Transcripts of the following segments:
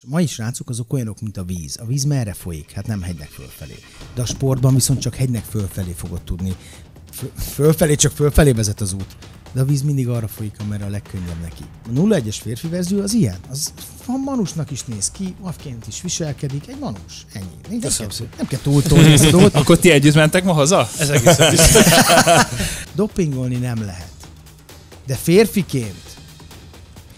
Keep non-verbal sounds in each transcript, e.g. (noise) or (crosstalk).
A mai srácok azok olyanok, mint a víz. A víz merre folyik? Hát nem hegynek fölfelé. De a sportban viszont csak hegynek fölfelé fogod tudni. Fölfelé, csak fölfelé vezet az út. De a víz mindig arra folyik, amerre a legkönnyebb neki. A 01-es férfi verzió az ilyen. Az a manusnak is néz ki, mafként is viselkedik, egy manus. Ennyi. Nem, kell, nem kell túl. túl a Akkor ti együtt mentek ma haza? Ez egészen (laughs) Dopingolni nem lehet. De férfiként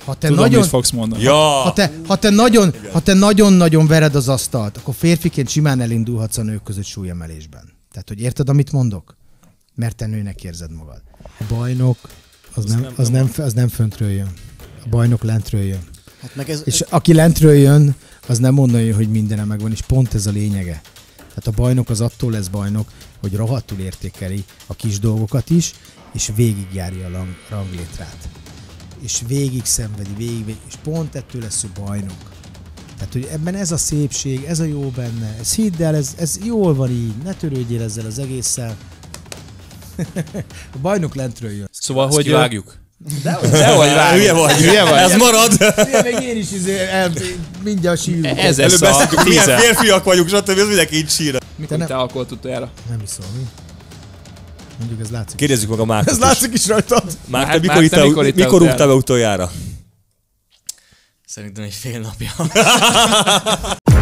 ha te Tudom, nagyon, fogsz mondani. Ja. Ha, te, ha, te nagyon, ha te nagyon-nagyon vered az asztalt, akkor férfiként simán elindulhatsz a nők között súlyemelésben. Tehát, hogy érted, amit mondok? Mert te nőnek érzed magad. A bajnok, az, az, nem, nem, az, nem, az nem föntről jön. A bajnok lentről jön. Hát meg ez, és ez... aki lentről jön, az nem mondja hogy mindenem megvan, és pont ez a lényege. Tehát a bajnok az attól lesz bajnok, hogy rohadtul értékeli a kis dolgokat is, és végigjárja a ranglétrát és végig szenvedi, végig, és pont ettől lesz ő bajnok. Tehát, hogy ebben ez a szépség, ez a jó benne, ez hidd el, ez, ez jól van így, ne törődjél ezzel az egésszel. (laughs) a bajnok lentről jön. Szóval, Ezt hogy vágjuk? De, (laughs) hogy vágjuk. vág. Hülye vagy, hülye vagy. Ez marad. Hülye, (laughs) még én is izé, el, mindjárt sírunk. Ez Előbb A milyen férfiak vagyunk, stb. Ez mindenki így sír. Mikor te alkoholt utoljára? Nem iszol, mi? Mondjuk ez látszik. Kérdezzük meg a Márkot Ez látszik is rajtad. Márk, te mikor, Márk, mikor, mikor rúgtál be utoljára? Szerintem egy fél napja. (laughs)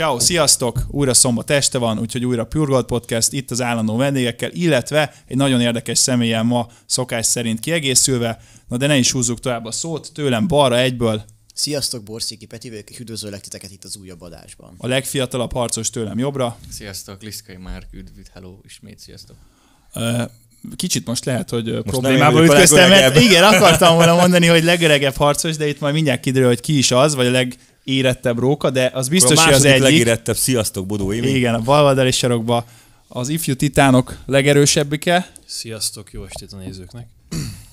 Ciao, sziasztok! Újra szombat este van, úgyhogy újra Pure Gold Podcast itt az állandó vendégekkel, illetve egy nagyon érdekes személyen ma szokás szerint kiegészülve. Na de ne is húzzuk tovább a szót, tőlem balra egyből. Sziasztok, Borszéki Peti vagyok, és üdvözöllek titeket itt az újabb adásban. A legfiatalabb harcos tőlem jobbra. Sziasztok, Liszkai Márk, üdvít, hello, ismét sziasztok. Uh, kicsit most lehet, hogy most problémába ütköztem, mert igen, akartam volna mondani, hogy legöregebb harcos, de itt majd mindjárt kiderül, hogy ki is az, vagy a leg érettebb róka, de az biztos, hogy az egyik. legérettebb, sziasztok Bodó Émi. Igen, a Valvadeli sarokba az ifjú titánok legerősebbike. Sziasztok, jó estét a nézőknek.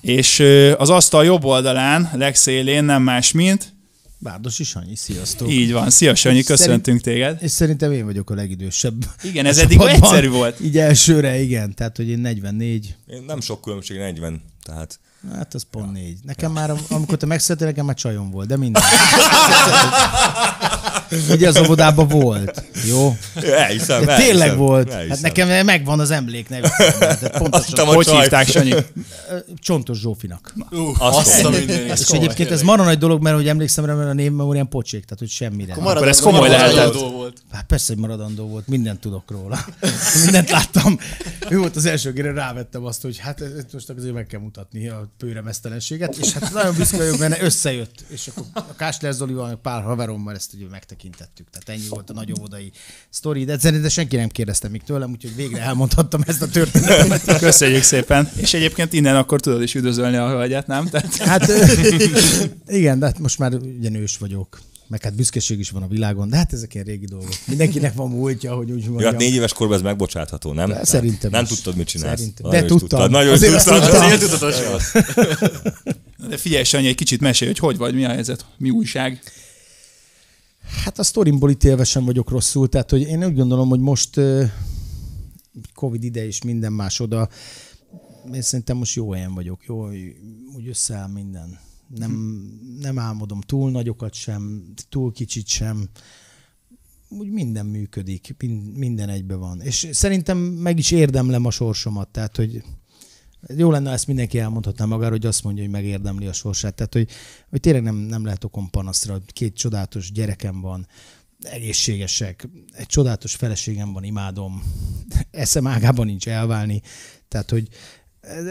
És az asztal jobb oldalán, legszélén nem más, mint... Bárdosi Sanyi, sziasztok! Így van, szia Sanyi, köszöntünk téged! És szerintem én vagyok a legidősebb. Igen, ez eddig egyszerű volt. Így elsőre, igen, tehát hogy én 44. Én nem sok különbség, 40, tehát... Hát az pont ja. négy. Nekem ja. már, (laughs) amikor te megszülettél, nekem már csajom volt, de minden. (laughs) Ugye az óvodában volt. Jó? Elhiszem, de tényleg elhiszem, volt. Elhiszem. Hát nekem megvan az emlék nevük. Hát, pontosan. Hogy hívták, Sanyi? Csontos Zsófinak. Uh, azt azt a ez és egyébként ez marha nagy dolog, mert hogy emlékszem rá, mert a olyan pocsék, tehát hogy semmire. Akkor, Akkor ez komoly lehetett. Hát persze, hogy maradandó volt, mindent tudok róla. Mindent láttam. Ő volt az első, akire rávettem azt, hogy hát most azért meg kell mutatni a pőremesztelenséget, és hát nagyon büszke vagyok benne, összejött. És akkor a Kásler Zolival, pár haverommal ezt ugye megtekintettük. Tehát ennyi volt a nagy óvodai sztori, de de senki nem kérdezte még tőlem, úgyhogy végre elmondhattam ezt a történetet. Köszönjük szépen. És egyébként innen akkor tudod is üdvözölni a hölgyet, nem? Tehát... Hát igen, de hát most már ugye nős vagyok meg hát büszkeség is van a világon, de hát ezek ilyen régi dolgok. Mindenkinek van múltja, hogy úgy mondjam. Ja, hát négy éves korban ez megbocsátható, nem? De, szerintem Nem is. tudtad, mit csinálsz. Szerintem. De tudtam. Tudtad. Nagyon azért tudtad. tudtad. Azért tudatos De figyelj, Sanyi, egy kicsit mesélj, hogy hogy vagy, mi a helyzet, mi újság? Hát a sztorimból ítélve sem vagyok rosszul, tehát hogy én úgy gondolom, hogy most Covid ide és minden más oda, én szerintem most jó helyen vagyok, jó, úgy összeáll minden nem, nem álmodom túl nagyokat sem, túl kicsit sem. Úgy minden működik, minden egybe van. És szerintem meg is érdemlem a sorsomat, tehát hogy jó lenne, ezt mindenki elmondhatná magára, hogy azt mondja, hogy megérdemli a sorsát. Tehát, hogy, hogy tényleg nem, nem lehet okom panaszra. Két csodálatos gyerekem van, egészségesek, egy csodálatos feleségem van, imádom, (laughs) eszem ágában nincs elválni. Tehát, hogy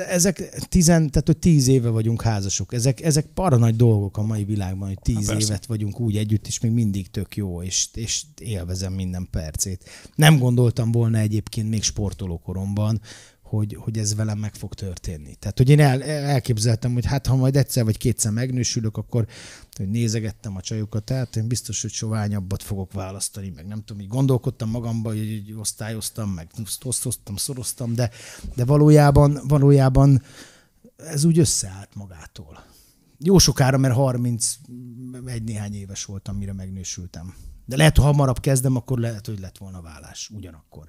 ezek tizen, tehát hogy tíz éve vagyunk házasok. Ezek, ezek para nagy dolgok a mai világban, hogy tíz Há, évet vagyunk úgy együtt, és még mindig tök jó, és, és élvezem minden percét. Nem gondoltam volna egyébként még sportolókoromban, hogy, hogy ez velem meg fog történni. Tehát, hogy én el, elképzeltem, hogy hát ha majd egyszer vagy kétszer megnősülök, akkor hogy nézegettem a csajokat, tehát én biztos, hogy soványabbat fogok választani, meg nem tudom, így gondolkodtam magamban, hogy, hogy osztályoztam, meg osztoztam, szoroztam, de, de valójában, valójában ez úgy összeállt magától. Jó sokára, mert egy néhány éves voltam, mire megnősültem. De lehet, ha hamarabb kezdem, akkor lehet, hogy lett volna vállás ugyanakkor.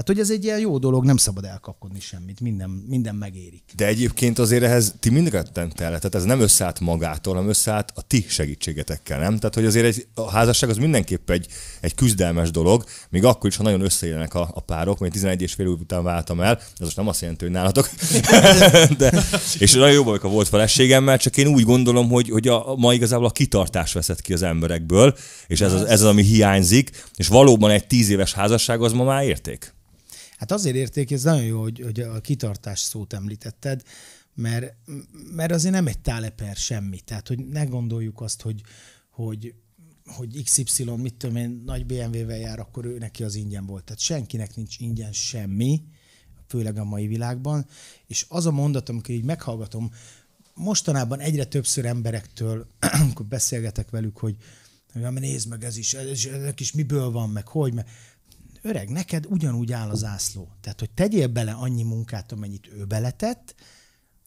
Tehát, hogy ez egy ilyen jó dolog, nem szabad elkapkodni semmit, minden, minden megérik. De egyébként azért ehhez ti mindketten kellett, tehát ez nem összeállt magától, hanem összeállt a ti segítségetekkel, nem? Tehát, hogy azért egy, a házasság az mindenképp egy, egy küzdelmes dolog, még akkor is, ha nagyon összeélnek a, a párok, mert 11 és fél év után váltam el, ez most nem azt jelenti, hogy nálatok, (laughs) de, és nagyon jó vagyok a volt feleségemmel, csak én úgy gondolom, hogy, hogy a, ma igazából a kitartás veszett ki az emberekből, és ez az, ez az, ami hiányzik, és valóban egy tíz éves házasság az ma már érték. Hát azért érték, ez nagyon jó, hogy, hogy a kitartás szót említetted, mert, mert azért nem egy táleper semmi. Tehát, hogy ne gondoljuk azt, hogy, hogy, hogy XY, mit tudom én, nagy BMW-vel jár, akkor ő neki az ingyen volt. Tehát senkinek nincs ingyen semmi, főleg a mai világban. És az a mondat, amikor így meghallgatom, mostanában egyre többször emberektől, (clears throat) amikor beszélgetek velük, hogy, hogy nézd meg ez is, ez, ez is miből van, meg hogy, mert öreg, neked ugyanúgy áll az zászló. Tehát, hogy tegyél bele annyi munkát, amennyit ő beletett,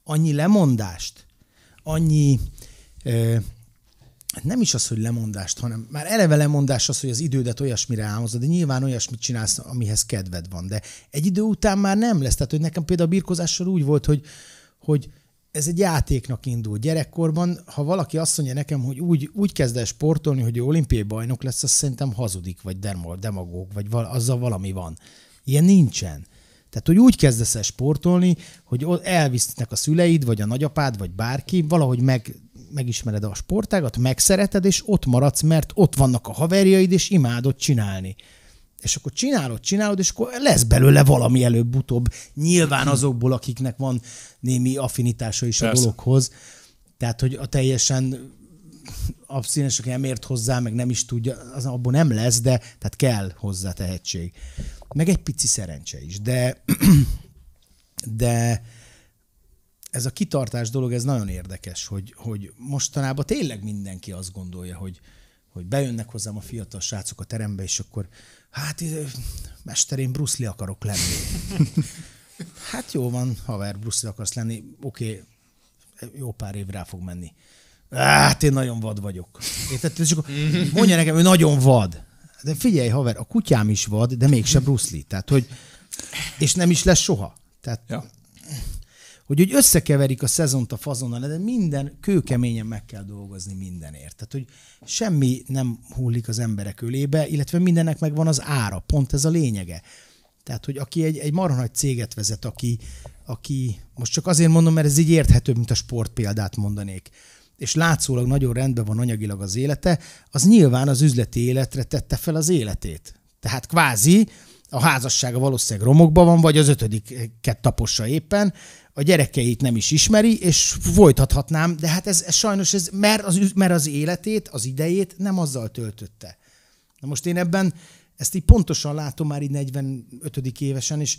annyi lemondást, annyi ö, hát nem is az, hogy lemondást, hanem már eleve lemondás az, hogy az idődet olyasmire álmozod, de nyilván olyasmit csinálsz, amihez kedved van. De egy idő után már nem lesz. Tehát, hogy nekem például a birkozással úgy volt, hogy, hogy ez egy játéknak indul. Gyerekkorban, ha valaki azt mondja nekem, hogy úgy, úgy kezd el sportolni, hogy olimpiai bajnok lesz, az szerintem hazudik, vagy demagóg, vagy val, azzal valami van. Ilyen nincsen. Tehát, hogy úgy kezdesz el sportolni, hogy elvisznek a szüleid, vagy a nagyapád, vagy bárki, valahogy meg, megismered a sportágat, megszereted, és ott maradsz, mert ott vannak a haverjaid, és imádod csinálni és akkor csinálod, csinálod, és akkor lesz belőle valami előbb-utóbb. Nyilván hm. azokból, akiknek van némi affinitása is Persze. a dologhoz. Tehát, hogy a teljesen abszínes, aki nem ért hozzá, meg nem is tudja, az abból nem lesz, de tehát kell hozzá tehetség. Meg egy pici szerencse is, de (clears throat) de ez a kitartás dolog, ez nagyon érdekes, hogy, hogy mostanában tényleg mindenki azt gondolja, hogy, hogy bejönnek hozzám a fiatal srácok a terembe, és akkor Hát, mester, én Bruce Lee akarok lenni. (laughs) hát jó van, haver, Bruce Lee akarsz lenni, oké, okay, jó pár év rá fog menni. Hát én nagyon vad vagyok. Érted? És akkor mondja nekem, hogy nagyon vad. De figyelj, haver, a kutyám is vad, de mégse Bruce Lee. Tehát, hogy, és nem is lesz soha. Tehát, ja hogy úgy összekeverik a szezont a fazonnal, de minden kőkeményen meg kell dolgozni mindenért. Tehát, hogy semmi nem hullik az emberek ölébe, illetve mindennek megvan az ára, pont ez a lényege. Tehát, hogy aki egy, egy marha nagy céget vezet, aki, aki, most csak azért mondom, mert ez így érthető, mint a sport példát mondanék, és látszólag nagyon rendben van anyagilag az élete, az nyilván az üzleti életre tette fel az életét. Tehát kvázi a házassága valószínűleg romokban van, vagy az ötödiket eh, tapossa éppen, a gyerekeit nem is ismeri, és folytathatnám, de hát ez, ez sajnos, ez, mert, az, mert az életét, az idejét nem azzal töltötte. Na most én ebben ezt így pontosan látom már így 45. évesen, és,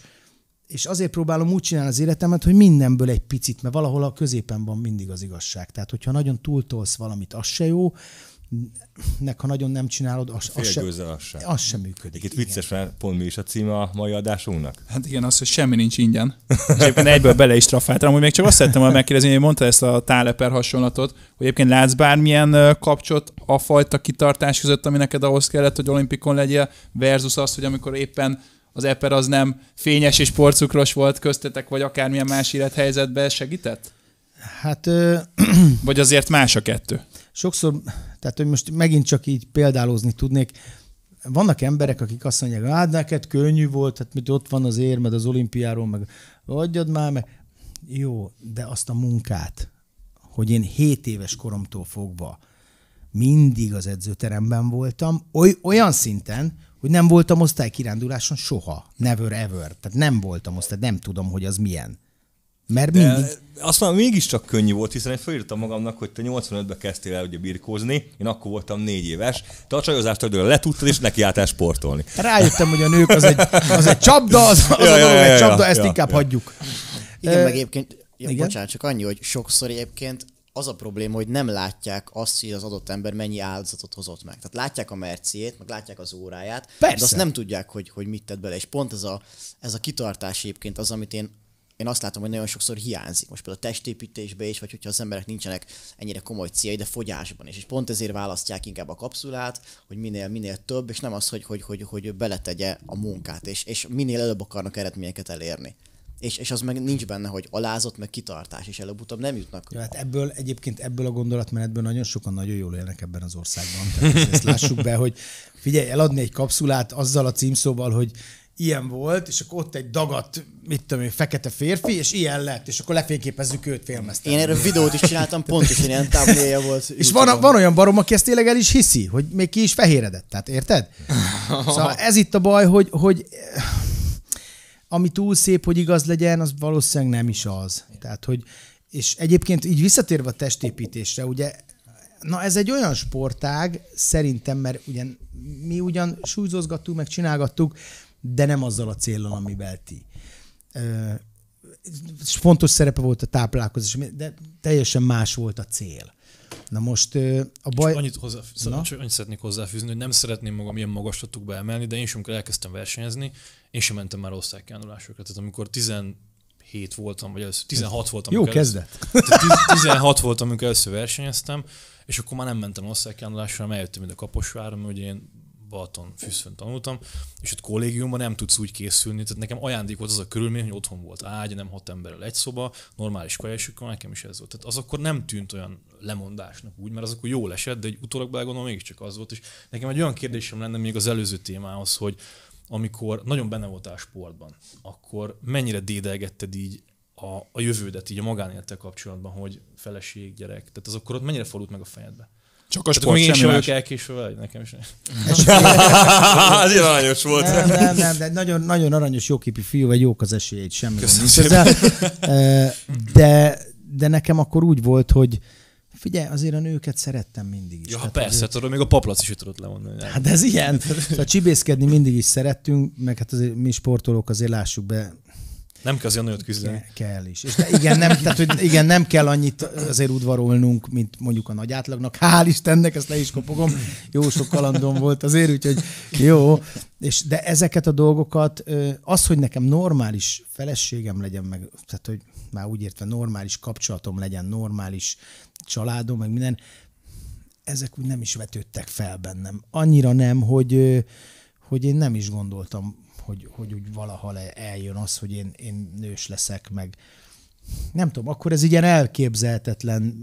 és azért próbálom úgy csinálni az életemet, hogy mindenből egy picit, mert valahol a középen van mindig az igazság. Tehát, hogyha nagyon túltolsz valamit, az se jó, nek ha nagyon nem csinálod, az, az, sem, az, sem. az sem működik. Itt vicces, mert pont mi is a címe a mai adásunknak. Hát igen, az, hogy semmi nincs ingyen. (laughs) És egyébként egyből bele is trafáltam, amúgy még csak azt szerettem volna megkérdezni, hogy mondta ezt a táleper hasonlatot, hogy egyébként látsz bármilyen kapcsot a fajta kitartás között, ami neked ahhoz kellett, hogy olimpikon legyél, versus az, hogy amikor éppen az eper az nem fényes és porcukros volt köztetek, vagy akármilyen más élethelyzetben segített? Hát... Ö... (clears throat) Vagy azért más a kettő? Sokszor tehát, hogy most megint csak így példálózni tudnék, vannak emberek, akik azt mondják, hát neked könnyű volt, hát mit ott van az érmed az olimpiáról, meg adjad már, meg jó, de azt a munkát, hogy én 7 éves koromtól fogva mindig az edzőteremben voltam, oly, olyan szinten, hogy nem voltam osztálykiránduláson soha, never ever. Tehát nem voltam osztály, nem tudom, hogy az milyen. Mert mindig... De mindig... mondom, mégiscsak könnyű volt, hiszen én felírtam magamnak, hogy te 85-ben kezdtél el ugye birkózni, én akkor voltam négy éves, te a csajozást ebből letudtad, és álltál sportolni. Rájöttem, hogy a nők az egy, az egy csapda, az, az ja, a dolog ja, ja, egy csapda, ja, ezt ja, inkább ja. hagyjuk. Igen, e, meg egyébként, ja, igen? bocsánat, csak annyi, hogy sokszor egyébként az a probléma, hogy nem látják azt, hogy az adott ember mennyi áldozatot hozott meg. Tehát látják a merciét, meg látják az óráját, Persze. de azt nem tudják, hogy, hogy mit tett bele. És pont ez a, ez a kitartás egyébként az, amit én én azt látom, hogy nagyon sokszor hiányzik. Most például a testépítésbe is, vagy hogyha az emberek nincsenek ennyire komoly céljai, de fogyásban is. És pont ezért választják inkább a kapszulát, hogy minél, minél több, és nem az, hogy, hogy, hogy, hogy beletegye a munkát, és, és minél előbb akarnak eredményeket elérni és, és az meg nincs benne, hogy alázat, meg kitartás, és előbb-utóbb nem jutnak. Ja, hát ebből egyébként ebből a gondolatmenetből nagyon sokan nagyon jól élnek ebben az országban. Tehát ezt lássuk be, hogy figyelj, eladni egy kapszulát azzal a címszóval, hogy ilyen volt, és akkor ott egy dagat, mit tudom én, fekete férfi, és ilyen lett, és akkor lefényképezzük őt félmeztem. Én erről videót is csináltam, pont, is ilyen tábléja volt. És van, a, van olyan barom, aki ezt tényleg el is hiszi, hogy még ki is fehéredett, tehát érted? Szóval ez itt a baj, hogy, hogy eh, ami túl szép, hogy igaz legyen, az valószínűleg nem is az. Tehát, hogy, és egyébként így visszatérve a testépítésre, ugye Na ez egy olyan sportág, szerintem, mert ugyan mi ugyan súlyzózgattuk, meg csinálgattuk, de nem azzal a célral, amivel ti. És fontos szerepe volt a táplálkozás, de teljesen más volt a cél. Na most a baj... Csak annyit, hozzá, Na? Szóval, csak annyit szeretnék hozzáfűzni, hogy nem szeretném magam ilyen magaslatokba emelni, de én is, amikor elkezdtem versenyezni, én sem mentem már osztálykiándulásokra. Tehát amikor 17 voltam, vagy először 16 voltam. Jó kezdet! (laughs) Először, 16 voltam, amikor először versenyeztem, és akkor már nem mentem osztálykiándulásra, mert eljöttem ide Kaposvárra, mert ugye én Balaton fűszön tanultam, és ott kollégiumban nem tudsz úgy készülni, tehát nekem ajándék volt az a körülmény, hogy otthon volt ágy, nem hat emberrel egy szoba, normális kajásükkal, nekem is ez volt. Tehát az akkor nem tűnt olyan lemondásnak úgy, mert az akkor jól esett, de egy utólag belegondolom, mégiscsak az volt, és nekem egy olyan kérdésem lenne még az előző témához, hogy amikor nagyon benne voltál sportban, akkor mennyire dédelgetted így a, a jövődet így a magánélettel kapcsolatban, hogy feleség, gyerek, tehát az akkor ott mennyire fordult meg a fejedbe? Csak a sport, semmi én sem vagyok elkésve, vagy nekem is. (laughs) Ez ilyen aranyos volt. Nem, nem, nem, de (laughs) nagyon, nagyon aranyos, jóképű fiú, vagy jók az esélyeid, semmi Köszönöm gond. (laughs) De, de nekem akkor úgy volt, hogy Figyelj, azért a nőket szerettem mindig is. Ja, Tehát persze, azért... tudod, még a paplac is tudott lemondani. Hát ez ilyen. Szóval csibészkedni mindig is szerettünk, meg hát azért mi sportolók azért lássuk be, nem kell azért nagyot küzdeni. Ke- kell is. És igen, nem, tehát, hogy igen, nem kell annyit azért udvarolnunk, mint mondjuk a nagy átlagnak. Hál' Istennek, ezt le is kopogom. Jó sok kalandom volt azért, úgyhogy jó. És, de ezeket a dolgokat, az, hogy nekem normális feleségem legyen, meg, tehát hogy már úgy értve normális kapcsolatom legyen, normális családom, meg minden, ezek úgy nem is vetődtek fel bennem. Annyira nem, hogy, hogy én nem is gondoltam hogy, hogy úgy valaha eljön az, hogy én, én nős leszek, meg nem tudom, akkor ez ilyen elképzelhetetlen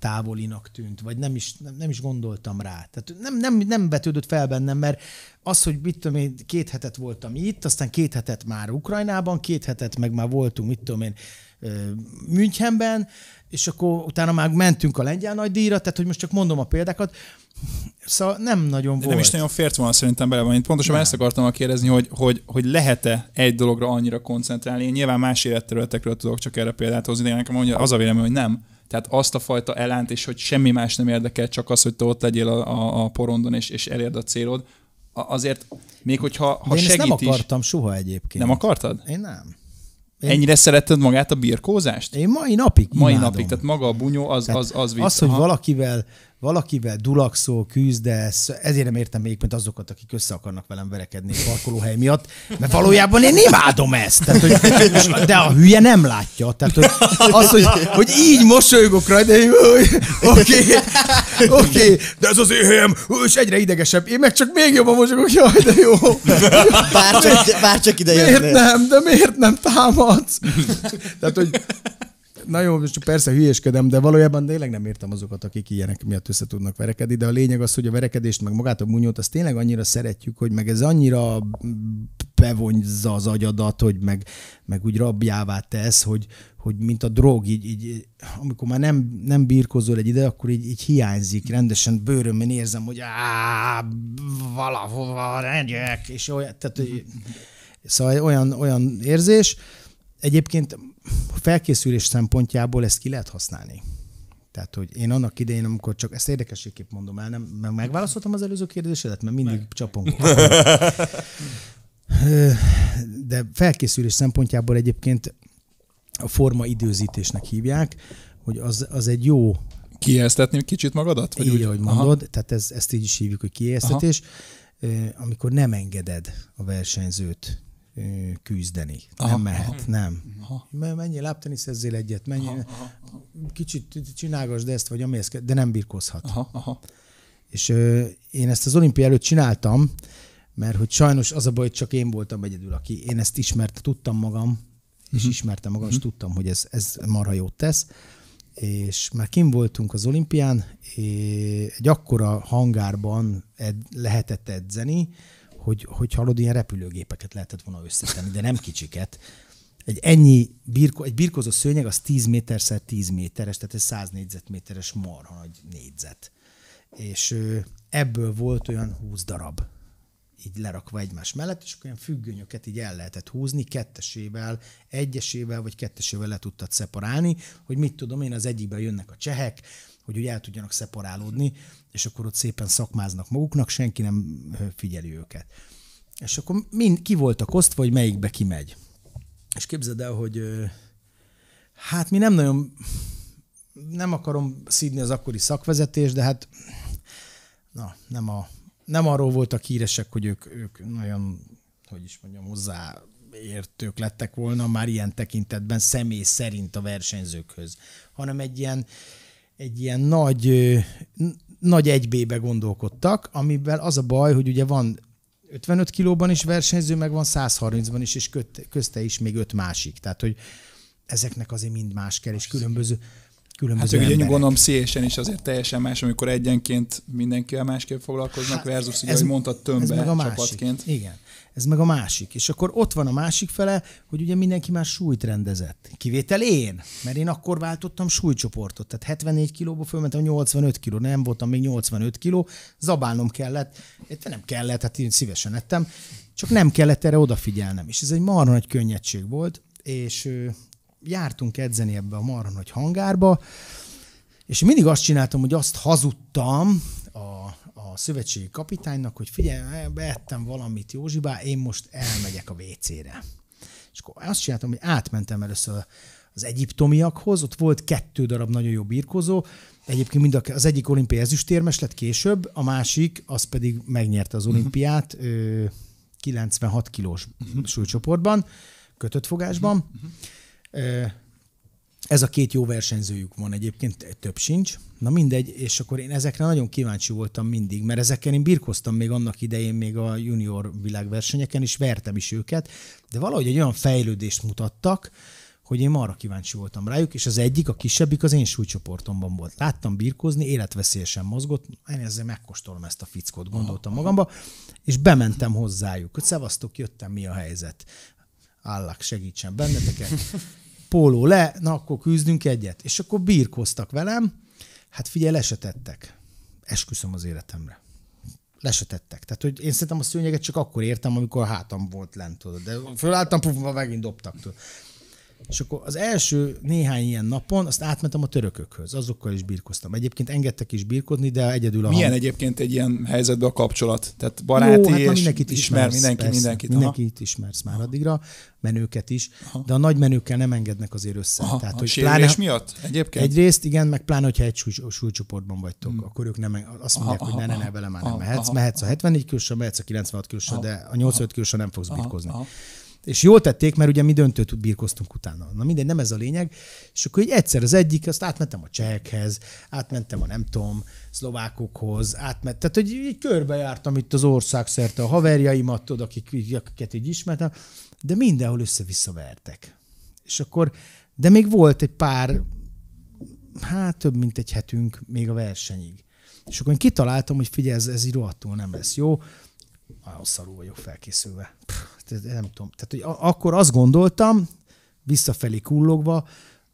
távolinak tűnt, vagy nem is, nem, nem is gondoltam rá. Tehát nem, nem, nem betűdött fel bennem, mert az, hogy mit tudom én, két hetet voltam itt, aztán két hetet már Ukrajnában, két hetet meg már voltunk, mit tudom én, Münchenben, és akkor utána már mentünk a lengyel díjra tehát hogy most csak mondom a példákat, Szóval nem nagyon volt. De nem is nagyon fért volna szerintem bele van. pontosan ezt akartam kérdezni, hogy, hogy, hogy lehet-e egy dologra annyira koncentrálni. Én nyilván más életterületekről tudok csak erre példát hozni, de nekem az a vélemény, hogy nem. Tehát azt a fajta elánt, és hogy semmi más nem érdekel, csak az, hogy te ott legyél a, a, a porondon, és, és elérd a célod, azért, még hogyha ha én segít ezt nem akartam soha egyébként. Nem akartad? Én nem. Én... Ennyire szeretted magát a birkózást? Én mai napig imádom. Mai napig, tehát maga a bunyó az... Tehát az, az, az, az hogy valakivel valakivel dulakszol, küzdesz, ezért nem értem még, mint azokat, akik össze akarnak velem verekedni a parkolóhely miatt, mert valójában én imádom ezt. Tehát, hogy, de a hülye nem látja. Tehát, hogy az, hogy, hogy így mosolygok rajta, de oké, okay, oké, okay, de ez az én helyem, és egyre idegesebb. Én meg csak még jobban mosolygok, jaj, de jó. Bár csak, bár csak ide jönnél. Miért nem, de miért nem támadsz? Tehát, hogy Na jó, most csak persze hülyeskedem, de valójában tényleg nem értem azokat, akik ilyenek miatt össze tudnak verekedni, de a lényeg az, hogy a verekedést, meg magát a bunyót, azt tényleg annyira szeretjük, hogy meg ez annyira bevonza az agyadat, hogy meg, meg úgy rabjává tesz, hogy, hogy mint a drog, így, így amikor már nem, nem birkozol egy ide, akkor így, így hiányzik, rendesen bőrömön érzem, hogy valahova rendjek, és olyan, tehát, hogy, szóval olyan, olyan érzés, egyébként felkészülés szempontjából ezt ki lehet használni. Tehát, hogy én annak idején, amikor csak ezt érdekességképp mondom el, nem, meg megválaszoltam az előző kérdésedet, mert mindig meg. csapunk. De felkészülés szempontjából egyébként a forma időzítésnek hívják, hogy az, az egy jó... Kiéztetni kicsit magadat? Vagy így, úgy? ahogy mondod, Aha. tehát ez, ezt így is hívjuk, hogy kiéztetés, Aha. amikor nem engeded a versenyzőt küzdeni. Aha, nem mehet, aha, nem. Aha. lábtenisz ezzel egyet, mennyi aha, aha, kicsit csinálgasd ezt, vagy amészked, de nem birkózhat. Aha, aha. És ö, én ezt az olimpia előtt csináltam, mert hogy sajnos az a baj, hogy csak én voltam egyedül, aki én ezt ismerte, tudtam magam, és uh-huh. ismertem magam, uh-huh. és mhm. tudtam, hogy ez, ez marha jót tesz. És már kim voltunk az olimpián, és egy akkora hangárban ed, lehetett edzeni, hogy, hogy hallod, ilyen repülőgépeket lehetett volna összetenni, de nem kicsiket. Egy ennyi birko, egy birkozó szőnyeg az 10 méter 10 méteres, tehát egy 100 négyzetméteres marha nagy négyzet. És ebből volt olyan 20 darab így lerakva egymás mellett, és olyan függönyöket így el lehetett húzni, kettesével, egyesével vagy kettesével le tudtad szeparálni, hogy mit tudom én, az egyikben jönnek a csehek, hogy úgy el tudjanak szeparálódni, és akkor ott szépen szakmáznak maguknak, senki nem figyeli őket. És akkor mind ki voltak osztva, hogy melyikbe kimegy. És képzeld el, hogy hát mi nem nagyon, nem akarom szídni az akkori szakvezetés, de hát na, nem, a, nem arról voltak híresek, hogy ők, ők nagyon, hogy is mondjam, hozzá értők lettek volna már ilyen tekintetben személy szerint a versenyzőkhöz, hanem egy ilyen, egy ilyen nagy, nagy egybébe gondolkodtak, amivel az a baj, hogy ugye van 55 kilóban is versenyző, meg van 130-ban is, és közte is még öt másik. Tehát, hogy ezeknek azért mind más kell, és különböző különböző Hát ugye gondolom szélesen is azért teljesen más, amikor egyenként mindenkivel másképp foglalkoznak, hát, versus ugye, ez, ahogy mondtad, tömbbe ez meg a másik. csapatként. Igen ez meg a másik. És akkor ott van a másik fele, hogy ugye mindenki már súlyt rendezett. Kivétel én, mert én akkor váltottam súlycsoportot. Tehát 74 kilóba fölmentem 85 kiló, nem voltam még 85 kiló, zabálnom kellett, nem kellett, hát én szívesen ettem, csak nem kellett erre odafigyelnem. És ez egy marha nagy könnyedség volt, és jártunk edzeni ebbe a marha nagy hangárba, és mindig azt csináltam, hogy azt hazudtam, a szövetségi kapitánynak, hogy figyelj, beettem valamit Józsibá, én most elmegyek a WC-re. És akkor azt csináltam, hogy átmentem először az egyiptomiakhoz, ott volt kettő darab nagyon jó birkozó, egyébként mind a, az egyik olimpiai ezüstérmes lett később, a másik az pedig megnyerte az mhm. olimpiát uh-huh. 96 kilós uh-huh. súlycsoportban, kötött fogásban. Uh-huh. Ez a két jó versenyzőjük van egyébként, több sincs. Na mindegy, és akkor én ezekre nagyon kíváncsi voltam mindig, mert ezekkel én birkoztam még annak idején, még a junior világversenyeken, és vertem is őket, de valahogy egy olyan fejlődést mutattak, hogy én arra kíváncsi voltam rájuk, és az egyik, a kisebbik az én súlycsoportomban volt. Láttam birkózni, életveszélyesen mozgott, én ezzel megkóstolom ezt a fickót, gondoltam magamba, és bementem hozzájuk, hogy szevasztok, jöttem, mi a helyzet. Állak, segítsen benneteket. (laughs) póló le, na akkor küzdünk egyet. És akkor birkoztak velem, hát figyelj, lesetettek. Esküszöm az életemre. Lesetettek. Tehát, hogy én szerintem a szőnyeget csak akkor értem, amikor a hátam volt lent, tudod. De fölálltam, puf, megint dobtak. Tudod. És akkor az első néhány ilyen napon azt átmentem a törökökhöz, azokkal is birkoztam. Egyébként engedtek is birkodni, de egyedül a... Milyen hang... egyébként egy ilyen helyzetben a kapcsolat? Tehát baráti Jó, hát és mindenkit ismersz, ismer, mindenki, persze, mindenkit. Mindenkit ismersz már aha. addigra, menőket is, aha. de a nagy menőkkel nem engednek azért össze. Aha. Tehát, a hogy sérülés pláne, miatt egyébként? Egyrészt igen, meg pláne, hogyha egy súly, súlycsoportban vagytok, hmm. akkor ők nem, azt mondják, aha, hogy ne, ne, ne, vele már aha, nem mehetsz. Aha, mehetsz a 74 kilósra, mehetsz a 96 kilósra, de a 85 kilósra nem fogsz birkozni. Aha, aha. És jól tették, mert ugye mi döntőt birkoztunk utána. Na mindegy, nem ez a lényeg. És akkor így egyszer az egyik, azt átmentem a csehekhez, átmentem a nem tudom, szlovákokhoz, átment, tehát hogy így körbejártam itt az ország szerte a haverjaimat, tudod, akik, akiket így ismertem, de mindenhol össze-vissza vertek. És akkor, de még volt egy pár, hát több mint egy hetünk még a versenyig. És akkor én kitaláltam, hogy figyelj, ez, ez így nem lesz jó, nagyon szarul vagyok felkészülve nem tudom. Tehát, hogy akkor azt gondoltam, visszafelé kullogva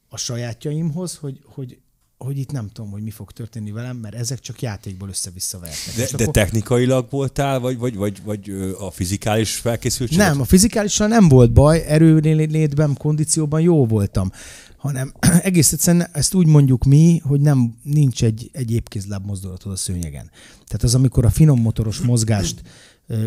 a sajátjaimhoz, hogy, hogy hogy itt nem tudom, hogy mi fog történni velem, mert ezek csak játékból össze-vissza vertek. De, de akkor... technikailag voltál, vagy, vagy, vagy, vagy a fizikális felkészültség? Nem, a fizikálisan nem volt baj, erőnélétben, kondícióban jó voltam, hanem (clears throat) egész egyszerűen ezt úgy mondjuk mi, hogy nem nincs egy, egy épkézláb mozdulatod a szőnyegen. Tehát az, amikor a finom motoros mozgást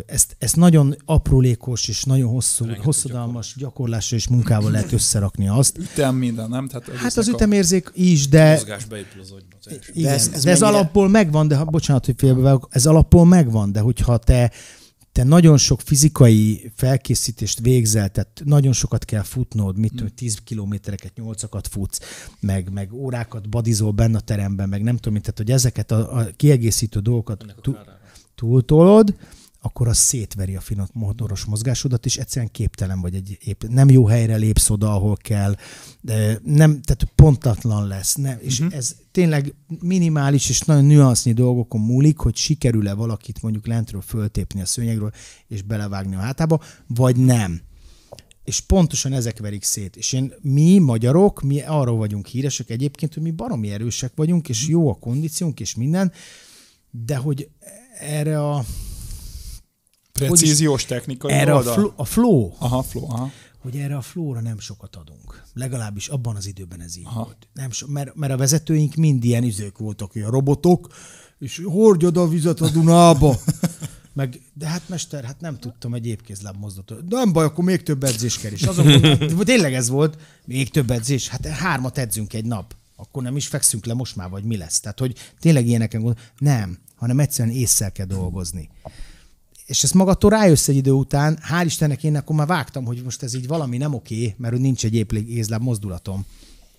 ezt, ezt nagyon aprólékos és nagyon hosszú, hosszadalmas gyakorlás. gyakorlással és munkával lehet összerakni azt. Ütem minden, nem? Tehát hát az ütemérzék is, de... Mozgás beépül az agyba. Igen, ez, ez, ez alapból megvan, de ha, bocsánat, hogy félbevágok, ez alapból megvan, de hogyha te te nagyon sok fizikai felkészítést végzel, tehát nagyon sokat kell futnod, mit tudom, 10 mm. kilométereket, 8-akat futsz, meg, meg órákat badizol benne a teremben, meg nem tudom, tehát hogy ezeket a, a kiegészítő dolgokat túltolod, akkor az szétveri a finom motoros mozgásodat, és egyszerűen képtelen vagy egy épp, nem jó helyre lépsz oda, ahol kell, nem, tehát pontatlan lesz. Nem, és uh-huh. ez tényleg minimális és nagyon nüansznyi dolgokon múlik, hogy sikerül-e valakit mondjuk lentről föltépni a szőnyegről, és belevágni a hátába, vagy nem és pontosan ezek verik szét. És én, mi magyarok, mi arról vagyunk híresek egyébként, hogy mi baromi erősek vagyunk, és mhm. jó a kondíciónk, és minden, de hogy erre a Precíziós technika. erre oldal? A, fl- a flow. Aha, flow, aha. Hogy erre a flóra nem sokat adunk. Legalábbis abban az időben ez így aha. volt. Nem so- mert, mert a vezetőink mind ilyen üzők voltak, hogy a robotok, és hordjad a vizet a Dunába. (laughs) Meg, de hát mester, hát nem tudtam egy épkézláb mozdulatot. Nem baj, akkor még több edzés kell is. de tényleg ez volt, még több edzés, hát hármat edzünk egy nap. Akkor nem is fekszünk le most már, vagy mi lesz. Tehát, hogy tényleg ilyeneken gondol... Nem, hanem egyszerűen észre kell dolgozni és ezt magadtól rájössz egy idő után, hál' Istennek én akkor már vágtam, hogy most ez így valami nem oké, mert hogy nincs egy épp mozdulatom.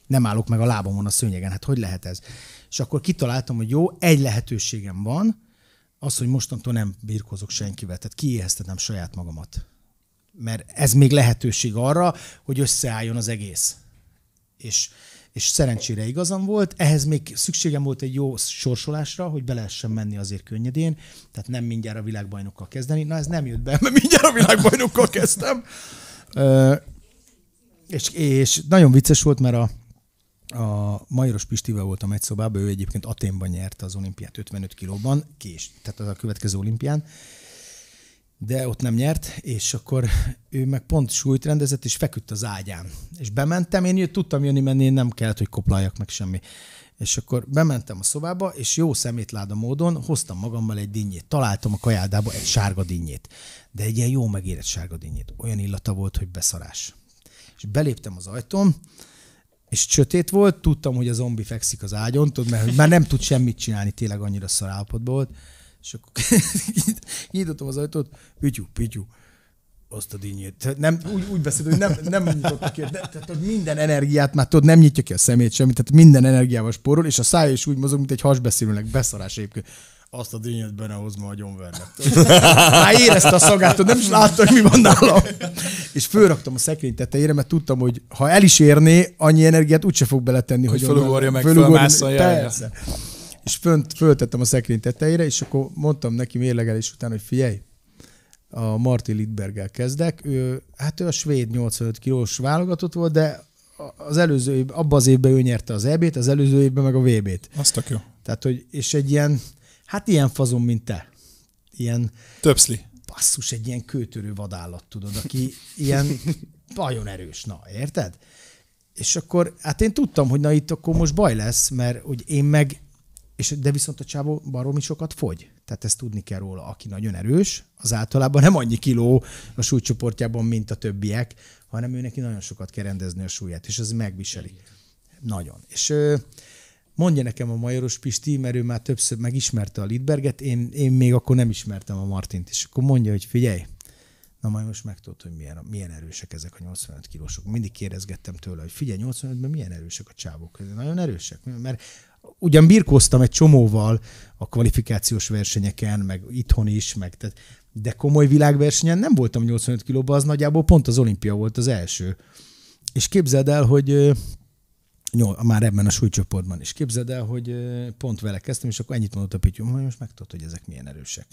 Nem állok meg a lábamon a szőnyegen, hát hogy lehet ez? És akkor kitaláltam, hogy jó, egy lehetőségem van, az, hogy mostantól nem birkozok senkivel, tehát kiéheztetem saját magamat. Mert ez még lehetőség arra, hogy összeálljon az egész. És és szerencsére igazam volt. Ehhez még szükségem volt egy jó sorsolásra, hogy be lehessen menni azért könnyedén, tehát nem mindjárt a világbajnokkal kezdeni. Na ez nem jött be, mert mindjárt a világbajnokkal kezdtem. Ö, és, és nagyon vicces volt, mert a, a Majoros Pistivel voltam egy szobában, ő egyébként Aténban nyerte az olimpiát 55 kilóban, kés, tehát az a következő olimpián, de ott nem nyert, és akkor ő meg pont súlyt rendezett, és feküdt az ágyán. És bementem, én tudtam jönni, menni, én nem kellett, hogy koplaljak meg semmi. És akkor bementem a szobába, és jó szemétláda módon hoztam magammal egy dinnyét. Találtam a kajádába egy sárga dinnyét. De egy ilyen jó megérett sárga dinnyét. Olyan illata volt, hogy beszarás. És beléptem az ajtón, és sötét volt, tudtam, hogy a zombi fekszik az ágyon, tudod, mert már nem tud semmit csinálni, tényleg annyira szarállapotban volt és akkor (laughs) nyitottam az ajtót, pityú, pityú, azt a dinnyét. Tehát nem, úgy, úgy beszél, hogy nem, nem nyitottak ki. De, tehát hogy minden energiát már tudod, nem nyitja ki a szemét semmit, tehát minden energiával spórol, és a szája is úgy mozog, mint egy hasbeszélőnek beszarás egyébként azt a dinnyet benne hoz ma gyomvernek. (laughs) Már érezte a szagát, nem is látta, hogy mi van nálam. És fölraktam a szekrény tetejére, mert tudtam, hogy ha el is érné, annyi energiát úgyse fog beletenni, hogy, hogy fölugorja meg, fölugorja, fölmászolja és fönt, föltettem a szekrény tetejére, és akkor mondtam neki mérlegelés után, hogy figyelj, a Marti Lidberggel kezdek. Ő, hát ő a svéd 85 kilós válogatott volt, de az előző év, abban az évben ő nyerte az EB-t, az előző évben meg a VB-t. Azt jó. Tehát, hogy, és egy ilyen, hát ilyen fazon, mint te. Ilyen... Többszli. Basszus, egy ilyen kőtörő vadállat, tudod, aki ilyen (laughs) nagyon erős, na, érted? És akkor, hát én tudtam, hogy na itt akkor most baj lesz, mert hogy én meg és de viszont a csávó baromi sokat fogy. Tehát ezt tudni kell róla, aki nagyon erős, az általában nem annyi kiló a súlycsoportjában, mint a többiek, hanem ő neki nagyon sokat kell rendezni a súlyát, és az megviseli. Nagyon. És mondja nekem a Majoros Pisti, mert ő már többször megismerte a Lidberget, én, én még akkor nem ismertem a Martint, és akkor mondja, hogy figyelj, na majd most megtudod, hogy milyen, milyen erősek ezek a 85 kilósok. Mindig kérdezgettem tőle, hogy figyelj, 85-ben milyen erősek a csávok? Nagyon erősek, mert ugyan birkóztam egy csomóval a kvalifikációs versenyeken, meg itthon is, meg tehát, de komoly világversenyen nem voltam 85 kilóban, az nagyjából pont az olimpia volt az első. És képzeld el, hogy nyol, már ebben a súlycsoportban is. Képzeld el, hogy pont vele kezdtem, és akkor ennyit mondott a Pityu, hogy most megtudod, hogy ezek milyen erősek.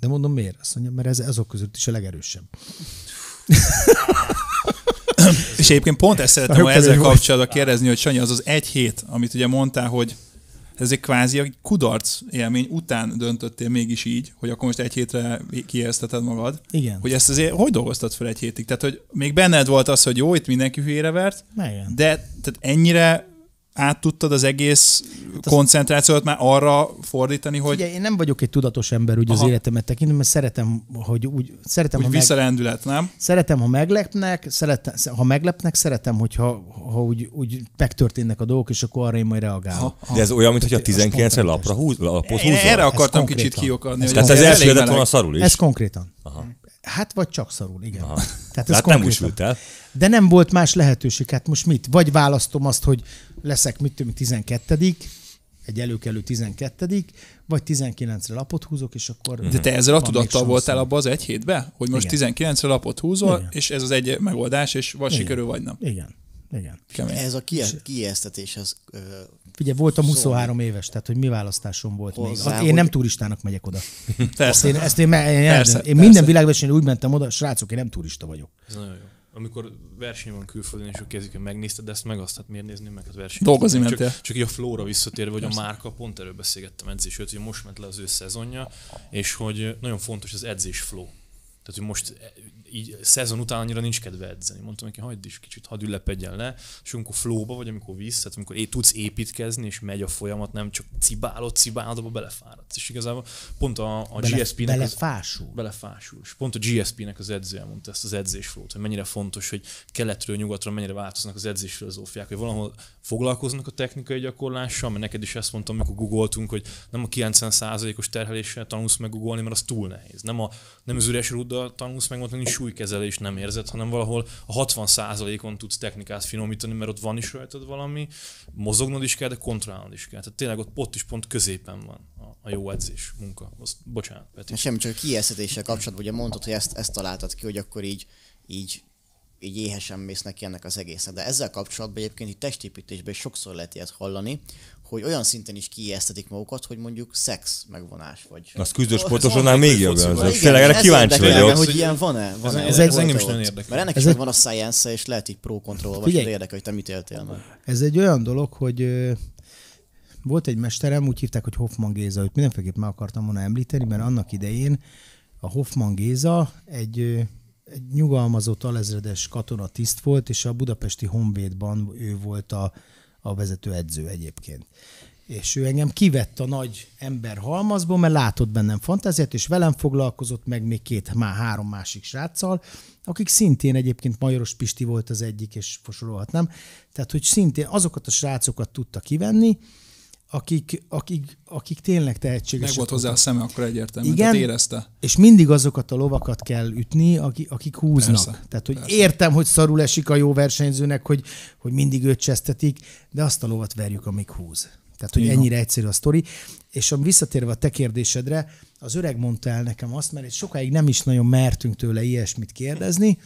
De mondom, miért? Azt mondja, mert ez azok között is a legerősebb. és egyébként pont ezt szeretném ezzel kapcsolatban kérdezni, hogy Sanyi, az az egy hét, amit ugye mondtál, hogy ez egy kvázi egy kudarc élmény után döntöttél mégis így, hogy akkor most egy hétre kiérzteted magad. Igen. Hogy ezt azért hogy dolgoztad fel egy hétig? Tehát, hogy még benned volt az, hogy jó, itt mindenki hülyére vert, Igen. de tehát ennyire át tudtad az egész hát koncentrációt már arra fordítani, hogy... Ugye, én nem vagyok egy tudatos ember úgy Aha. az életemet tekintem, mert szeretem, hogy úgy... Szeretem, úgy ha visszarendület, meg... nem? Szeretem, ha meglepnek, szeretem, ha meglepnek, szeretem, hogyha ha úgy, úgy megtörténnek a dolgok, és akkor arra én majd reagálok. Ha, ha. De ez olyan, mintha 19 re lapra húz, lapot húzol? Erre akartam konkrétan. kicsit kiokadni. Ez tehát ez első lett volna a szarul is? Ez konkrétan. Aha. Hát vagy csak szarul, igen. Aha. (laughs) Tehát ez hát nem úgy el. De nem volt más lehetőség, hát most mit? Vagy választom azt, hogy leszek mit tudom, 12 egy előkelő 12 vagy 19-re lapot húzok, és akkor... De te ezzel a tudattal voltál abban az egy hétben? Hogy most 19-re lapot húzol, igen. és ez az egy megoldás, és vagy igen. sikerül, vagy nem. Igen. Igen. Kemény. Ez a kie- az. Ö, voltam 23 éves, tehát hogy mi választásom volt Hozzá, még. Hát én nem turistának megyek oda. (laughs) Persze. én, ezt én, én, persze, én persze. minden világversenyre úgy mentem oda, srácok, én nem turista vagyok. Ez nagyon jó amikor verseny van külföldön, és ők kezdik, hogy megnézted ezt, meg azt, hát miért nézni meg az versenyt. Dolgozni mentél. Csak, csak így a flóra visszatérve, hogy a márka, pont erről beszélgettem edzés hogy most ment le az ő szezonja, és hogy nagyon fontos az edzés flow. Tehát, hogy most így szezon után annyira nincs kedve edzeni. Mondtam neki, hagyd is kicsit, hadd ülepedjen le, és amikor flóba vagy, amikor vissza, tehát amikor é, tudsz építkezni, és megy a folyamat, nem csak cibálod, cibálod, abba belefárad és igazából pont a, a Bele, GSP-nek... Belefásul. belefásul. És pont a GSP-nek az edzője mondta ezt az edzésflót, hogy mennyire fontos, hogy keletről nyugatra mennyire változnak az edzésfilozófiák, hogy valahol foglalkoznak a technikai gyakorlással, mert neked is ezt mondtam, amikor googoltunk, hogy nem a 90%-os terheléssel tanulsz meg googolni, mert az túl nehéz. Nem, a, nem az üres rúddal tanulsz meg, mondani, nincs súlykezelés, nem érzed, hanem valahol a 60%-on tudsz technikát finomítani, mert ott van is rajtad valami, mozognod is kell, de kontrollálnod is kell. Tehát tényleg ott, pont is pont középen van a jó edzés munka. Most, bocsánat, Peti. Semmi, csak a kiélszetéssel kapcsolatban ugye mondtad, hogy ezt, ezt találtad ki, hogy akkor így, így így éhesen mész neki ennek az egésznek. De ezzel kapcsolatban egyébként itt testépítésben is sokszor lehet ilyet hallani, hogy olyan szinten is kiéztetik magukat, hogy mondjuk szex megvonás vagy. Az küzdős sportosonnál még jobb. az. tényleg erre kíváncsi vagyok. Hogy ilyen van-e? Van -e, ez, ez, ez engem is nagyon érdekel. Mert ennek is van a science és lehet így pro kontroll vagy hát érdekel, hogy te mit éltél meg. Ez egy olyan dolog, hogy volt egy mesterem, úgy hívták, hogy Hoffman Géza, őt mindenféleképp meg akartam volna említeni, mert annak idején a Hoffman Géza egy, egy nyugalmazott alezredes katona tiszt volt, és a budapesti honvédban ő volt a, a vezető edző egyébként és ő engem kivett a nagy ember halmazból, mert látott bennem fantáziát, és velem foglalkozott meg még két, már három másik sráccal, akik szintén egyébként Majoros Pisti volt az egyik, és fosorolhatnám, tehát hogy szintén azokat a srácokat tudta kivenni, akik, akik, akik tényleg tehetségesek. Meg volt hozzá a szeme, akkor egyértelmű, Igen, tehát érezte. És mindig azokat a lovakat kell ütni, akik, akik húznak. Persze, tehát, hogy persze. értem, hogy szarul esik a jó versenyzőnek, hogy, hogy mindig őt csesztetik, de azt a lovat verjük, amíg húz. Tehát, hogy Igen. ennyire egyszerű a sztori. És am visszatérve a te kérdésedre, az öreg mondta el nekem azt, mert sokáig nem is nagyon mertünk tőle ilyesmit kérdezni,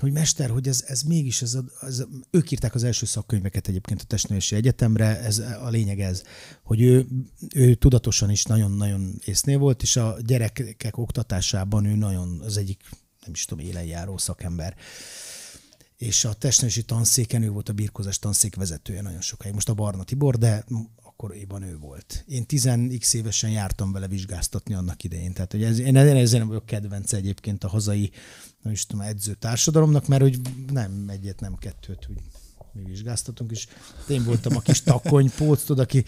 hogy mester, hogy ez, ez mégis, ez, a, ez, ők írták az első szakkönyveket egyébként a Testnevelési Egyetemre, ez a lényeg ez, hogy ő, ő tudatosan is nagyon-nagyon észnél volt, és a gyerekek oktatásában ő nagyon az egyik, nem is tudom, élenjáró szakember és a testnevelési tanszéken ő volt a birkózás tanszék vezetője nagyon sokáig. Most a Barna Tibor, de akkoriban ő volt. Én 10x évesen jártam vele vizsgáztatni annak idején. Tehát hogy ez, én ezért nem vagyok kedvenc egyébként a hazai nem is tudom, edző társadalomnak, mert hogy nem egyet, nem kettőt, hogy mi vizsgáztatunk, és én voltam a kis takony aki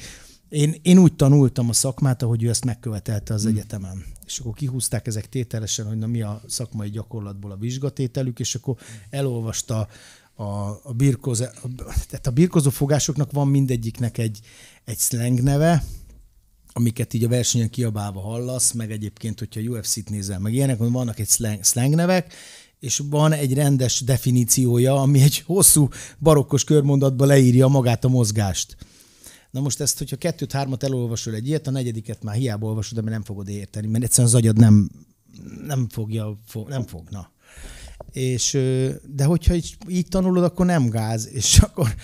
én, én úgy tanultam a szakmát, ahogy ő ezt megkövetelte az hmm. egyetemen. És akkor kihúzták ezek tételesen, hogy na mi a szakmai gyakorlatból a vizsgatételük, és akkor elolvasta a, a, birkoz, a, tehát a birkozó fogásoknak van mindegyiknek egy, egy slang neve, amiket így a versenyen kiabálva hallasz, meg egyébként, hogyha UFC-t nézel, meg ilyenek, vannak egy slang, slang nevek, és van egy rendes definíciója, ami egy hosszú barokkos körmondatba leírja magát a mozgást. Na most ezt, hogyha kettőt-hármat elolvasol egy ilyet, a negyediket már hiába olvasod, de nem fogod érteni, mert egyszerűen az agyad nem, nem fogja, fog, nem fogna. És, de hogyha így, így tanulod, akkor nem gáz, és akkor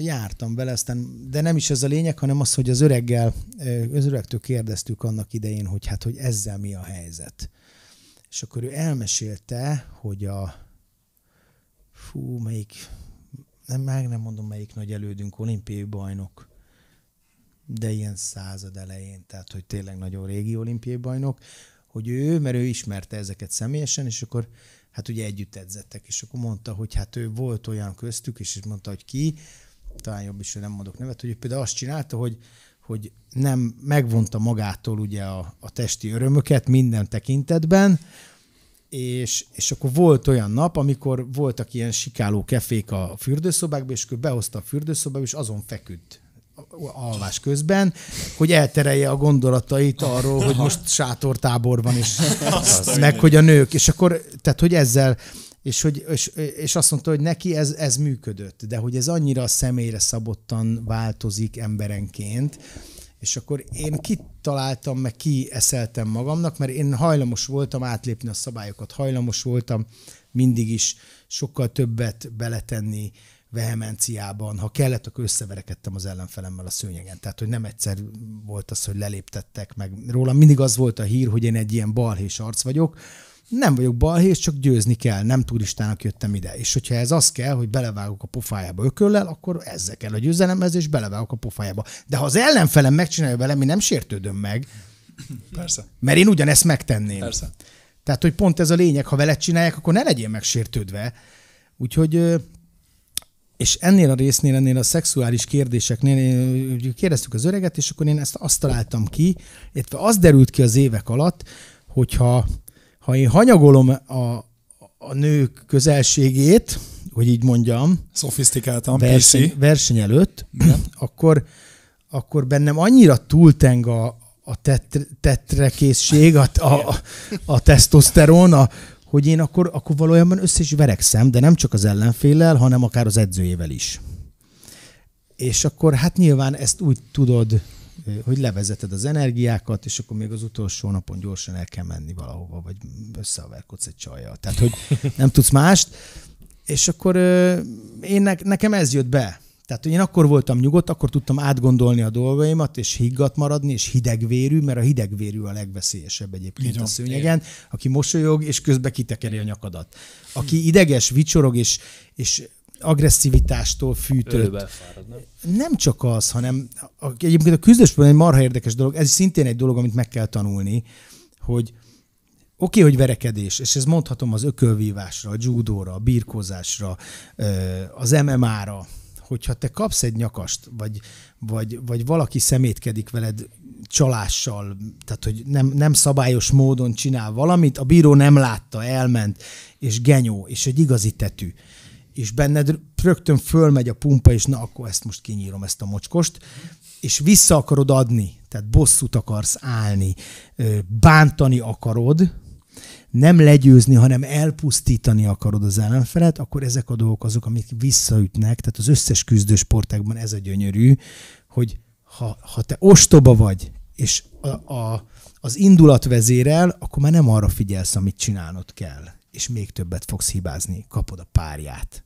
jártam vele, aztán, de nem is ez a lényeg, hanem az, hogy az öreggel, az öregtől kérdeztük annak idején, hogy hát, hogy ezzel mi a helyzet. És akkor ő elmesélte, hogy a fú, melyik, nem, meg nem mondom, melyik nagy elődünk, olimpiai bajnok, de ilyen század elején, tehát, hogy tényleg nagyon régi olimpiai bajnok, hogy ő, mert ő ismerte ezeket személyesen, és akkor hát ugye együtt edzettek, és akkor mondta, hogy hát ő volt olyan köztük, és mondta, hogy ki, talán jobb is, hogy nem mondok nevet, hogy például azt csinálta, hogy hogy nem megvonta magától ugye a, a testi örömöket minden tekintetben, és, és akkor volt olyan nap, amikor voltak ilyen sikáló kefék a fürdőszobákban, és akkor behozta a fürdőszobába, és azon feküdt alvás közben, hogy elterelje a gondolatait arról, hogy most sátortábor van, és (laughs) meg, hogy a nők, és akkor, tehát, hogy ezzel és, hogy, és, és azt mondta, hogy neki ez, ez működött, de hogy ez annyira személyre szabottan változik emberenként, és akkor én kitaláltam, meg kieszeltem magamnak, mert én hajlamos voltam átlépni a szabályokat, hajlamos voltam mindig is sokkal többet beletenni vehemenciában, ha kellett, akkor összeverekedtem az ellenfelemmel a szőnyegen. Tehát, hogy nem egyszer volt az, hogy leléptettek meg. Rólam mindig az volt a hír, hogy én egy ilyen balhés arc vagyok, nem vagyok balhés, csak győzni kell, nem turistának jöttem ide. És hogyha ez az kell, hogy belevágok a pofájába ököllel, akkor ezzel kell a győzelemhez, és belevágok a pofájába. De ha az ellenfelem megcsinálja velem, én nem sértődöm meg. Persze. Mert én ugyanezt megtenném. Persze. Tehát, hogy pont ez a lényeg, ha veled csinálják, akkor ne legyél megsértődve. Úgyhogy és ennél a résznél, ennél a szexuális kérdéseknél kérdeztük az öreget, és akkor én ezt azt találtam ki, illetve az derült ki az évek alatt, hogyha ha én hanyagolom a, a nők közelségét, hogy így mondjam, szofisztikáltan, verseny, verseny előtt, (clears throat) akkor, akkor bennem annyira túlteng a, a tet, tetrekészség, a, a, a, a tesztoszteron, a, hogy én akkor, akkor valójában össze is verekszem, de nem csak az ellenféllel, hanem akár az edzőjével is. És akkor hát nyilván ezt úgy tudod, eh, hogy levezeted az energiákat, és akkor még az utolsó napon gyorsan el kell menni valahova, vagy összeverkodsz egy csajjal. Tehát, hogy nem tudsz mást. És akkor eh, én, nekem ez jött be, tehát én akkor voltam nyugodt, akkor tudtam átgondolni a dolgaimat, és higgadt maradni, és hidegvérű, mert a hidegvérű a legveszélyesebb egyébként Igen, a szőnyegen, ér. aki mosolyog, és közbe kitekeri a nyakadat. Aki ideges, vicsorog, és, és agresszivitástól fűtött. Nem csak az, hanem a, egyébként a küzdésben egy marha érdekes dolog, ez szintén egy dolog, amit meg kell tanulni, hogy oké, okay, hogy verekedés, és ez mondhatom az ökölvívásra, a judóra, a birkózásra, az MMA-ra, hogyha te kapsz egy nyakast, vagy, vagy, vagy valaki szemétkedik veled csalással, tehát hogy nem, nem szabályos módon csinál valamit, a bíró nem látta, elment, és genyó, és egy igazi tetű és benned rögtön fölmegy a pumpa, és na, akkor ezt most kinyírom, ezt a mocskost, és vissza akarod adni, tehát bosszút akarsz állni, bántani akarod, nem legyőzni, hanem elpusztítani akarod az ellenfelet, akkor ezek a dolgok azok, amik visszaütnek, tehát az összes küzdősportákban ez a gyönyörű, hogy ha, ha te ostoba vagy, és a, a, az indulat vezérel, akkor már nem arra figyelsz, amit csinálnod kell, és még többet fogsz hibázni, kapod a párját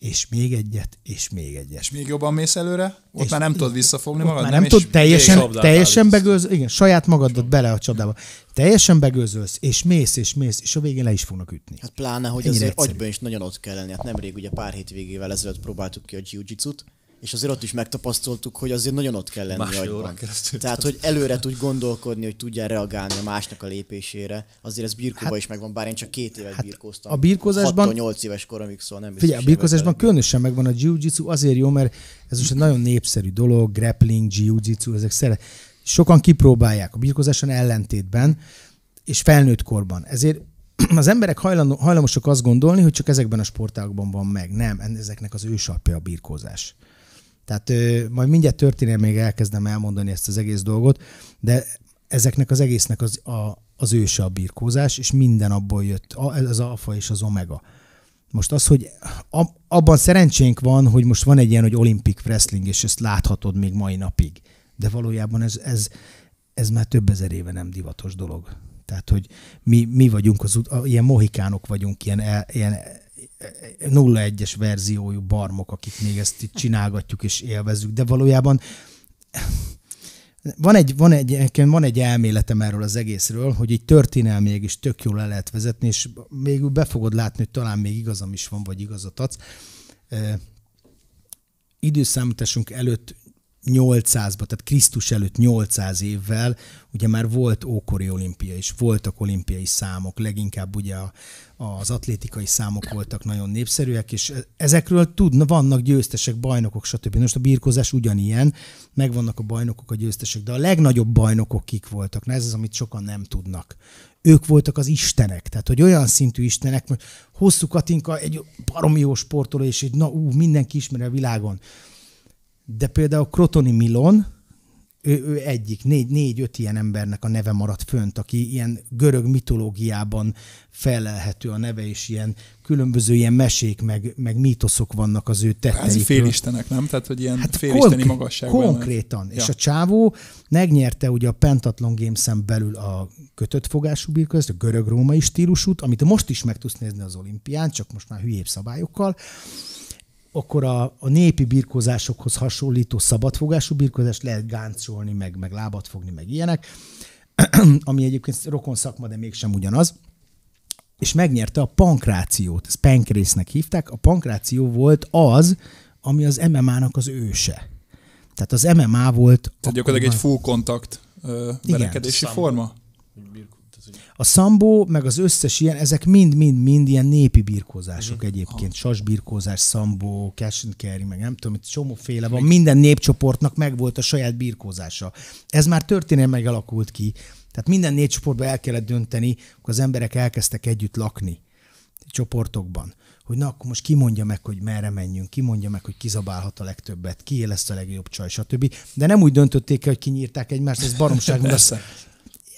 és még egyet, és még egyet. És még jobban mész előre? Ott és már nem tudod visszafogni magad? nem, nem tud, teljesen, teljesen begőzöl, igen, saját magadat bele a csodába. Teljesen begőzölsz, és mész, és mész, és a végén le is fognak ütni. Hát pláne, hogy Ennyire azért egyszerű. agyban is nagyon ott kell lenni. Hát nemrég ugye pár hétvégével ezelőtt próbáltuk ki a jiu-jitsu-t, és azért ott is megtapasztoltuk, hogy azért nagyon ott kell lenni Másfél Keresztül. Tehát, hogy előre tudj gondolkodni, hogy tudjál reagálni a másnak a lépésére. Azért ez birkóban hát, is megvan, bár én csak két évet hát, birkóztam. A birkózásban... 8 éves koromig, szóval nem Figyelj, a birkózásban különösen megvan a jiu-jitsu, azért jó, mert ez most egy nagyon népszerű dolog, grappling, jiu-jitsu, ezek szere. Sokan kipróbálják a birkózáson ellentétben, és felnőtt korban. Ezért (clears throat) az emberek hajlan, hajlamosak azt gondolni, hogy csak ezekben a sportágokban van meg. Nem, ezeknek az ősapja a birkózás. Tehát ö, majd mindjárt történelmi még elkezdem elmondani ezt az egész dolgot, de ezeknek az egésznek az, a, az őse a birkózás, és minden abból jött, a, ez az alfa és az omega. Most az, hogy a, abban szerencsénk van, hogy most van egy ilyen, hogy olimpik wrestling, és ezt láthatod még mai napig. De valójában ez, ez, ez már több ezer éve nem divatos dolog. Tehát, hogy mi, mi vagyunk, az, ilyen mohikánok vagyunk, ilyen, el, ilyen nulla es verziójú barmok, akik még ezt itt csinálgatjuk és élvezzük, de valójában van egy, van egy, van egy elméletem erről az egészről, hogy így történelmileg is tök jól le lehet vezetni, és még be fogod látni, hogy talán még igazam is van, vagy igazat adsz. E, időszámításunk előtt 800-ba, tehát Krisztus előtt 800 évvel, ugye már volt ókori olimpia is, voltak olimpiai számok, leginkább ugye a az atlétikai számok voltak nagyon népszerűek, és ezekről tudna, vannak győztesek, bajnokok, stb. Most a birkózás ugyanilyen, megvannak a bajnokok, a győztesek, de a legnagyobb bajnokok kik voltak? Na ez az, amit sokan nem tudnak. Ők voltak az istenek, tehát hogy olyan szintű istenek, hogy hosszú Katinka egy baromi jó sportoló, és egy, na ú, mindenki ismeri a világon. De például Krotoni Milon, ő, ő egyik, négy, négy-öt ilyen embernek a neve maradt fönt, aki ilyen görög mitológiában felelhető a neve, és ilyen különböző ilyen mesék, meg, meg mítoszok vannak az ő tetteikről. Ez félistenek, nem? Tehát, hogy ilyen hát félisteni konkr- magasságban. Konkrétan. Ja. És a csávó megnyerte ugye a Pentathlon games belül a kötött fogású birkőzt, a görög-római stílusút, amit most is meg tudsz nézni az olimpián, csak most már hülyébb szabályokkal akkor a, a népi birkózásokhoz hasonlító szabadfogású birkózást lehet gáncolni, meg, meg lábat fogni, meg ilyenek, (clears throat) ami egyébként rokon szakma, de mégsem ugyanaz. És megnyerte a pankrációt, ezt pankrésznek hívták. A pankráció volt az, ami az MMA-nak az őse. Tehát az MMA volt... Tehát gyakorlatilag egy full kontakt verekedési forma? A szambó, meg az összes ilyen, ezek mind-mind-mind ilyen népi birkózások uh-huh. egyébként. Sasbirkózás, szambó, cash and carry, meg nem tudom, itt csomóféle van. Minden népcsoportnak megvolt a saját birkózása. Ez már történelme alakult ki. Tehát minden népcsoportban el kellett dönteni, akkor az emberek elkezdtek együtt lakni csoportokban hogy na, akkor most kimondja meg, hogy merre menjünk, kimondja meg, hogy kizabálhat a legtöbbet, ki lesz a legjobb csaj, stb. De nem úgy döntötték el, hogy kinyírták egymást, ez baromság, mert (laughs)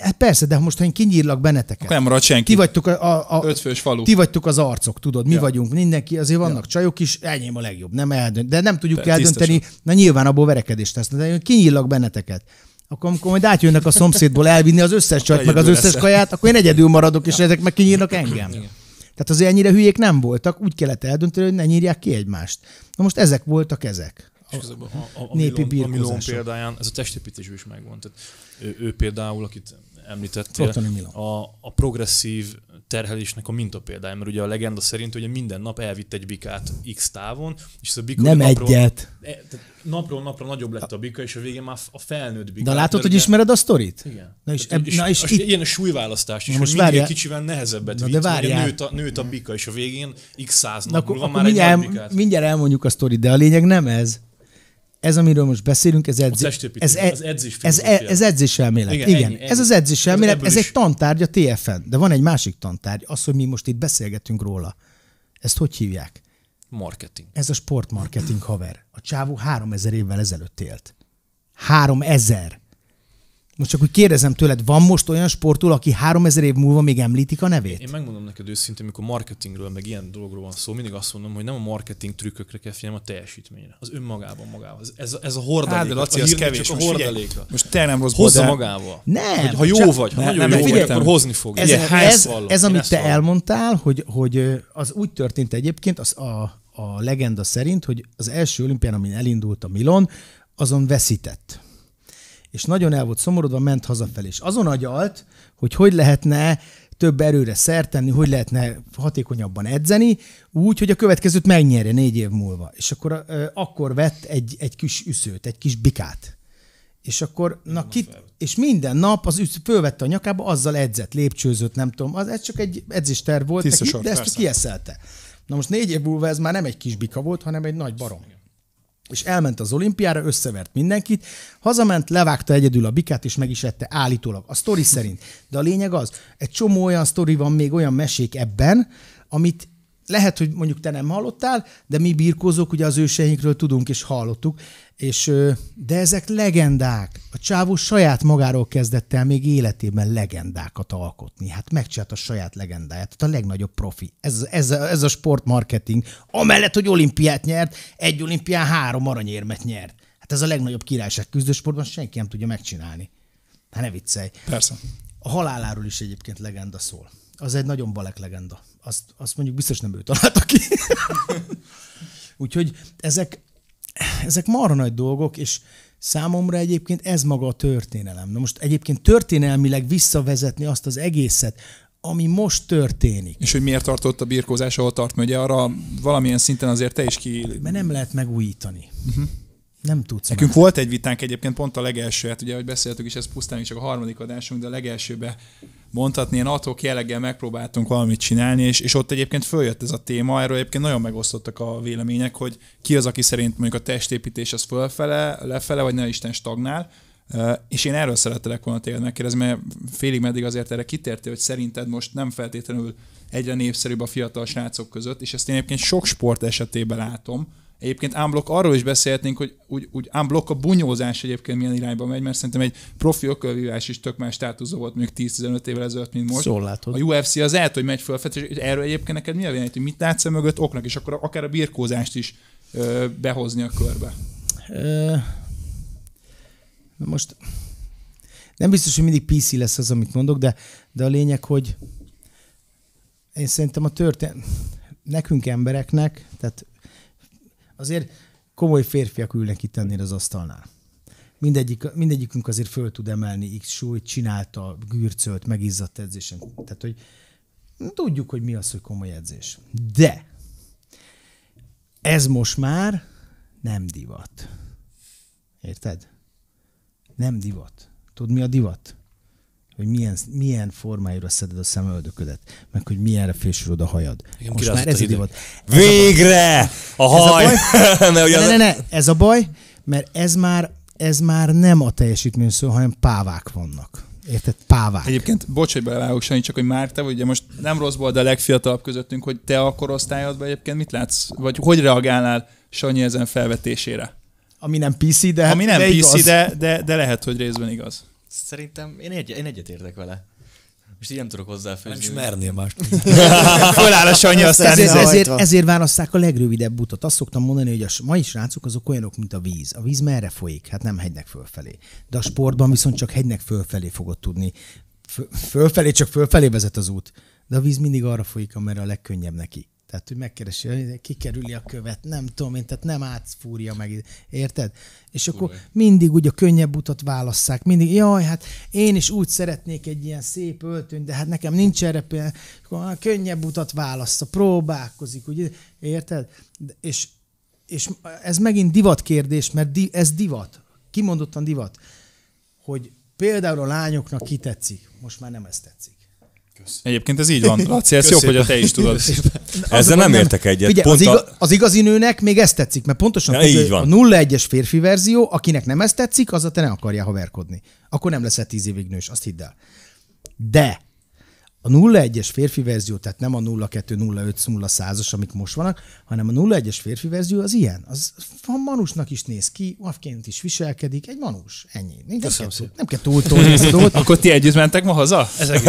Hát persze, de most ha én kinyírlak benneteket. Akkor nem marad senki. Ti vagytok, a, a, a, Ötfős falu. ti vagytok az arcok, tudod, mi ja. vagyunk, mindenki, azért vannak ja. csajok is, enyém a legjobb, nem eldönt, de nem tudjuk de, eldönteni, tisztesen. na nyilván abból verekedést tesznek, de én kinyírlak benneteket akkor amikor majd átjönnek a szomszédból elvinni az összes csajt, meg az összes lesz. kaját, akkor én egyedül maradok, és ezek meg kinyírnak engem. Igen. Tehát azért ennyire hülyék nem voltak, úgy kellett eldönteni, hogy ne nyírják ki egymást. Na most ezek voltak ezek. A, a, a, a népi a, a Milon példáján ez a testépítésű is megvan. Tehát ő, ő például, akit említettél, a, a progresszív terhelésnek a mintapéldája, mert ugye a legenda szerint ugye minden nap elvitt egy bikát X távon, és ez a bika Nem napról, egyet. E, napról napra nagyobb lett a bika, és a végén már a felnőtt bika. De látod, hogy ismered a sztorit? Igen. Na és, eb, és, na és, és itt... ilyen a súlyválasztás is, most mindig egy kicsivel nehezebbet na, de várjál. Nőtt a, nőtt a bika, és a végén X száz nap múlva már mindjárt, egy mindjárt elmondjuk a sztorit, de a lényeg nem ez ez, amiről most beszélünk, ez, e- edzés, ez, e- ez, edzés ez, ez edzés elmélet. Igen, Igen. Ennyi, ennyi. ez az edzés elmélet, ez, ez egy tantárgy a TFN, de van egy másik tantárgy, az, hogy mi most itt beszélgetünk róla. Ezt hogy hívják? Marketing. Ez a sportmarketing haver. A csávó 3000 évvel ezelőtt élt. 3000! Most csak úgy kérdezem tőled, van most olyan sportoló, aki 3000 év múlva még említik a nevét? Én megmondom neked őszintén, amikor marketingről, meg ilyen dologról van szó, mindig azt mondom, hogy nem a marketing trükkökre kell figyelni, a teljesítményre. Az önmagában magával. Ez, ez a hordalék. Hát, Laci, a ez kevés. A hordalékra. Most te nem hozod Hozza de... magával. Nem. Hogy ha jó csak, vagy, ha nem, nagyon nem, jó figyelj, vagy, akkor hozni fog. Ez, ez, ez, ez amit te elmondtál, hogy, hogy az úgy történt egyébként, az a, a legenda szerint, hogy az első olimpián, amin elindult a Milon, azon veszített és nagyon el volt szomorodva, ment hazafelé. És azon agyalt, hogy hogy lehetne több erőre szert tenni, hogy lehetne hatékonyabban edzeni, úgy, hogy a következőt megnyerje négy év múlva. És akkor, akkor vett egy, egy kis üszőt, egy kis bikát. És akkor, na kit és minden nap az üsz, fölvette a nyakába, azzal edzett, lépcsőzött, nem tudom, az, ez csak egy edzésterv volt, Tiszta neki, sor, de ezt kieszelte. Na most négy év múlva ez már nem egy kis bika volt, hanem egy nagy barom. Igen és elment az olimpiára, összevert mindenkit, hazament, levágta egyedül a bikát, és meg is ette állítólag, a sztori szerint. De a lényeg az, egy csomó olyan sztori van, még olyan mesék ebben, amit lehet, hogy mondjuk te nem hallottál, de mi birkózók ugye az őseinkről tudunk és hallottuk, és, de ezek legendák. A csávó saját magáról kezdett el még életében legendákat alkotni. Hát megcsinált a saját legendáját, a legnagyobb profi. Ez, ez, ez a sportmarketing. Amellett, hogy olimpiát nyert, egy olimpián három aranyérmet nyert. Hát ez a legnagyobb királyság küzdősportban, senki nem tudja megcsinálni. Hát ne viccelj. Persze. A haláláról is egyébként legenda szól. Az egy nagyon balek legenda azt, azt mondjuk biztos nem ő találta ki. (laughs) Úgyhogy ezek, ezek marha nagy dolgok, és számomra egyébként ez maga a történelem. Na most egyébként történelmileg visszavezetni azt az egészet, ami most történik. És hogy miért tartott a birkózás, ahol tart, mert ugye arra valamilyen szinten azért te is ki... Mert nem lehet megújítani. Uh-huh. Nem tudsz. Nekünk már. volt egy vitánk egyébként, pont a legelső, hát ugye, ahogy beszéltük is, ez pusztán csak a harmadik adásunk, de a legelsőbe mondhatni, ilyen atok jelleggel megpróbáltunk valamit csinálni, és, és ott egyébként följött ez a téma, erről egyébként nagyon megosztottak a vélemények, hogy ki az, aki szerint mondjuk a testépítés az fölfele, lefele, vagy ne Isten stagnál, és én erről szeretelek volna téged megkérdezni, mert félig meddig azért erre kitértél, hogy szerinted most nem feltétlenül egyre népszerűbb a fiatal srácok között, és ezt én egyébként sok sport esetében látom, Egyébként ámblok arról is beszélhetnénk, hogy úgy, úgy ámblok a bunyózás egyébként milyen irányba megy, mert szerintem egy profi ökölvívás is tök más státuszú volt még 10-15 évvel ezelőtt, mint most. Szóval látod. A UFC az lehet, hogy megy föl, és erről egyébként neked mi a vélemény, hogy mit látsz e mögött oknak, és akkor akár a birkózást is ö, behozni a körbe? Ö, most nem biztos, hogy mindig PC lesz az, amit mondok, de, de a lényeg, hogy én szerintem a történet, nekünk embereknek, tehát azért komoly férfiak ülnek itt ennél az asztalnál. Mindegyik, mindegyikünk azért föl tud emelni X súlyt, csinálta, gürcölt, megizzadt edzésen. Tehát, hogy tudjuk, hogy mi az, hogy komoly edzés. De ez most már nem divat. Érted? Nem divat. Tudod, mi a divat? hogy milyen, milyen formájúra szeded a szemöldöködet, meg hogy milyenre fésülöd a hajad. Igen, Most már ez a divat. Végre! A, haj! Ez a baj. (laughs) ne, ne, ne, ez a baj, mert ez már, ez már nem a teljesítmény szó, hanem pávák vannak. Érted? Pávák. Egyébként, bocs, hogy belevágok, Sanyi, csak hogy már te vagy, ugye most nem volt, de a legfiatalabb közöttünk, hogy te a korosztályodban egyébként mit látsz? Vagy hogy reagálnál Sanyi ezen felvetésére? Ami nem PC, de... Ami nem de PC, igaz. de, de, de lehet, hogy részben igaz. Szerintem én, egy, én egyetértek vele. Most így nem tudok hozzáfőzni. Nem is mernél mást. (laughs) Föláll a Sanyi, aztán ezért, ezért, ezért válasszák a legrövidebb utat. Azt szoktam mondani, hogy a mai srácok azok olyanok, mint a víz. A víz merre folyik? Hát nem hegynek fölfelé. De a sportban viszont csak hegynek fölfelé fogod tudni. Fölfelé, csak fölfelé vezet az út. De a víz mindig arra folyik, amerre a legkönnyebb neki. Tehát, hogy megkeresi, hogy kikerüli a követ, nem tudom én, tehát nem átfúrja meg, érted? És akkor mindig úgy a könnyebb utat válasszák, mindig, jaj, hát én is úgy szeretnék egy ilyen szép öltönyt, de hát nekem nincs erre például, a könnyebb utat válaszza, próbálkozik, ugye, érted? És, és ez megint divat kérdés, mert di, ez divat, kimondottan divat, hogy például a lányoknak tetszik, most már nem ez tetszik. Kösz. Egyébként ez így van. (laughs) Laci, ez jó, hogy a te is tudod. Ezzel nem, értek egyet. Ugye, Pont az, iga, az igazi nőnek még ez tetszik, mert pontosan ja, így van. a 0-1-es férfi verzió, akinek nem ez tetszik, az a te ne akarja haverkodni. Akkor nem leszel tíz évig nős, azt hidd el. De a 01 es férfi verzió, tehát nem a 02, 05, 0 0-100-as, amik most vannak, hanem a 01 es férfi verzió az ilyen. Az van manusnak is néz ki, afként is viselkedik, egy manus. Ennyi. Nem, Köszönöm kell, nem kell túl, ezt a (laughs) dolgot. Akkor ti együtt mentek ma haza? Ez (laughs)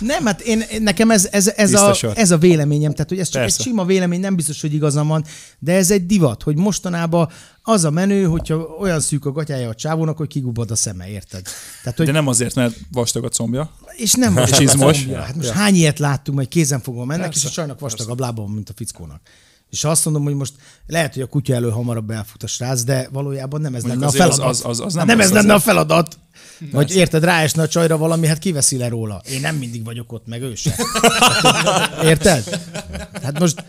nem, hát én, nekem ez, ez, ez, a, ez a véleményem, tehát hogy ez csak Persze. egy sima vélemény, nem biztos, hogy igazam van, de ez egy divat, hogy mostanában az a menő, hogyha olyan szűk a gatyája a csávónak, hogy kigubad a szeme, érted? Tehát, hogy... De nem azért, mert vastag a combja. És nem vastag a combja. Hát most ja. hány ilyet láttunk, hogy kézenfogva mennek, Persze. és a csajnak vastagabb lábam, mint a fickónak. És azt mondom, hogy most lehet, hogy a kutya elő hamarabb elfut a srác, de valójában nem ez Mondjuk lenne a feladat. Az, az, az, az nem nem ez lenne a feladat. Vagy Persze. érted, ráesne a csajra valami, hát kiveszi le róla. Én nem mindig vagyok ott, meg ő sem. (laughs) Érted? Hát most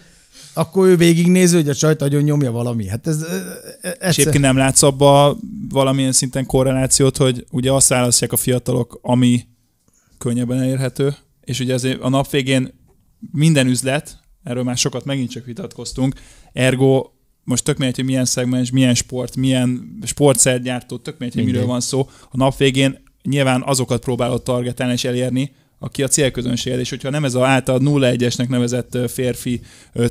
akkor ő végignéző, hogy a csajt agyon nyomja valami. Hát ez, ez És nem látsz abba valamilyen szinten korrelációt, hogy ugye azt választják a fiatalok, ami könnyebben elérhető, és ugye azért a nap végén minden üzlet, erről már sokat megint csak vitatkoztunk, ergo most tök mindegy, hogy milyen szegmens, milyen sport, milyen sportszergyártó, tök mindegy, hogy miről van szó. A nap végén nyilván azokat próbálod targetálni és elérni, aki a célközönséged, és hogyha nem ez a által 0-1-esnek nevezett férfi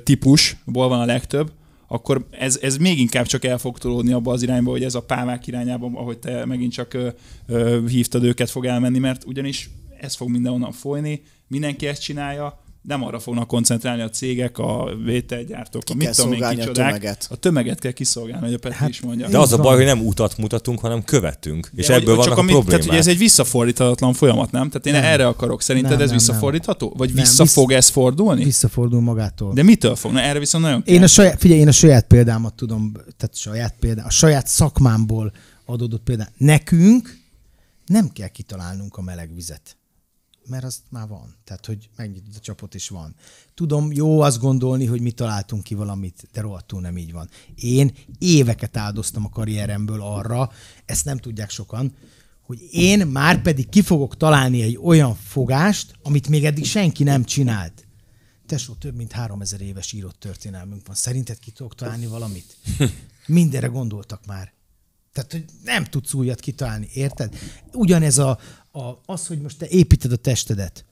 típusból van a legtöbb, akkor ez, ez még inkább csak el fog tolódni abba az irányba, hogy ez a pávák irányába, ahogy te megint csak ö, ö, hívtad őket, fog elmenni, mert ugyanis ez fog mindenhonnan folyni, mindenki ezt csinálja, nem arra fognak koncentrálni a cégek, a vételgyártók, a mit tudom én, A tömeget. a tömeget kell kiszolgálni, hogy a Peti hát, is mondja. De az a baj, hogy nem utat mutatunk, hanem követünk. És de, ebből vannak csak a problémák. Tehát ugye ez egy visszafordíthatatlan folyamat, nem? Tehát én nem. erre akarok. Szerinted nem, ez nem, visszafordítható? Vagy nem, vissza fog ez fordulni? Visszafordul magától. De mitől fog? Na, erre viszont nagyon Én a saját, figyelj, én a saját példámat tudom, tehát saját példá, a saját szakmámból adódott példát. Nekünk nem kell kitalálnunk a meleg vizet mert azt már van. Tehát, hogy megnyitod a csapot, és van. Tudom, jó azt gondolni, hogy mi találtunk ki valamit, de rohadtul nem így van. Én éveket áldoztam a karrieremből arra, ezt nem tudják sokan, hogy én már pedig ki fogok találni egy olyan fogást, amit még eddig senki nem csinált. Tesó, több mint 3000 éves írott történelmünk van. Szerinted ki tudok találni valamit? (laughs) Mindenre gondoltak már. Tehát, hogy nem tudsz újat kitalálni, érted? Ugyanez a, a, az, hogy most te építed a testedet.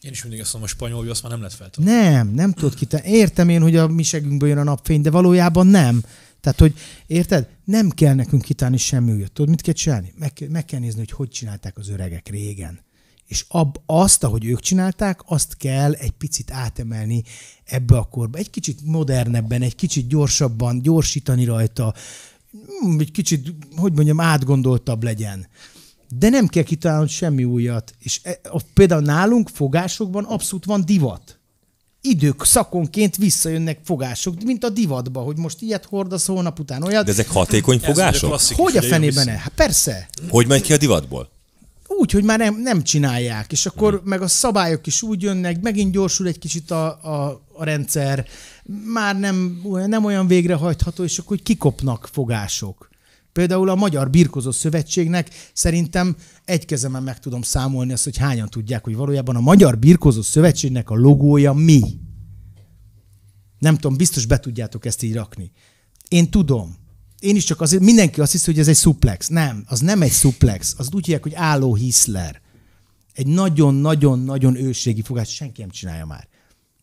Én is mindig azt mondom, a spanyol azt már nem lehet feltartani. Nem, nem tudod ki. Értem én, hogy a mi segünkből jön a napfény, de valójában nem. Tehát, hogy érted? Nem kell nekünk kitálni semmi újat. Tudod, mit kell csinálni? Meg, meg kell nézni, hogy hogy csinálták az öregek régen. És ab, azt, ahogy ők csinálták, azt kell egy picit átemelni ebbe a korba. Egy kicsit modernebben, egy kicsit gyorsabban, gyorsítani rajta, hmm, egy kicsit, hogy mondjam, átgondoltabb legyen de nem kell kitalálnod semmi újat. És e, a például nálunk fogásokban abszolút van divat. Idők szakonként visszajönnek fogások, mint a divatba, hogy most ilyet hordasz, holnap után olyat. De ezek hatékony fogások? Ez hogy a fenében e? Hát persze. Hogy megy ki a divatból? Úgy, hogy már nem, nem csinálják, és akkor hmm. meg a szabályok is úgy jönnek, megint gyorsul egy kicsit a, a, a rendszer, már nem, nem olyan végrehajtható, és akkor hogy kikopnak fogások. Például a Magyar Birkozó Szövetségnek szerintem egy kezemen meg tudom számolni azt, hogy hányan tudják, hogy valójában a Magyar Birkozó Szövetségnek a logója mi. Nem tudom, biztos be tudjátok ezt így rakni. Én tudom. Én is csak azért, mindenki azt hiszi, hogy ez egy szuplex. Nem, az nem egy szuplex. Az úgy hívják, hogy álló hiszler. Egy nagyon-nagyon-nagyon őségi fogás. Senki nem csinálja már.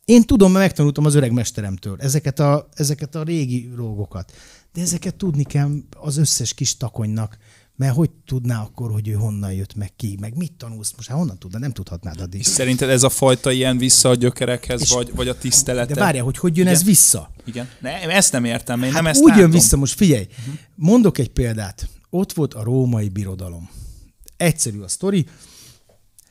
Én tudom, mert megtanultam az öreg mesteremtől ezeket a, ezeket a régi rógokat. De ezeket tudni kell az összes kis takonynak, mert hogy tudná akkor, hogy ő honnan jött meg ki, meg mit tanulsz most, hát honnan tudna, nem tudhatnád addig. És szerinted ez a fajta ilyen vissza a gyökerekhez, és vagy, vagy a tisztelet? De várja, hogy hogy jön Igen? ez vissza? Igen, ne, ezt nem értem, én hát nem ezt úgy látom. jön vissza, most figyelj, uh-huh. mondok egy példát. Ott volt a római birodalom. Egyszerű a sztori,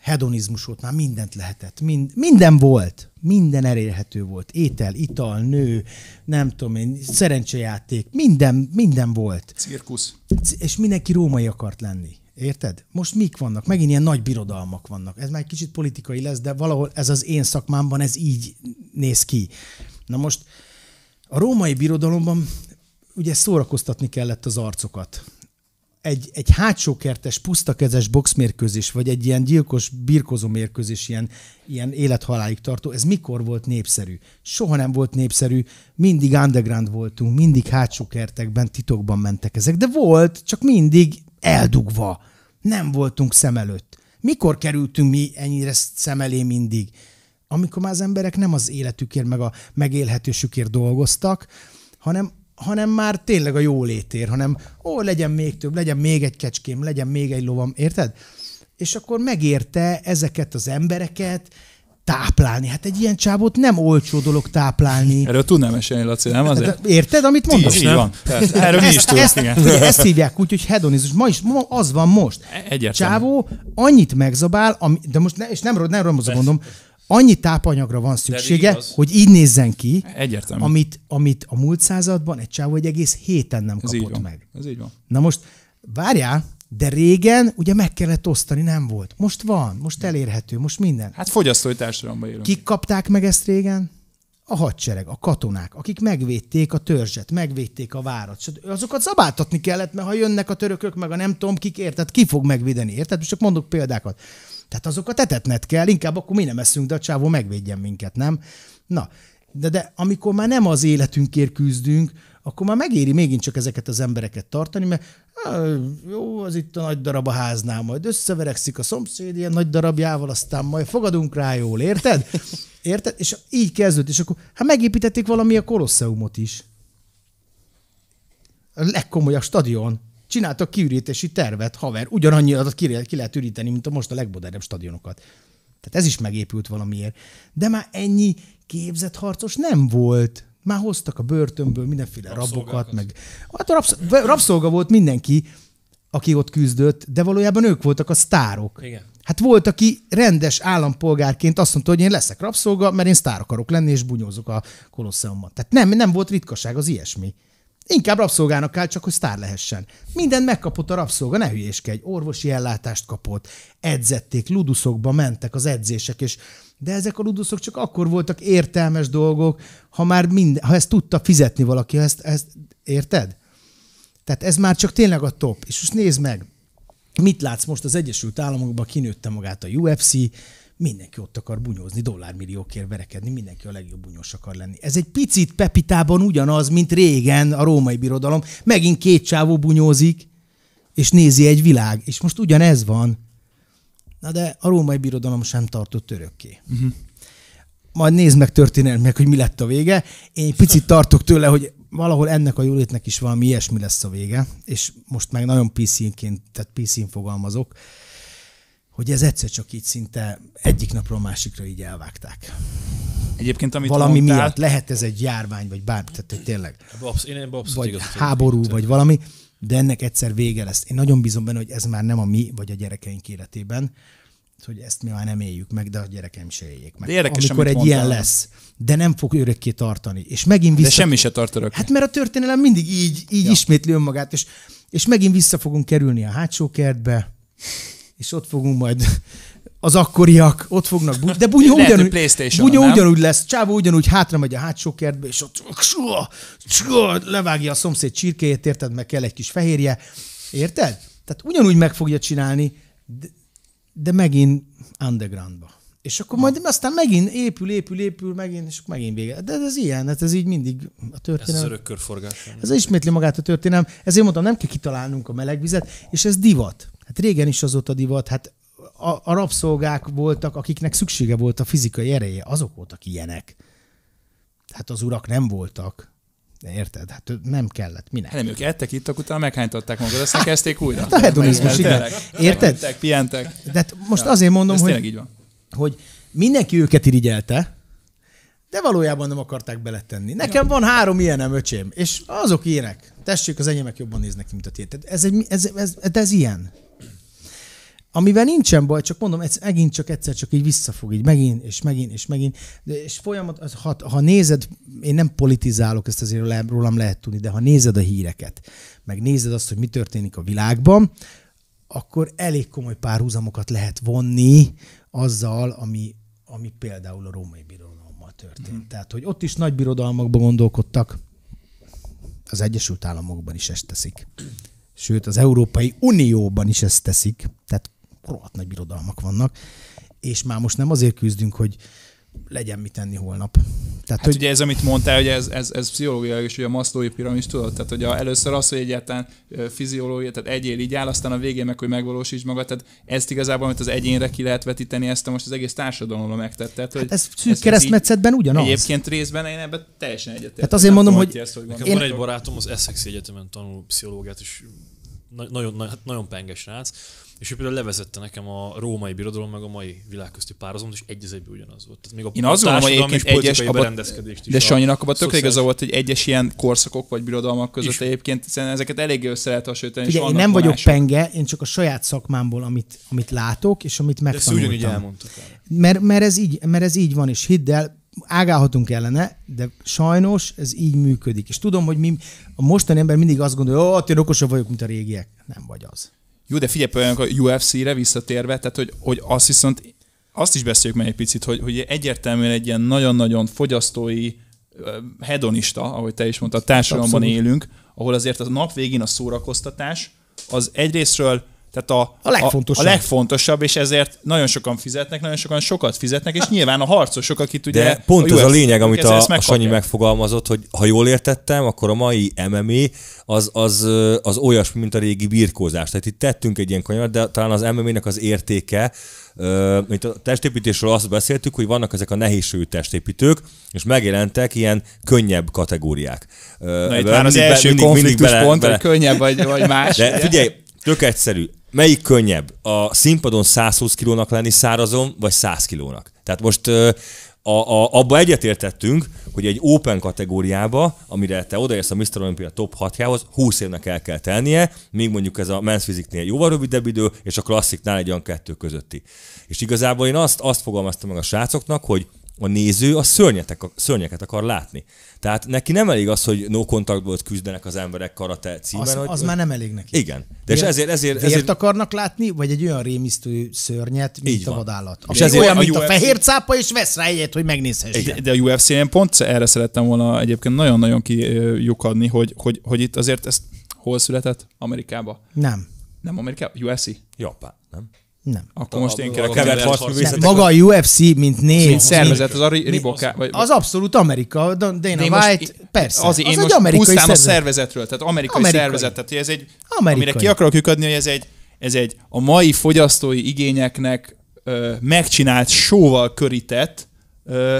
hedonizmus volt, már mindent lehetett, mind, minden volt minden elérhető volt. Étel, ital, nő, nem tudom én, szerencsejáték, minden, minden volt. Cirkusz. És mindenki római akart lenni. Érted? Most mik vannak? Megint ilyen nagy birodalmak vannak. Ez már egy kicsit politikai lesz, de valahol ez az én szakmámban, ez így néz ki. Na most a római birodalomban ugye szórakoztatni kellett az arcokat egy, egy hátsókertes, pusztakezes boxmérkőzés, vagy egy ilyen gyilkos birkozó mérkőzés, ilyen, ilyen élethalálig tartó, ez mikor volt népszerű? Soha nem volt népszerű, mindig underground voltunk, mindig hátsókertekben, titokban mentek ezek, de volt, csak mindig eldugva. Nem voltunk szem előtt. Mikor kerültünk mi ennyire szem elé mindig? Amikor már az emberek nem az életükért, meg a megélhetősükért dolgoztak, hanem hanem már tényleg a jó létér, hanem ó, legyen még több, legyen még egy kecském, legyen még egy lovam, érted? És akkor megérte ezeket az embereket, táplálni. Hát egy ilyen csábot nem olcsó dolog táplálni. Erről tudnám mesélni, Laci, nem azért? Hát, érted, amit mondom? Ti nem? Van. Erről mi is tudok, ezt, igen. Ezt, ezt hívják úgy, hogy hedonizmus. Ma is ma az van most. E- egyértelmű. Csávó annyit megzabál, ami, de most ne, és nem, nem, nem, nem mondom, annyi tápanyagra van szüksége, hogy így nézzen ki, Egyértelmű. Amit, amit a múlt században egy csávó egy egész héten nem kapott Ez így van. meg. Ez így van. Na most várjál, de régen ugye meg kellett osztani, nem volt. Most van, most elérhető, most minden. Hát fogyasztói társadalomban élünk. Kik kapták meg ezt régen? A hadsereg, a katonák, akik megvédték a törzset, megvédték a várat. Szóval azokat zabáltatni kellett, mert ha jönnek a törökök, meg a nem tudom kik, érted, ki fog megvédeni, érted? Most csak mondok példákat. Tehát azokat etetned kell, inkább akkor mi nem eszünk, de a csávó megvédjen minket, nem? Na, de, de amikor már nem az életünkért küzdünk, akkor már megéri mégint csak ezeket az embereket tartani, mert jó, az itt a nagy darab a háznál, majd összeverekszik a szomszéd ilyen nagy darabjával, aztán majd fogadunk rá jól, érted? Érted? És így kezdődött, és akkor hát megépítették valami a kolosseumot is. A legkomolyabb stadion csináltak kiürítési tervet, haver, ugyanannyi adat ki, ki lehet üríteni, mint a most a legmodernebb stadionokat. Tehát ez is megépült valamiért. De már ennyi képzett harcos nem volt. Már hoztak a börtönből mindenféle rabokat, meg... Hát a rabsz... rabszolga volt mindenki, aki ott küzdött, de valójában ők voltak a sztárok. Igen. Hát volt, aki rendes állampolgárként azt mondta, hogy én leszek rabszolga, mert én sztár akarok lenni, és bunyózok a kolosseumban. Tehát nem, nem volt ritkaság az ilyesmi. Inkább rabszolgának áll, csak hogy sztár lehessen. Minden megkapott a rabszolga, ne hülyéskedj. Orvosi ellátást kapott, edzették, luduszokba mentek az edzések, és de ezek a luduszok csak akkor voltak értelmes dolgok, ha már minden, ha ezt tudta fizetni valaki, ha ezt, ezt érted? Tehát ez már csak tényleg a top. És most nézd meg, mit látsz most az Egyesült Államokban, kinőtte magát a UFC, mindenki ott akar bunyózni, dollármilliókért verekedni, mindenki a legjobb bunyós akar lenni. Ez egy picit Pepitában ugyanaz, mint régen a római birodalom. Megint két csávó bunyózik, és nézi egy világ. És most ugyanez van. Na de a római birodalom sem tartott örökké. Uh-huh. Majd nézd meg történelmileg, hogy mi lett a vége. Én egy picit tartok tőle, hogy valahol ennek a jólétnek is valami ilyesmi lesz a vége, és most meg nagyon PC-ként, tehát PC-n fogalmazok, hogy ez egyszer csak így szinte egyik napról másikra így elvágták. Egyébként, amit valami mondtál... miatt, lehet ez egy járvány, vagy bármi, tehát hogy tényleg. Babsz, én babsz, vagy igaz, háború, vagy valami, de ennek egyszer vége lesz. Én nagyon bízom benne, hogy ez már nem a mi, vagy a gyerekeink életében, hogy ezt mi már nem éljük meg, de a gyerekem se éljék meg. De érdekes, Amikor egy mondtál. ilyen lesz, de nem fog örökké tartani. És megint vissza... De semmi se tart örökké. Hát mert a történelem mindig így, így ja. ismétli önmagát, és, és megint vissza fogunk kerülni a hátsó kertbe, és ott fogunk majd az akkoriak, ott fognak, bu- de bunyó ugyanúgy, bunyó ugyanúgy lesz, csávó ugyanúgy hátra megy a hátsó kertbe, és ott csua, csua, levágja a szomszéd csirkéjét, érted, meg kell egy kis fehérje, érted? Tehát ugyanúgy meg fogja csinálni, de, de megint undergroundba. És akkor majd aztán megint épül, épül, épül, megint, és megint vége. De ez ilyen, hát ez így mindig a történelem. Ez az örökkörforgás. Ez ismétli magát a történelem. Ezért mondtam, nem kell kitalálnunk a melegvizet, és ez divat. Hát régen is azóta divat, hát a, a rabszolgák voltak, akiknek szüksége volt a fizikai ereje, azok voltak ilyenek. Hát az urak nem voltak. De érted? Hát nem kellett. Minek? Hát nem, ők ettek, ittak, utána meghánytották magukat, aztán kezdték újra. Hát a hedonizmus, igen. Érted? Pihentek, De hát most ja, azért mondom, hogy, így van hogy mindenki őket irigyelte, de valójában nem akarták beletenni. Nekem van három ilyenem, öcsém, és azok ilyenek. Tessék, az enyémek jobban néznek, mint a tiéd. Ez, egy, ez, ez, ez, ez ilyen. Amivel nincsen baj, csak mondom, ez megint csak egyszer csak így visszafog, így megint, és megint, és megint. De, és folyamat, ha, ha nézed, én nem politizálok, ezt azért le, rólam lehet tudni, de ha nézed a híreket, meg nézed azt, hogy mi történik a világban, akkor elég komoly párhuzamokat lehet vonni azzal, ami, ami például a római birodalommal történt. Mm. Tehát, hogy ott is nagy birodalmakban gondolkodtak, az Egyesült Államokban is ezt teszik. Sőt, az Európai Unióban is ezt teszik. Tehát rohadt nagy birodalmak vannak. És már most nem azért küzdünk, hogy legyen mit tenni holnap. Tehát, hát hogy... ugye ez, amit mondtál, hogy ez, ez, ez pszichológiai is, hogy a maszlói piramis, tudod? Tehát, hogy a, először az, hogy egyáltalán fiziológia, tehát egyél így áll, aztán a végén meg, hogy megvalósíts magad. Tehát ezt igazából, amit az egyénre ki lehet vetíteni, ezt most az egész társadalomra megtetted. hát ez szűk keresztmetszetben ugyanaz. Egyébként részben én ebben teljesen egyetértek. Hát azért mondom, hogy... Ezt, hogy nekem én... van egy barátom, az Essex Egyetemen tanul pszichológiát, és nagyon, hát nagyon penges rác, és ő például levezette nekem a római birodalom, meg a mai világ közti párhuzamot, és egy az egyben ugyanaz volt. Tehát még a Én azt gondolom, hogy egyébként egyes, abba, de Sanyinak abban tökre igaza volt, hogy egyes ilyen korszakok vagy birodalmak között is. egyébként, hiszen ezeket eléggé össze lehet hasonlítani. Ugye, én nem vagyok penge, én csak a saját szakmámból, amit, amit látok, és amit megtanultam. De ezt ugyanígy elmondtuk el. Mert, mert, ez így, mert ez így van, és hidd el, ágálhatunk ellene, de sajnos ez így működik. És tudom, hogy mi, a mostani ember mindig azt gondolja, hogy én okosabb vagyok, mint a régiek. Nem vagy az. Jó, de figyelj olyan a UFC-re visszatérve, tehát hogy, hogy azt viszont azt is beszéljük meg egy picit, hogy, hogy egyértelműen egy ilyen nagyon-nagyon fogyasztói, hedonista, ahogy te is mondtad, társadalomban élünk, ahol azért a nap végén a szórakoztatás az egyrésztről tehát a, a, legfontosabb. a, a legfontosabb, és ezért nagyon sokan fizetnek, nagyon sokan sokat fizetnek, és nyilván a harcosok, akik ugye... De pont a ez a lényeg, amit a, a Sanyi megfogalmazott, hogy ha jól értettem, akkor a mai MMA az, az, az olyasmi, mint a régi birkózás. Tehát itt tettünk egy ilyen kanyart, de talán az MMA-nek az értéke, mint a testépítésről azt beszéltük, hogy vannak ezek a nehézsőű testépítők, és megjelentek ilyen könnyebb kategóriák. Na itt már az mindig, első mindig, konfliktus mindig bele, pont, bele. hogy könnyebb vagy, vagy más. De ugye? figyelj, tök egyszerű. Melyik könnyebb? A színpadon 120 kilónak lenni szárazon, vagy 100 kilónak? Tehát most a, a, abba egyetértettünk, hogy egy open kategóriába, amire te odaérsz a Mr. Olympia top 6-jához, 20 évnek el kell tennie, Míg mondjuk ez a men's fiziknél jóval rövidebb idő, és a klassziknál egy olyan kettő közötti. És igazából én azt, azt fogalmaztam meg a srácoknak, hogy a néző a, szörnyetek, a szörnyeket akar látni. Tehát neki nem elég az, hogy no contact volt küzdenek az emberek karate címen. Az, hogy, az hogy... már nem elég neki. Igen. De Vért, és ezért, ezért, ezért... Vért akarnak látni, vagy egy olyan rémisztő szörnyet, mint Így a vadállat. És ezért olyan, a mint UFC... a fehér cápa, és vesz rá egyet, hogy megnézhesse. De, de a UFC-en pont erre szerettem volna egyébként nagyon-nagyon kiukadni, hogy, hogy, hogy itt azért ezt hol született? Amerikába? Nem. Nem Amerikába? UFC? Japán, nem? Nem. Akkor most én kérek kevert Hart Maga a UFC, mint név. szervezet, az a riboká. Vagy... Az abszolút Amerika, Dana de én White, most, persze. Az, én az most egy amerikai szervezet. a szervezetről, tehát amerikai, amerikai. szervezet. Tehát ez egy, amerikai. amire ki akarok lyukadni, hogy ez egy, ez egy a mai fogyasztói igényeknek ö, megcsinált, sóval körített ö,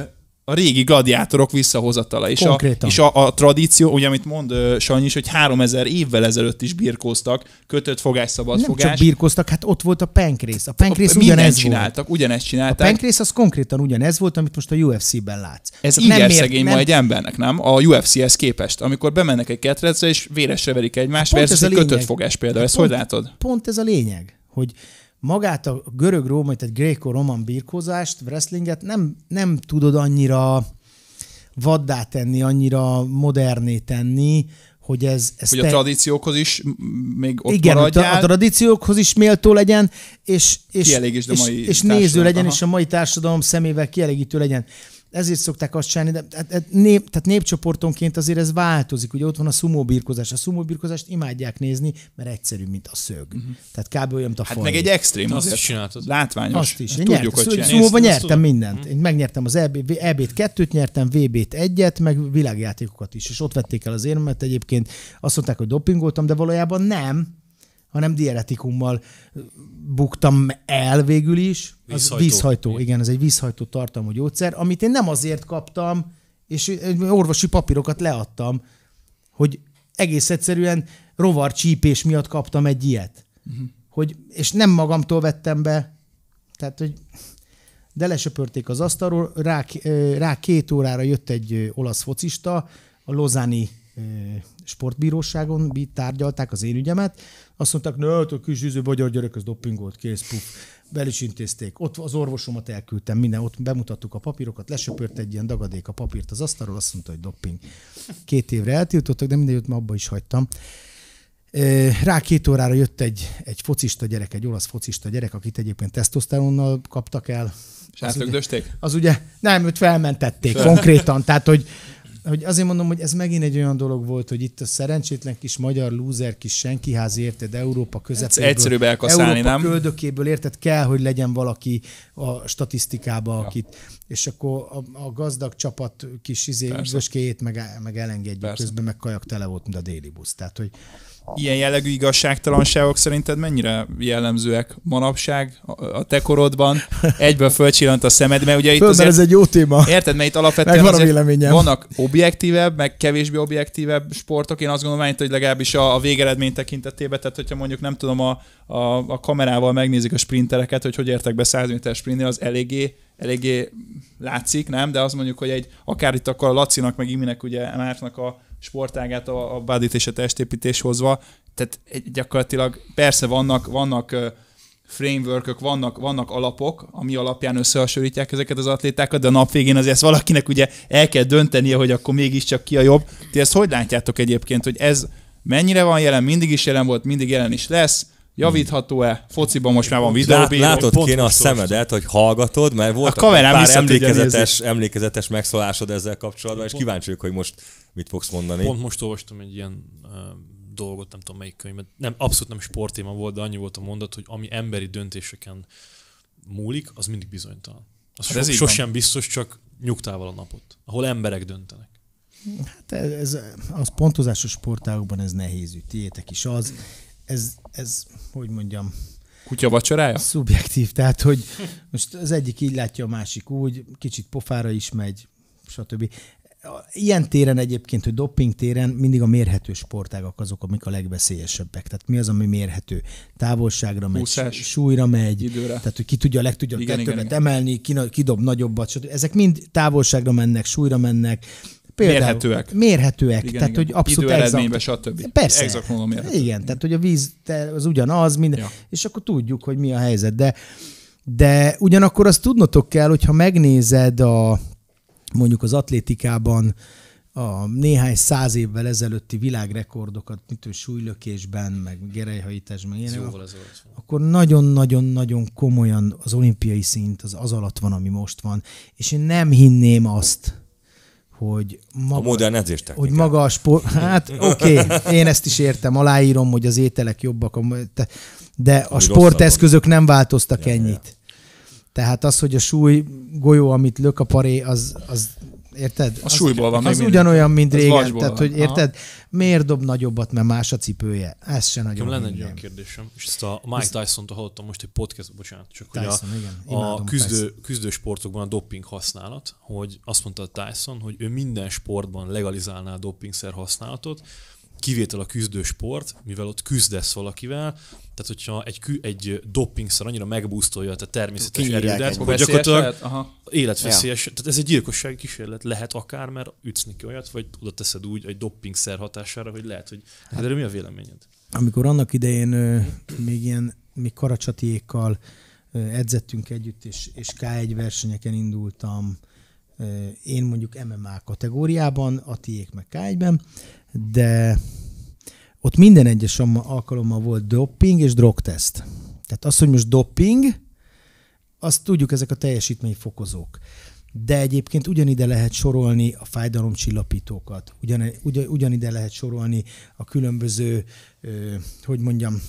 a régi gladiátorok visszahozatala. És, a, és a, a tradíció, ugye amit mond uh, Sanyi is, hogy 3000 évvel ezelőtt is birkóztak, kötött fogás, szabad Nem fogás. csak birkóztak, hát ott volt a penkrész. A penkrész a, ugyanez csináltak, ugyanezt csinálták. A penkrész az konkrétan ugyanez volt, amit most a UFC-ben látsz. Ez nem ér szegény nem... ma egy embernek, nem? A UFC-hez képest. Amikor bemennek egy ketrecre és véresre verik egymást, hát versus egy kötött fogás például. Hát ezt pont, hogy látod? Pont ez a lényeg, hogy magát a görög-római, tehát gréko-roman birkózást, wrestlinget nem, nem tudod annyira vaddá tenni, annyira moderné tenni, hogy ez... ez hogy te... a tradíciókhoz is még ott Igen, maradjál. a tradíciókhoz is méltó legyen, és, és, és, a mai és, néző legyen, aha. és a mai társadalom szemével kielégítő legyen ezért szokták azt csinálni, de hát, hát nép, tehát népcsoportonként azért ez változik. Ugye ott van a szumóbirkozás. A szumóbirkozást imádják nézni, mert egyszerű, mint a szög. Mm-hmm. Tehát kb. olyan, mint a Hát meg egy extrém, azt is csináltad. Látványos. Azt is. Hát Én tudjuk, nyert, hogy szóval csinálni. Szumóban nyertem mindent. Én megnyertem az EB, EB-t kettőt, nyertem VB-t egyet, meg világjátékokat is. És ott vették el az érmet egyébként. Azt mondták, hogy dopingoltam, de valójában nem hanem dieretikummal buktam el végül is. Az vízhajtó. vízhajtó. Igen, ez egy vízhajtó tartalmú gyógyszer, amit én nem azért kaptam, és orvosi papírokat leadtam, hogy egész egyszerűen rovar csípés miatt kaptam egy ilyet. Uh-huh. Hogy, és nem magamtól vettem be, tehát, hogy de lesöpörték az asztalról, rá, rá két órára jött egy olasz focista, a Lozani sportbíróságon tárgyalták az én ügyemet, azt mondták, ne, hát a üző, izé magyar gyerek, az dopingolt, kész, puf. Bel is intézték. Ott az orvosomat elküldtem, minden, ott bemutattuk a papírokat, lesöpört egy ilyen dagadék a papírt az asztalról, azt mondta, hogy dopping. Két évre eltiltottak, de mindegy, ott abba is hagytam. Rá két órára jött egy, egy focista gyerek, egy olasz focista gyerek, akit egyébként tesztoszteronnal kaptak el. És az Az ugye, nem, őt felmentették konkrétan, tehát hogy hogy azért mondom, hogy ez megint egy olyan dolog volt, hogy itt a szerencsétlen kis magyar lúzer kis senkiház, érted, Európa közepéből. Egyszerűbb elkaszálni, Európa nem? köldökéből, érted, kell, hogy legyen valaki a statisztikába, ja. akit. És akkor a, a gazdag csapat kis izé, meg, meg elengedjük Persze. közben, meg kajak tele volt, mint a déli busz. Tehát, hogy ilyen jellegű igazságtalanságok szerinted mennyire jellemzőek manapság a te korodban? Egyből fölcsillant a szemed, mert ugye itt Föl, azért... ez egy jó téma. Érted, mert itt alapvetően van a véleményem. vannak objektívebb, meg kevésbé objektívebb sportok. Én azt gondolom, hogy legalábbis a, a végeredmény tekintetében, tehát hogyha mondjuk nem tudom, a, a, a kamerával megnézik a sprintereket, hogy hogy értek be 100 méter sprintnél, az eléggé eléggé látszik, nem? De azt mondjuk, hogy egy, akár itt akkor a Lacinak, meg Iminek, ugye Mártnak a sportágát, a, a bádit és a testépítés hozva, tehát gyakorlatilag persze vannak, vannak framework vannak, vannak alapok, ami alapján összehasonlítják ezeket az atlétákat, de a nap végén azért ezt valakinek ugye el kell döntenie, hogy akkor mégiscsak ki a jobb. Ti ezt hogy látjátok egyébként, hogy ez mennyire van jelen, mindig is jelen volt, mindig jelen is lesz, javítható-e? Fociban most már van videóbíró. Lát, látod kéne a szemedet, hogy hallgatod, mert volt a pár emlékezetes, emlékezetes megszólásod ezzel kapcsolatban, és kíváncsi vagyok, hogy most mit fogsz mondani. Pont most olvastam egy ilyen uh, dolgot, nem tudom melyik mert nem, abszolút nem sportéma volt, de annyi volt a mondat, hogy ami emberi döntéseken múlik, az mindig bizonytalan. Az hát so, sosem van. biztos, csak nyugtával a napot, ahol emberek döntenek. Hát ez, ez az pontozásos sportágokban ez nehéz ügy, tiétek is az. Ez, ez hogy mondjam, Kutya vacsorája? Szubjektív, tehát hogy most az egyik így látja, a másik úgy, kicsit pofára is megy, stb. Ilyen téren egyébként, hogy dopping téren mindig a mérhető sportágak azok, amik a legveszélyesebbek. Tehát mi az, ami mérhető? Távolságra megy, Húszás, súlyra megy, időre. tehát hogy ki tudja, a legtudja igen, többet igen, igen. emelni, ki, dob nagyobbat, stb. Ezek mind távolságra mennek, súlyra mennek, Például, mérhetőek. Mérhetőek, igen, tehát igen. hogy abszolút Idő exakt. stb. Persze. Exakt mondom, mérhető. Igen, tehát hogy a víz az ugyanaz, minden, ja. és akkor tudjuk, hogy mi a helyzet. De, de ugyanakkor azt tudnotok kell, hogyha megnézed a mondjuk az atlétikában a néhány száz évvel ezelőtti világrekordokat, mint ő súlylökésben, meg gerejhajítás, meg ilyenek, szóval akkor nagyon-nagyon-nagyon komolyan az olimpiai szint az, az alatt van, ami most van. És én nem hinném azt, hogy maga, a modern hogy maga a sport, hát oké, okay, én ezt is értem, aláírom, hogy az ételek jobbak, de a sporteszközök nem változtak ja, ennyit. Ja. Tehát az, hogy a súly golyó, amit lök a paré, az, az érted? A súlyból van. Az ugyanolyan, mint az régen. Tehát, van. hogy Aha. érted, miért dob nagyobbat, mert más a cipője? Ez se nagyon. Lenne egy olyan kérdésem, és ezt a Mike Tyson-tól hallottam most egy podcast, bocsánat, csak Tyson, hogy a, igen. a küzdő, küzdő sportokban a doping használat, hogy azt mondta a Tyson, hogy ő minden sportban legalizálná a szer használatot, kivétel a küzdősport, mivel ott küzdesz valakivel, tehát hogyha egy, kü, egy doppingszer annyira megbúsztolja a természetes Kinyírják erődet, hogy gyakorlatilag életveszélyes, ja. tehát ez egy gyilkossági kísérlet lehet akár, mert ütsz neki olyat, vagy oda teszed úgy egy doppingszer hatására, hogy lehet, hogy hát, erről mi a véleményed? Amikor annak idején ö, még ilyen, még karacsatiékkal ö, edzettünk együtt, és, és K1 versenyeken indultam, ö, én mondjuk MMA kategóriában, a tiék meg K1-ben, de ott minden egyes alkalommal volt doping és drogteszt. Tehát az, hogy most doping, azt tudjuk, ezek a teljesítményfokozók. De egyébként ugyanide lehet sorolni a fájdalomcsillapítókat, ugyan, ugyan, ugyanide lehet sorolni a különböző, ö, hogy mondjam,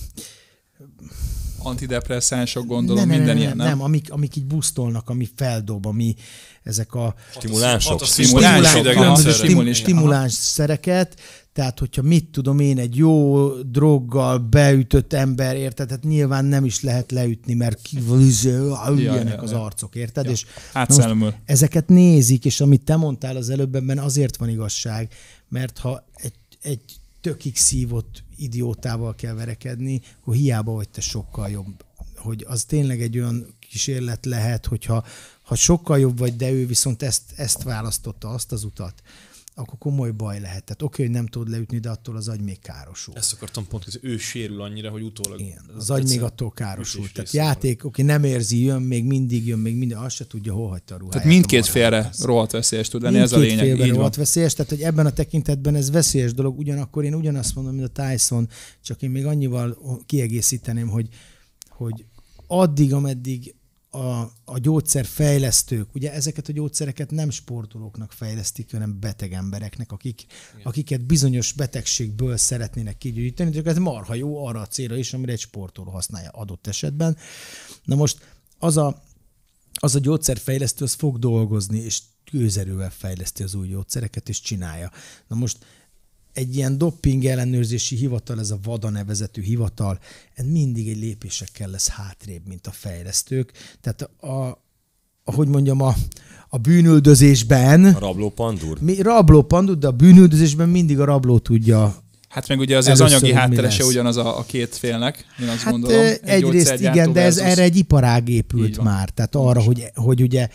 antidepresszánsok, gondolom, nem, minden nem, ilyen, nem? Nem, amik, amik így busztolnak, ami feldob, ami ezek a... Stimulánsok? stimulánsok, stimulánsok, stimuláns szereket, tehát, hogyha mit tudom én, egy jó droggal beütött ember, érted? tehát nyilván nem is lehet leütni, mert üljenek az arcok, érted? Ja. És hát most ezeket nézik, és amit te mondtál az előbb, ebben azért van igazság, mert ha egy, egy tökig szívott idiótával kell verekedni, hogy hiába vagy te sokkal jobb. Hogy az tényleg egy olyan kísérlet lehet, hogyha ha sokkal jobb vagy, de ő viszont ezt, ezt választotta, azt az utat akkor komoly baj lehet. Tehát oké, hogy nem tud leütni, de attól az agy még károsul. Ezt akartam pont, hogy ő sérül annyira, hogy utólag... Igen, az, az agy még attól károsul. Tehát játék, oké, nem érzi, jön még mindig, jön még mindig, azt se tudja, hol hagyta a ruháját. Tehát mindkét félre rohadt veszélyes tud lenni, ez a lényeg. Mindkét rohadt veszélyes, tehát hogy ebben a tekintetben ez veszélyes dolog, ugyanakkor én ugyanazt mondom, mint a Tyson, csak én még annyival kiegészíteném, hogy, hogy addig, ameddig a, a gyógyszerfejlesztők, ugye ezeket a gyógyszereket nem sportolóknak fejlesztik, hanem beteg embereknek, akik, akiket bizonyos betegségből szeretnének kigyógyítani, de ez marha jó arra a célra is, amire egy sportoló használja adott esetben. Na most az a, az a gyógyszerfejlesztő az fog dolgozni, és kőzerővel fejleszti az új gyógyszereket, és csinálja. Na most egy ilyen dopping ellenőrzési hivatal, ez a VADA nevezetű hivatal, ez mindig egy lépésekkel lesz hátrébb, mint a fejlesztők. Tehát a, ahogy mondjam, a, a bűnüldözésben... A rabló pandur? Mi, rabló pandur, de a bűnüldözésben mindig a rabló tudja Hát meg ugye az, az anyagi hátterese ugyanaz a, a két félnek, én azt hát, gondolom. Egy egyrészt igen, de ez versus... erre egy iparág épült már. Tehát arra, hogy, hogy ugye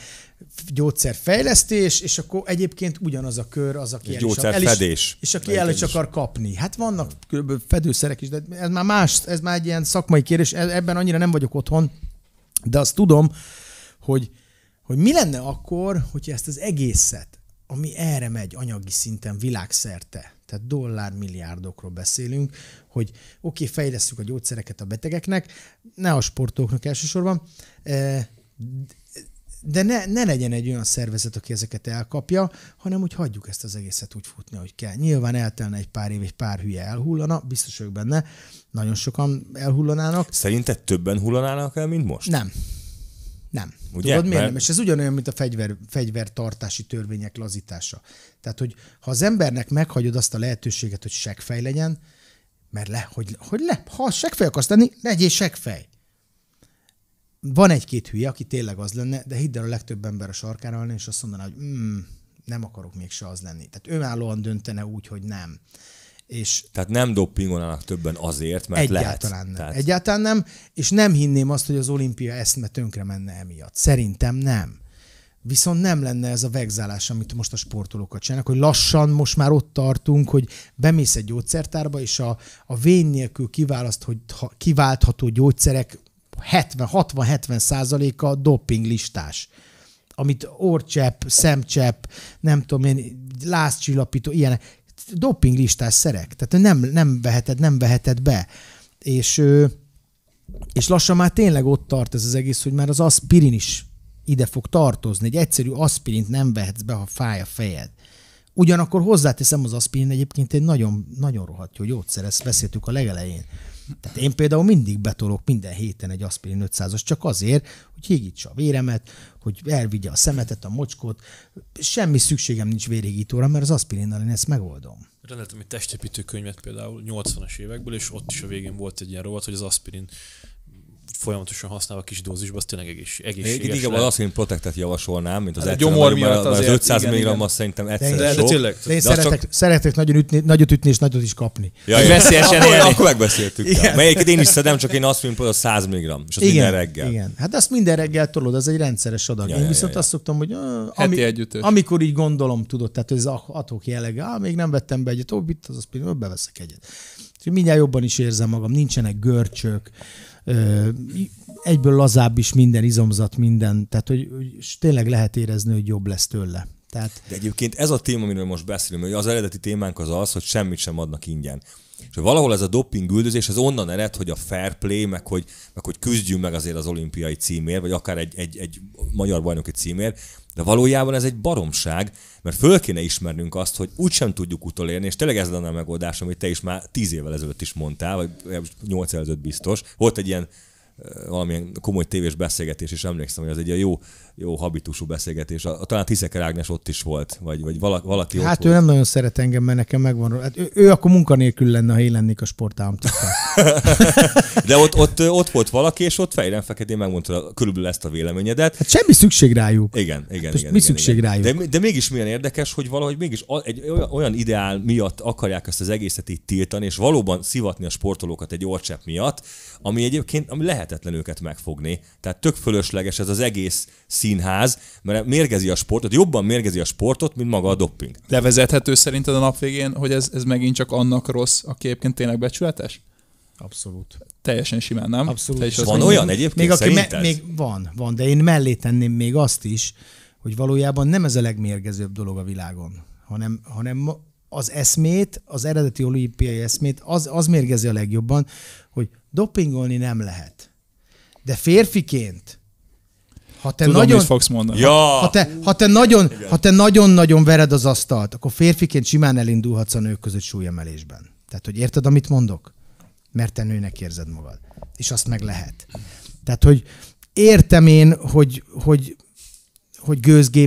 gyógyszerfejlesztés, és akkor egyébként ugyanaz a kör, az, aki el is, el is, és aki el is akar kapni. Hát vannak kb. fedőszerek is, de ez már más, ez már egy ilyen szakmai kérdés, e- ebben annyira nem vagyok otthon, de azt tudom, hogy, hogy mi lenne akkor, hogyha ezt az egészet, ami erre megy anyagi szinten világszerte, tehát dollármilliárdokról beszélünk, hogy oké, okay, fejlesztjük a gyógyszereket a betegeknek, ne a sportoknak elsősorban, eh, de ne, ne legyen egy olyan szervezet, aki ezeket elkapja, hanem úgy hagyjuk ezt az egészet úgy futni, hogy kell. Nyilván eltelne egy pár év, egy pár hülye elhullana, biztos vagyok benne, nagyon sokan elhullanának. Szerinted többen hullanának el, mint most? Nem. Nem. Ugye? Tudod, miért Mert... nem? És ez ugyanolyan, mint a fegyver, fegyvertartási törvények lazítása. Tehát, hogy ha az embernek meghagyod azt a lehetőséget, hogy segfej legyen, mert le, hogy, hogy le, ha segfej akarsz lenni, legyél segfej. Van egy-két hülye, aki tényleg az lenne, de hidd el, a legtöbb ember a sarkára lenne, és azt mondaná, hogy mm, nem akarok mégse az lenni. Tehát önállóan döntene úgy, hogy nem. És Tehát nem doppingolnának többen azért, mert egyáltalán lehet. Nem. Tehát... Egyáltalán nem, és nem hinném azt, hogy az olimpia eszme tönkre menne emiatt. Szerintem nem. Viszont nem lenne ez a vegzálás, amit most a sportolókat csinálnak, hogy lassan most már ott tartunk, hogy bemész egy gyógyszertárba, és a, a vén nélkül kiválaszt, hogy ha, kiváltható gyógyszerek 70-60-70 százaléka doping listás amit orcsepp, szemcsepp, nem tudom én, lázcsillapító, ilyenek Doping listás szerek, tehát nem, nem veheted, nem veheted be. És, és lassan már tényleg ott tart ez az egész, hogy már az aspirin is ide fog tartozni. Egy egyszerű aspirint nem vehetsz be, ha fáj a fejed. Ugyanakkor hozzáteszem, az aspirin egyébként egy nagyon, nagyon rohadt jó gyógyszer, ezt beszéltük a legelején. Tehát én például mindig betolok minden héten egy aspirin 500-as, csak azért, hogy hígítsa a véremet, hogy elvigye a szemetet, a mocskot. Semmi szükségem nincs vérhígítóra, mert az aspirinnal én ezt megoldom. Rendeltem egy testépítő könyvet például 80-as évekből, és ott is a végén volt egy ilyen rovat, hogy az aspirin folyamatosan használva kis dózisban, az tényleg egész, egészséges. Én igazából az hogy protektet javasolnám, mint az hát gyomor miatt az, az 500 mg azt szerintem egyszer de, de, tényleg, de én de szeretek, csak... szeretek nagyon ütni, nagyot ütni és nagyot is kapni. Ja, ja. Veszélyesen akkor, akkor megbeszéltük. Melyiket én is szedem, csak én azt mondom, hogy 100 mg, és az igen, minden reggel. Igen. Hát azt minden reggel tolod, az egy rendszeres adag. Ja, én ja, viszont ja, azt szoktam, hogy ami, amikor így gondolom, tudod, tehát ez atok jellege, ah, még nem vettem be egyet, ó, itt az aspirin, beveszek egyet. És mindjárt jobban is érzem magam, nincsenek görcsök, egyből lazább is minden izomzat, minden, tehát hogy, hogy tényleg lehet érezni, hogy jobb lesz tőle. Tehát... De egyébként ez a téma, amiről most beszélünk, hogy az eredeti témánk az az, hogy semmit sem adnak ingyen. És valahol ez a doping üldözés, ez onnan ered, hogy a fair play, meg hogy, meg hogy küzdjünk meg azért az olimpiai címért, vagy akár egy, egy, egy magyar bajnoki címért, de valójában ez egy baromság, mert föl kéne ismernünk azt, hogy úgysem tudjuk utolérni, és tényleg ez lenne a megoldás, amit te is már tíz évvel ezelőtt is mondtál, vagy nyolc évvel ezelőtt biztos. Volt egy ilyen valamilyen komoly tévés beszélgetés, és emlékszem, hogy az egy ilyen jó jó habitusú beszélgetés. A, talán Tiszeker Ágnes ott is volt, vagy, vagy valaki Hát ott ő volt. nem nagyon szeret engem, mert nekem megvan. Hát ő, ő akkor munkanélkül lenne, ha én lennék a sportám. (laughs) De ott, ott, ott volt valaki, és ott fejlen feketén megmondta körülbelül ezt a véleményedet. Hát semmi szükség rájuk. Igen, igen, hát igen. Mi igen, szükség igen. rájuk? De, de mégis milyen érdekes, hogy valahogy mégis egy olyan ideál miatt akarják ezt az egészet itt tiltani, és valóban szivatni a sportolókat egy orcsepp miatt, ami egyébként ami lehetetlen őket megfogni. Tehát tök fölösleges ez az egész színház, mert mérgezi a sportot, jobban mérgezi a sportot, mint maga a dopping. Levezethető szerinted a nap végén, hogy ez, ez megint csak annak rossz, aki egyébként tényleg becsületes? Abszolút. Teljesen simán, nem? Abszolút. van mondjam. olyan egyébként még aki me- még Van, van, de én mellé tenném még azt is, hogy valójában nem ez a legmérgezőbb dolog a világon, hanem, hanem az eszmét, az eredeti olimpiai eszmét, az, az mérgezi a legjobban, hogy dopingolni nem lehet. De férfiként ha te Tudom, nagyon, mit fogsz mondani. Ja. Ha, te, ha, te nagyon, Igen. ha te nagyon-nagyon vered az asztalt, akkor férfiként simán elindulhatsz a nők között súlyemelésben. Tehát, hogy érted, amit mondok? Mert te nőnek érzed magad. És azt meg lehet. Tehát, hogy értem én, hogy, hogy hogy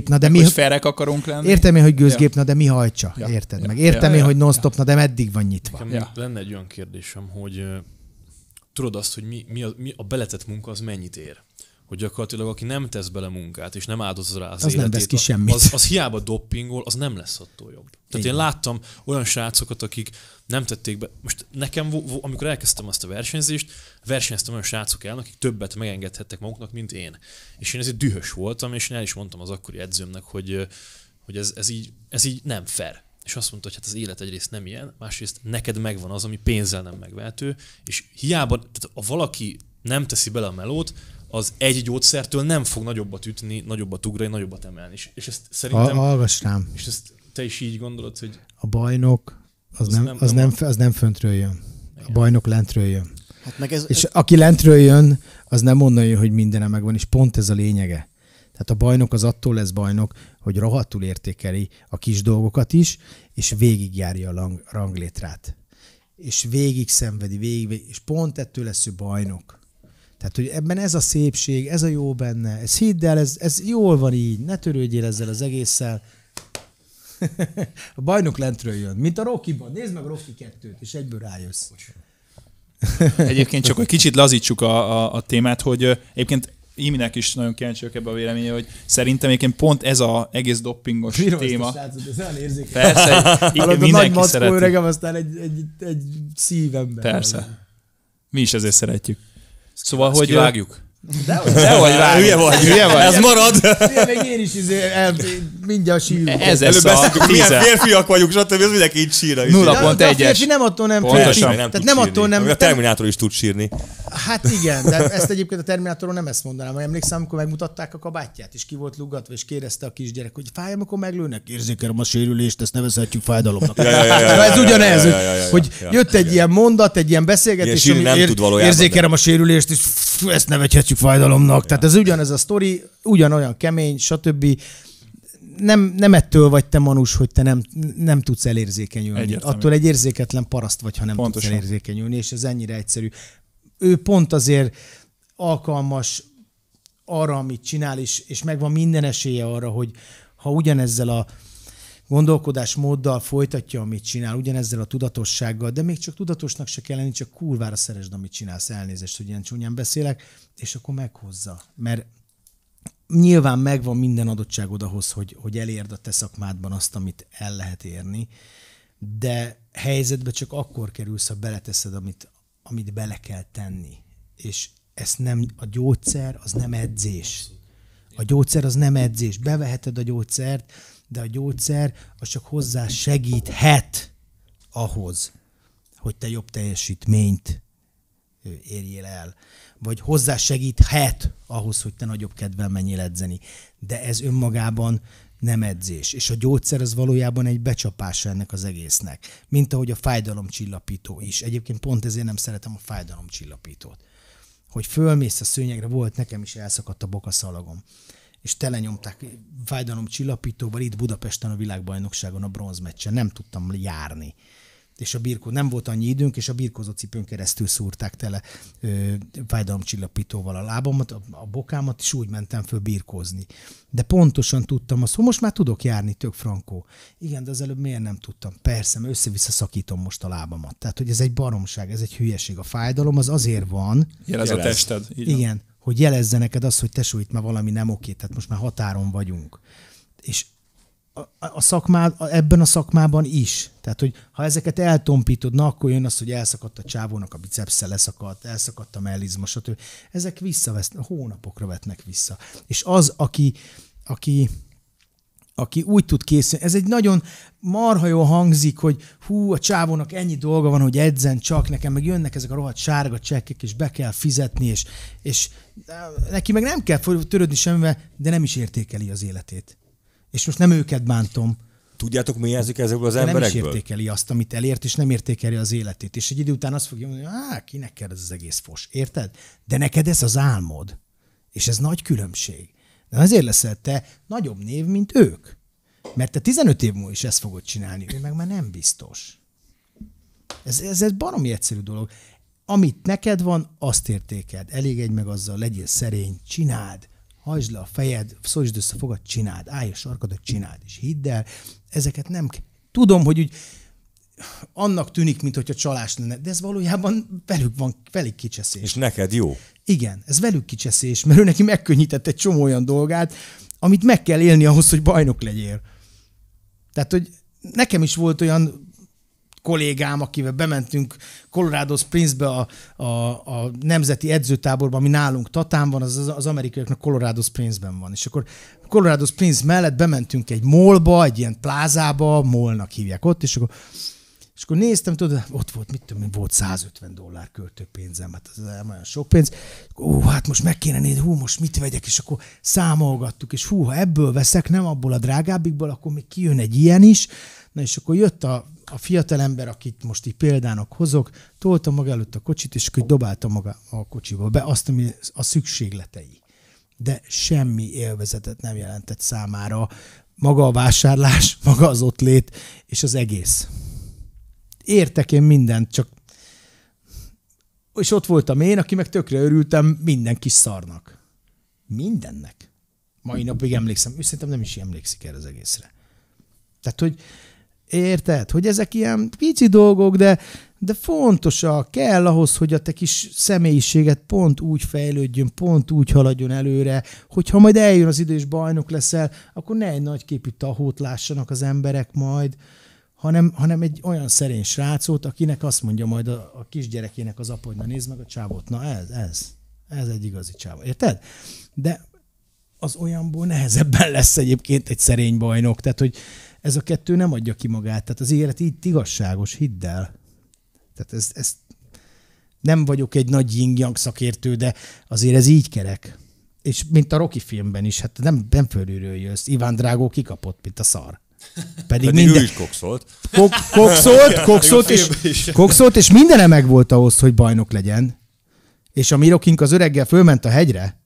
na de meg mi... Hogy ferek akarunk lenni. Értem én, hogy gőzgép, ja. de mi hajtsa, ja. érted ja. meg. Értem ja. én, hogy non-stop, ja. na de meddig van nyitva. ja. lenne egy olyan kérdésem, hogy uh, tudod azt, hogy mi, mi, a, mi a beletett munka, az mennyit ér? hogy gyakorlatilag aki nem tesz bele munkát, és nem áldoz rá az, az életét, nem vesz ki semmit. Az, az hiába doppingol, az nem lesz attól jobb. Tehát Igen. én láttam olyan srácokat, akik nem tették be. Most nekem, amikor elkezdtem azt a versenyzést, versenyeztem olyan srácok el, akik többet megengedhettek maguknak, mint én. És én ezért dühös voltam, és én el is mondtam az akkori edzőmnek, hogy, hogy ez, ez, így, ez így nem fair. És azt mondta, hogy hát az élet egyrészt nem ilyen, másrészt neked megvan az, ami pénzzel nem megvehető, és hiába, tehát ha valaki nem teszi bele a melót, az egy gyógyszertől nem fog nagyobbat ütni, nagyobbat ugrani, nagyobbat emelni. És, ezt szerintem... Hallgass rám. És ezt te is így gondolod, hogy... A bajnok az, az, nem, az, nem, az nem föntről jön. Igen. A bajnok lentről jön. Hát meg ez, és ez... aki lentről jön, az nem onnan jön, hogy mindenem megvan, és pont ez a lényege. Tehát a bajnok az attól lesz bajnok, hogy rohadtul értékeli a kis dolgokat is, és végigjárja a lang- ranglétrát. És végig szenvedi, végig, és pont ettől lesz ő bajnok. Tehát, hogy ebben ez a szépség, ez a jó benne, ez hidd el, ez, ez jól van így, ne törődjél ezzel az egésszel. (laughs) a bajnok lentről jön, mint a Rocky-ban. Nézd meg Rocky 2-t, és egyből rájössz. (laughs) Egyébként csak, hogy kicsit lazítsuk a, a, a témát, hogy egyébként Iminek is nagyon kíváncsiak ebbe a véleménye, hogy szerintem egyébként pont ez a egész doppingos Bírom téma. Ezt ez olyan érzékeny. Persze, egy, igen, mindenki nagy szereti. öregem, aztán egy, egy, egy szívemben. Persze. Mi is ezért szeretjük. Szóval, Ezt hogy... Kivágjuk? De vagy várj. Hülye vagy, hülye vagy. Ez marad. Hülye, még én is izé, el, mindjárt sírva. E- ez Előbb beszéltük, milyen férfiak vagyunk, stb. Ez mindenki így sír. Izé. Nulla pont egyes. nem attól nem Pontosan, férfi. nem Tehát nem attól nem. A Terminátor is tud sírni. Hát igen, de ezt egyébként a Terminátoron nem ezt mondanám, hogy emlékszem, amikor megmutatták a kabátját, és ki volt lugatva, és kérdezte a kisgyerek, hogy fáj, amikor meglőnek, érzékelem a sérülést, ezt nevezhetjük fájdalomnak. Ja, ja, ja, ja, ez ugyanez, ja, ja, ja, hogy jött egy ilyen mondat, egy ilyen beszélgetés, ami érzékelem a sérülést, és ezt nevezhetjük másik fájdalomnak. Tehát ez ugyanez a sztori, ugyanolyan kemény, stb. Nem, nem ettől vagy te manus, hogy te nem, nem tudsz elérzékenyülni. Egyetlen. Attól egy érzéketlen paraszt vagy, ha nem Pontosan. tudsz elérzékenyülni, és ez ennyire egyszerű. Ő pont azért alkalmas arra, amit csinál, és, és megvan minden esélye arra, hogy ha ugyanezzel a gondolkodásmóddal folytatja, amit csinál, ugyanezzel a tudatossággal, de még csak tudatosnak se kell lenni, csak kurvára szeresd, amit csinálsz, elnézést, hogy ilyen csúnyán beszélek, és akkor meghozza. Mert nyilván megvan minden adottságod ahhoz, hogy, hogy elérd a te szakmádban azt, amit el lehet érni, de helyzetbe csak akkor kerülsz, ha beleteszed, amit, amit bele kell tenni. És ezt nem, a gyógyszer az nem edzés. A gyógyszer az nem edzés. Beveheted a gyógyszert, de a gyógyszer az csak hozzá segíthet ahhoz, hogy te jobb teljesítményt érjél el. Vagy hozzá segíthet ahhoz, hogy te nagyobb kedvel menjél edzeni. De ez önmagában nem edzés. És a gyógyszer az valójában egy becsapása ennek az egésznek. Mint ahogy a fájdalomcsillapító is. Egyébként pont ezért nem szeretem a fájdalomcsillapítót. Hogy fölmész a szőnyegre, volt nekem is elszakadt a bokaszalagom és nyomták fájdalom csillapítóval itt Budapesten a világbajnokságon a bronzmeccsen. Nem tudtam járni és a birkó, nem volt annyi időnk, és a birkózó cipőn keresztül szúrták tele ö, fájdalomcsillapítóval a lábamat, a, a bokámat, és úgy mentem föl birkózni. De pontosan tudtam azt, hogy most már tudok járni, tök frankó. Igen, de az előbb miért nem tudtam? Persze, mert össze-vissza szakítom most a lábamat. Tehát, hogy ez egy baromság, ez egy hülyeség. A fájdalom az azért van. Jelez a tested. igen hogy jelezze neked azt, hogy tesó, itt már valami nem oké, tehát most már határon vagyunk. És a, a szakmád, ebben a szakmában is. Tehát, hogy ha ezeket eltompítod, na akkor jön az, hogy elszakadt a csávónak a bicepsze, leszakadt, elszakadt a mellizma, stb. Ezek visszavesznek, hónapokra vetnek vissza. És az, aki, aki aki úgy tud készülni. Ez egy nagyon marha jó hangzik, hogy hú, a csávónak ennyi dolga van, hogy edzen csak nekem, meg jönnek ezek a rohadt sárga csekkek, és be kell fizetni, és, és neki meg nem kell törődni semmivel, de nem is értékeli az életét. És most nem őket bántom, Tudjátok, mi jelzik ezekből az emberekből? Nem is értékeli azt, amit elért, és nem értékeli az életét. És egy idő után azt fogja mondani, hogy kinek kell ez az egész fos, érted? De neked ez az álmod. És ez nagy különbség. De azért leszel te nagyobb név, mint ők. Mert te 15 év múlva is ezt fogod csinálni, ő meg már nem biztos. Ez, ez, ez baromi egyszerű dolog. Amit neked van, azt értéked. Elégedj meg azzal, legyél szerény, csináld. Hajtsd le a fejed, szólítsd össze fogad, csináld. Állj a sarkadat, csináld. És hidd el, ezeket nem kell. Tudom, hogy úgy annak tűnik, mintha a csalás lenne, de ez valójában velük van, velük kicseszés. És neked jó? Igen, ez velük kicseszés, mert ő neki megkönnyített egy csomó olyan dolgát, amit meg kell élni ahhoz, hogy bajnok legyél. Tehát, hogy nekem is volt olyan kollégám, akivel bementünk Colorado Springsbe a, a, a nemzeti edzőtáborba, ami nálunk Tatán van, az, az amerikaiaknak Colorado Springsben van. És akkor Colorado Springs mellett bementünk egy molba, egy ilyen plázába, molnak hívják ott, és akkor és akkor néztem, tudod, ott volt, mit tudom volt 150 dollár költőpénzem, hát ez olyan sok pénz. Ó, hát most meg kéne nézni, hú, most mit vegyek, és akkor számolgattuk, és hú, ha ebből veszek, nem abból a drágábbikból, akkor még kijön egy ilyen is. Na és akkor jött a, a ember, akit most így példának hozok, toltam maga előtt a kocsit, és akkor dobáltam maga a kocsiba be azt, ami a szükségletei. De semmi élvezetet nem jelentett számára maga a vásárlás, (laughs) maga az ott lét, és az egész értek én mindent, csak és ott voltam én, aki meg tökre örültem minden kis szarnak. Mindennek. Mai napig emlékszem, ő szerintem nem is emlékszik erre az egészre. Tehát, hogy érted, hogy ezek ilyen pici dolgok, de, de fontosak, kell ahhoz, hogy a te kis személyiséget pont úgy fejlődjön, pont úgy haladjon előre, hogyha majd eljön az idő és bajnok leszel, akkor ne egy nagy képű tahót lássanak az emberek majd, hanem, hanem egy olyan szerény srácot, akinek azt mondja majd a, a kisgyerekének az apa, hogy na nézd meg a csávot, na ez, ez, ez egy igazi csávó, érted? De az olyanból nehezebben lesz egyébként egy szerény bajnok, tehát hogy ez a kettő nem adja ki magát, tehát az élet így igazságos, hidd el. Tehát ez, ez nem vagyok egy nagy yin szakértő, de azért ez így kerek. És mint a Rocky filmben is, hát nem, nem fölülről jössz. Iván Drágó kikapott, mint a szar. Pedig, Pedig minden... ő is kokszolt. Kok, kokszolt, (laughs) kokszolt, és, kokszolt, és mindene megvolt ahhoz, hogy bajnok legyen. És a Mirokink az öreggel fölment a hegyre,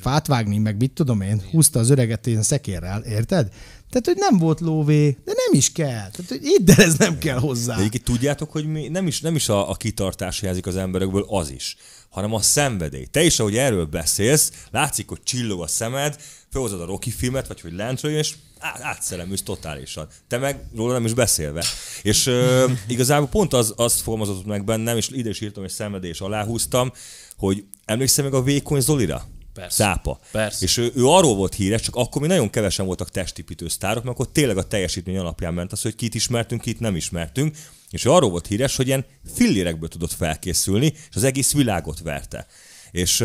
fát vágni, meg mit tudom én, húzta az öreget én szekérrel, érted? Tehát, hogy nem volt lóvé, de nem is kell. Tehát, hogy itt, de ez nem kell hozzá. De tudjátok, hogy mi, nem is, nem is a, a kitartás hiányzik az emberekből, az is hanem a szenvedély. Te is, ahogy erről beszélsz, látszik, hogy csillog a szemed, felhozod a Rocky filmet, vagy hogy lentről jön, és átszelleműsz totálisan. Te meg róla nem is beszélve. És ö, igazából pont az, az formazott meg bennem, és ide is írtam, és szenvedés aláhúztam, hogy emlékszem meg a vékony Zolira? Persze. Szápa. Persze. És ő, ő, arról volt híres, csak akkor mi nagyon kevesen voltak testépítő sztárok, mert akkor tényleg a teljesítmény alapján ment az, hogy kit ismertünk, kit nem ismertünk és ő arról volt híres, hogy ilyen fillérekből tudott felkészülni, és az egész világot verte. És,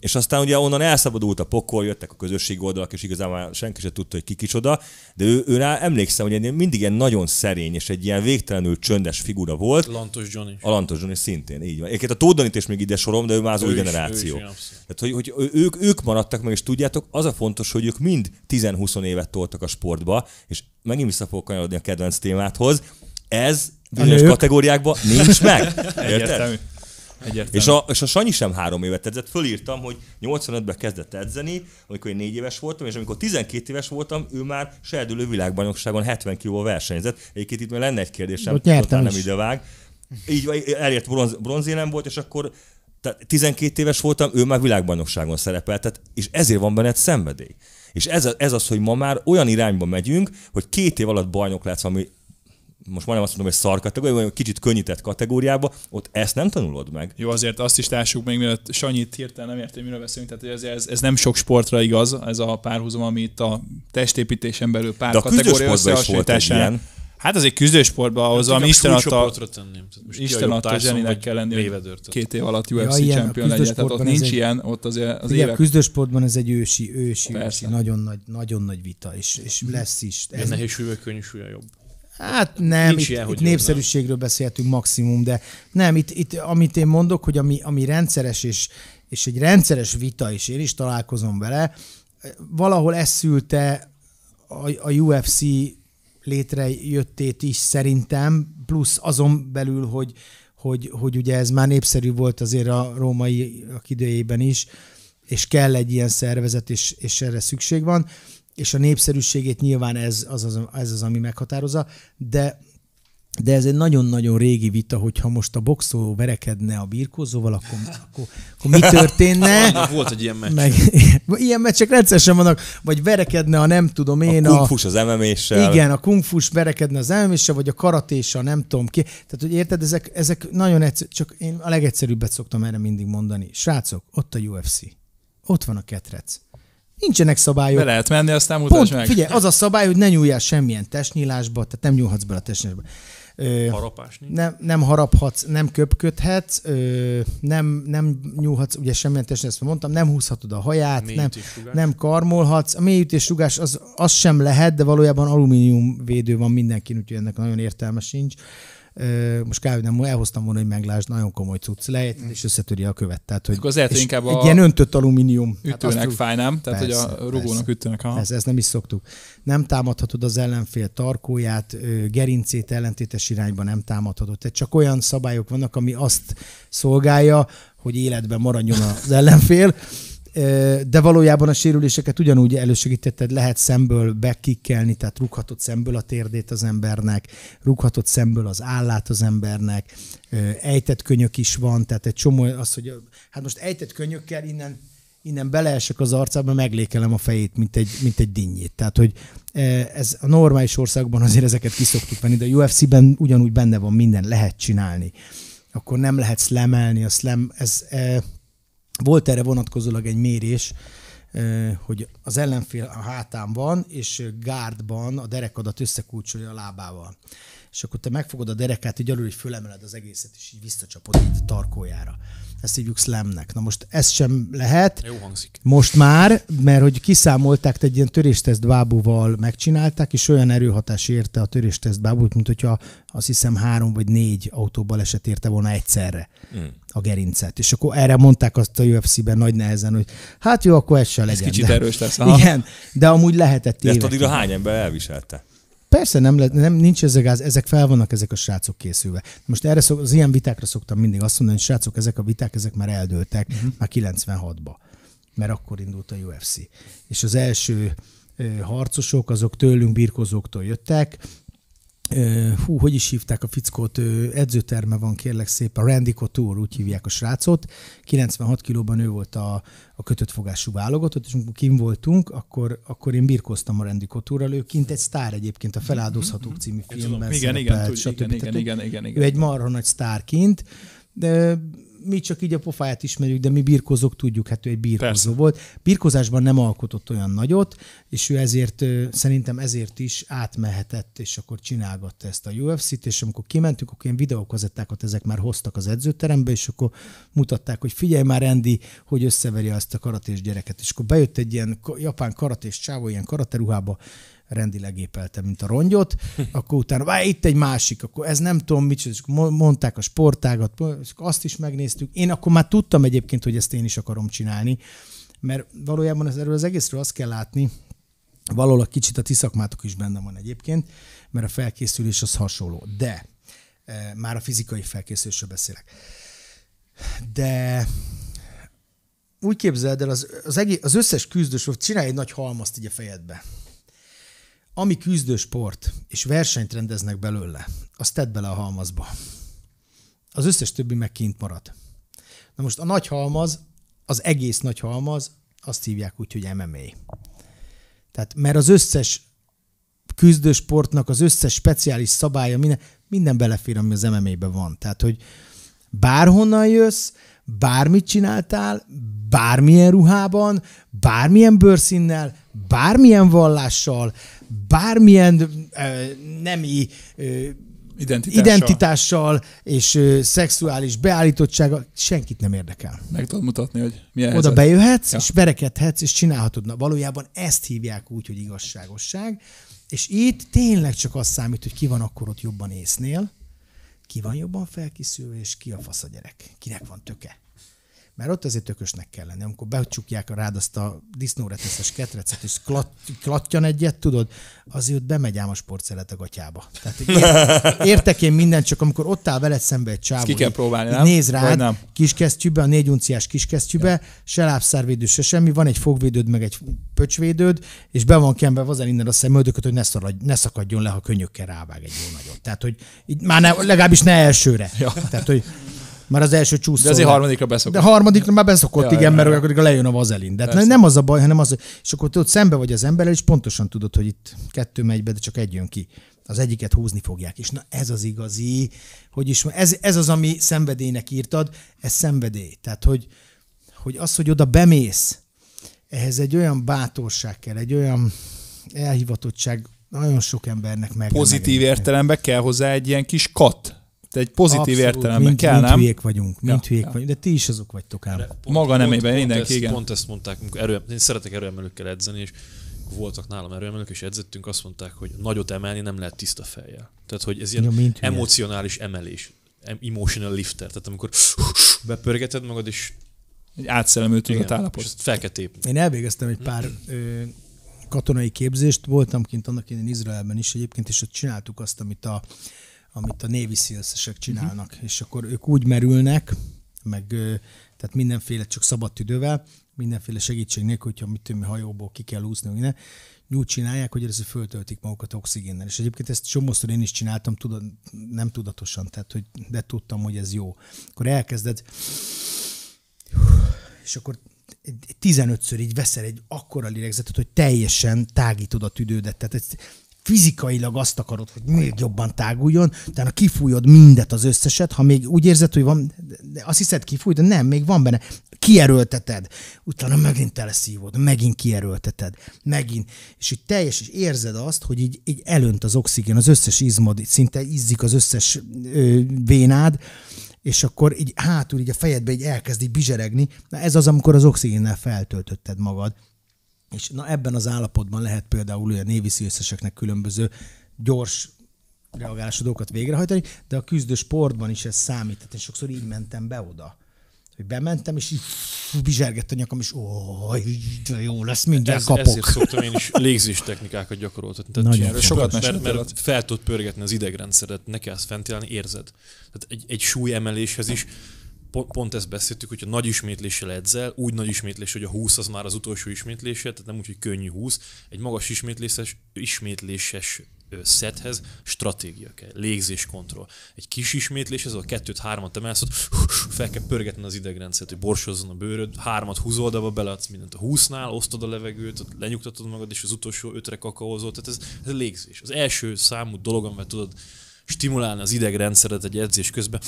és aztán ugye onnan elszabadult a pokol, jöttek a közösség oldalak, és igazából senki sem tudta, hogy ki kicsoda, de ő, ő rá emlékszem, hogy mindig ilyen nagyon szerény, és egy ilyen végtelenül csöndes figura volt. Lantos Johnny. A Lantos Johnny szintén, így van. Egyébként a Tódonit még ide sorom, de ő már az ő új is, generáció. Ő is, Tehát, hogy, hogy ők, ők maradtak meg, és tudjátok, az a fontos, hogy ők mind 10-20 évet toltak a sportba, és megint vissza fogok kanyarodni a kedvenc témáthoz, ez bizonyos kategóriákban nincs meg. (laughs) Egyértelmű. Egyértelmű. És a, és a Sanyi sem három évet edzett, fölírtam, hogy 85-ben kezdett edzeni, amikor én négy éves voltam, és amikor 12 éves voltam, ő már serdülő világbajnokságon 70 kilóval versenyzett. Egyébként itt már lenne egy kérdésem, Ott nyertem nem idevág. Így elért bronz, bronzélem volt, és akkor tehát 12 éves voltam, ő már világbajnokságon szerepelt, tehát, és ezért van benned szenvedély. És ez, ez az, hogy ma már olyan irányba megyünk, hogy két év alatt bajnok lehetsz, ami most majdnem azt mondom, hogy szar kategória, vagy kicsit könnyített kategóriába, ott ezt nem tanulod meg. Jó, azért azt is társuk még, mielőtt Sanyit hirtelen nem értem, miről beszélünk, tehát hogy ez, ez, nem sok sportra igaz, ez a párhuzam, amit a testépítésen belül pár De a kategória összehasonlításán. Hát az egy küzdősportban ahhoz, hát, ami Isten adta, Isten adta zseninek kell lenni, két év alatt UFC ja, champion legyen, tehát ott nincs egy, ilyen, ott az, az évek... küzdősportban ez egy ősi, ősi, ősi, nagyon nagy, nagyon nagy vita, és, és lesz is. Ez nehéz súlyvő, könnyű súlya jobb. Hát nem, Nincs itt, ilyen, itt népszerűségről nem. beszéltünk maximum, de nem, itt, itt amit én mondok, hogy ami, ami rendszeres és, és egy rendszeres vita, és én is találkozom vele, valahol eszülte a, a UFC létrejöttét is szerintem, plusz azon belül, hogy, hogy, hogy ugye ez már népszerű volt azért a római időjében is, és kell egy ilyen szervezet, és, és erre szükség van és a népszerűségét nyilván ez az, az, ez az ami meghatározza, de de ez egy nagyon-nagyon régi vita, hogyha most a boxó verekedne a birkózóval, akkor, akkor, akkor mi történne? (laughs) volt egy ilyen meccs. Meg, (laughs) ilyen meccsek rendszeresen vannak, vagy verekedne a nem tudom én a... kungfus az mma Igen, a kungfus verekedne az mma vagy a karatéssel, nem tudom ki. Tehát, hogy érted, ezek, ezek nagyon egyszerű, csak én a legegyszerűbbet szoktam erre mindig mondani. Srácok, ott a UFC. Ott van a ketrec Nincsenek szabályok. Be lehet menni, aztán mutasd Pont, meg. Figyelj, az a szabály, hogy ne nyúljál semmilyen testnyílásba, tehát nem nyúlhatsz bele a testnyílásba. Ö, Harapás nincs. Nem, nem haraphatsz, nem köpködhetsz, ö, nem, nem nyúlhatsz, ugye semmilyen testen, ezt mondtam, nem húzhatod a haját, a nem, nem karmolhatsz. A mélyütés sugás az, az sem lehet, de valójában alumínium védő van mindenkin, úgyhogy ennek nagyon értelme sincs. Ö, most kávé nem elhoztam volna, hogy meglásd, nagyon komoly cucc lehet, mm. és összetöri a követ. Tehát, hogy Akkor azért inkább egy a ilyen öntött alumínium. Hát ütőnek hát fáj, nem? Tehát, persze, hogy a rugónak persze, ütőnek. ha ez ez nem is szoktuk. Nem támadhatod az ellenfél tarkóját, gerincét ellentétes irányba nem támadhatod. Tehát csak olyan szabályok vannak, ami azt szolgálja, hogy életben maradjon az ellenfél, de valójában a sérüléseket ugyanúgy elősegítetted, lehet szemből bekikkelni, tehát rúghatod szemből a térdét az embernek, rúghatod szemből az állát az embernek, ejtett könyök is van, tehát egy csomó az, hogy hát most ejtett könyökkel innen, innen beleesek az arcába, meglékelem a fejét, mint egy, mint egy dinnyét. Tehát, hogy ez a normális országban azért ezeket kiszoktuk venni, de a UFC-ben ugyanúgy benne van minden, lehet csinálni. Akkor nem lehet szlemelni, a szlem, ez volt erre vonatkozólag egy mérés, hogy az ellenfél a hátán van, és gárdban a derekadat összekulcsolja a lábával. És akkor te megfogod a derekát, így alul, hogy fölemeled az egészet, és így visszacsapod így tarkójára ezt hívjuk slamnek. Na most ez sem lehet. Jó hangzik. Most már, mert hogy kiszámolták, egy ilyen törésteszt bábúval megcsinálták, és olyan erőhatás érte a törésteszt bábút, mint hogyha azt hiszem három vagy négy autóbaleset érte volna egyszerre mm. a gerincet. És akkor erre mondták azt a UFC-ben nagy nehezen, hogy hát jó, akkor ez se legyen. Ez kicsit de, erős lesz. Aha. Igen, de amúgy lehetett de ezt addigra hány ember elviselte? Persze, nem, le, nem nincs ez a gáz, ezek fel vannak, ezek a srácok készülve. Most erre szok, az ilyen vitákra szoktam mindig azt mondani, hogy srácok, ezek a viták, ezek már eldőltek, uh-huh. már 96-ba, mert akkor indult a UFC. És az első harcosok, azok tőlünk birkozóktól jöttek, hú, hogy is hívták a fickót, edzőterme van kérlek szépen, Randy Couture, úgy hívják a srácot, 96 kilóban ő volt a, a kötött fogású válogatott, és amikor kim voltunk, akkor, akkor én birkoztam a Randy couture ő kint egy sztár egyébként a Feláldozhatók mhm, című mhm, mhm. filmben igen, igen, igen, igen, Igen, igen, igen, igen, igen, igen, egy igen, igen, igen, kint, de mi csak így a pofáját ismerjük, de mi birkozók tudjuk, hát ő egy birkozó Persze. volt. Birkozásban nem alkotott olyan nagyot, és ő ezért, szerintem ezért is átmehetett, és akkor csinálgatta ezt a UFC-t, és amikor kimentünk, akkor ilyen videókazettákat ezek már hoztak az edzőterembe, és akkor mutatták, hogy figyelj már Rendi, hogy összeveri azt a karatés gyereket. És akkor bejött egy ilyen japán karatés csávó, ilyen karateruhába, rendileg épelte, mint a rongyot, akkor utána, vá, itt egy másik, akkor ez nem tudom micsoda, és mondták a sportágat, és azt is megnéztük. Én akkor már tudtam egyébként, hogy ezt én is akarom csinálni, mert valójában ez, erről az egészről azt kell látni, valahol a kicsit a ti szakmátok is benne van egyébként, mert a felkészülés az hasonló. De, e, már a fizikai felkészülésről beszélek, de úgy képzeld el, az, az, egész, az összes küzdős, hogy csinálj egy nagy halmazt így a fejedbe. Ami sport és versenyt rendeznek belőle, azt tedd bele a halmazba. Az összes többi meg kint marad. Na most a nagy halmaz, az egész nagy halmaz, azt hívják úgy, hogy MMA. Tehát, mert az összes sportnak az összes speciális szabálya, minden, minden belefér, ami az MMA-ben van. Tehát, hogy bárhonnan jössz, bármit csináltál, bármilyen ruhában, bármilyen bőrszínnel, bármilyen vallással, bármilyen ö, nemi ö, identitással. identitással és ö, szexuális beállítottsággal, senkit nem érdekel. Meg tudod mutatni, hogy milyen Oda helyzet. bejöhetsz, ja. és berekedhetsz, és csinálhatod. Na, valójában ezt hívják úgy, hogy igazságosság, és itt tényleg csak az számít, hogy ki van akkor ott jobban észnél, ki van jobban felkészülve, és ki a fasz a gyerek, kinek van töke. Mert ott azért tökösnek kell lenni. Amikor becsukják rád azt a disznóra teszes ketrecet, és klat, klatjan egyet, tudod, azért ott bemegy ám a sportszelet a gatyába. Tehát ért, értek én mindent, csak amikor ott áll veled szembe egy csávó. ki kell próbálni, nem? Néz rád, nem? kiskesztyűbe, a négy unciás kiskesztyűbe, ja. se lábszárvédő, se semmi, van egy fogvédőd, meg egy pöcsvédőd, és be van kemve vazen innen a szemöldököt, hogy ne, szaladj, ne szakadjon le, ha könnyökkel rávág egy jó nagyot. Tehát, hogy így már ne, legalábbis ne elsőre. Ja. Tehát, hogy már az első csúszó. De azért harmadikra beszokott. De harmadikra már beszokott, ja, igen, ja, mert ja. akkor lejön a vazelin. De hát Persze. nem az a baj, hanem az, és akkor ott szembe vagy az emberrel, és pontosan tudod, hogy itt kettő megy be, de csak egy jön ki. Az egyiket húzni fogják, és na ez az igazi, hogy is, ez, ez az, ami szenvedélynek írtad, ez szenvedély. Tehát, hogy, hogy az, hogy oda bemész, ehhez egy olyan bátorság kell, egy olyan elhivatottság, nagyon sok embernek meg. Pozitív értelemben kell hozzá egy ilyen kis kat, te egy pozitív Abszolút, értelemben mind, kell, mind nem? hülyék vagyunk, ja. hülyék ja. vagyunk, de ti is azok vagytok ám. pont, Maga nemében mindenki, ezt, igen. Pont ezt mondták, amikor erő, én szeretek erőemelőkkel edzeni, és voltak nálam erőemelők, és edzettünk, azt mondták, hogy nagyot emelni nem lehet tiszta fejjel. Tehát, hogy ez ilyen ja, mint emocionális emelés, emotional lifter, tehát amikor bepörgeted magad, és egy átszellemült az állapot. És fel kell tépni. Én elvégeztem egy pár ö, katonai képzést, voltam kint annak én Izraelben is egyébként, és ott csináltuk azt, amit a amit a Navy seals mhm. csinálnak, uh-huh. és akkor ők úgy merülnek, meg tehát mindenféle csak szabad tüdővel, mindenféle segítség nélkül, hogyha mit tudom, hajóból ki kell úszni, ne úgy csinálják, hogy először föltöltik magukat oxigénnel. És egyébként ezt csomószor én is csináltam, tudat nem tudatosan, tehát, hogy, de tudtam, hogy ez jó. Akkor elkezded, és akkor 15-ször így veszel egy akkora lélegzetet, hogy teljesen tágítod a tüdődet. Tehát ez fizikailag azt akarod, hogy még jobban táguljon, tehát kifújod mindet az összeset, ha még úgy érzed, hogy van, azt hiszed kifúj, de nem, még van benne, kierőlteted, utána megint teleszívod, megint kierőlteted, megint, és így teljes, és érzed azt, hogy így, így elönt az oxigén, az összes izmod, szinte izzik az összes ö, vénád, és akkor így hátul így a fejedbe így elkezd így bizseregni, na ez az, amikor az oxigénnel feltöltötted magad, és na ebben az állapotban lehet például a néviszi összeseknek különböző gyors reagálásodókat végrehajtani, de a küzdő sportban is ez számít. Tehát én sokszor így mentem be oda hogy bementem, és így bizsergett a nyakam, és ó jó lesz, mindjárt Ez, kapok. Ezért szoktam én is légzés technikákat gyakoroltatni. Tehát Nagyon csinálni, sokat, mert, mert fel tudod pörgetni az idegrendszered, ne kell ezt fent érzed. Tehát egy, egy súlyemeléshez is pont, ezt beszéltük, hogyha nagy ismétléssel edzel, úgy nagy ismétlés, hogy a 20 az már az utolsó ismétlése, tehát nem úgy, hogy könnyű 20, egy magas ismétléses, ismétléses szethez stratégia kell, légzéskontroll. Egy kis ismétlés, ez a kettőt, hármat emelsz, ott fel kell pörgetni az idegrendszert, hogy borsozzon a bőröd, hármat húzod abba beleadsz mindent a húsznál, osztod a levegőt, lenyugtatod magad, és az utolsó ötre kakaózol, tehát ez, ez a légzés. Az első számú dolog, amivel tudod stimulálni az idegrendszeret egy edzés közben,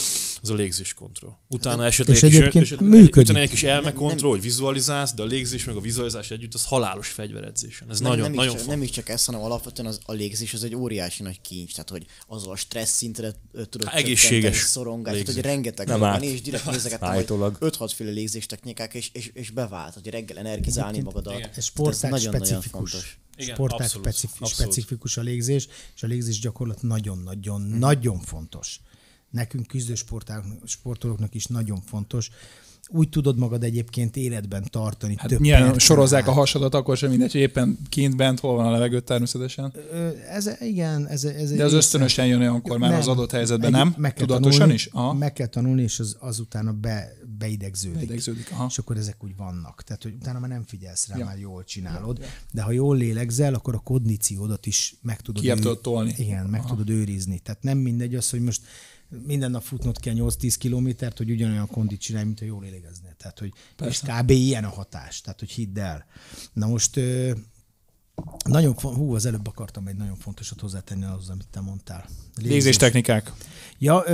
az a légzéskontroll. Utána esetleg és egy egyébként esetleg működik. Egy, utána egy kis elmekontroll, hogy vizualizálsz, de a légzés meg a vizualizás együtt az halálos fegyveredzésen. Ez nem, nagyon, nem nagyon is, fontos. Nem is csak ez, hanem alapvetően az, a légzés az egy óriási nagy kincs, tehát hogy azzal a stressz szintre tudod Há, egészséges szorongás, tehát, hogy rengeteg nem van, és direkt nézegettem, hogy 5-6 féle légzés technikák, és, és, és bevált, hogy reggel energizálni magadat. Ez sportág nagyon, nagyon fontos. Igen, sportág abszolút, specifikus, abszolút. specifikus a légzés, és a légzés gyakorlat nagyon-nagyon-nagyon mm. nagyon fontos. Nekünk küzdő sportolóknak is nagyon fontos, úgy tudod magad egyébként életben tartani. Hát több nyilván sorozzák át. a hasadat, akkor sem mindegy, hogy éppen kint, bent, hol van a levegő természetesen. Ez, igen, ez, ez De az ösztönösen jön olyankor már nem, az adott helyzetben, egy, nem? Meg kell Tudatosan tanulni, is? Aha. Meg kell tanulni, és az, azután a be, beidegződik. beidegződik aha. És akkor ezek úgy vannak. Tehát, hogy utána már nem figyelsz rá, ja. már jól csinálod. Ja, ja. De ha jól lélegzel, akkor a kogníciódat is meg tudod, őri... tudod tolni. Igen, meg aha. tudod őrizni. Tehát nem mindegy az, hogy most minden nap futnod kell 8-10 kilométert, hogy ugyanolyan kondit csinálj, mint a jól lélegeznél. Tehát, hogy és kb. ilyen a hatás, tehát, hogy hidd el. Na most nagyon, hú, az előbb akartam egy nagyon fontosat hozzátenni az, amit te mondtál. Légzés. technikák. Ja,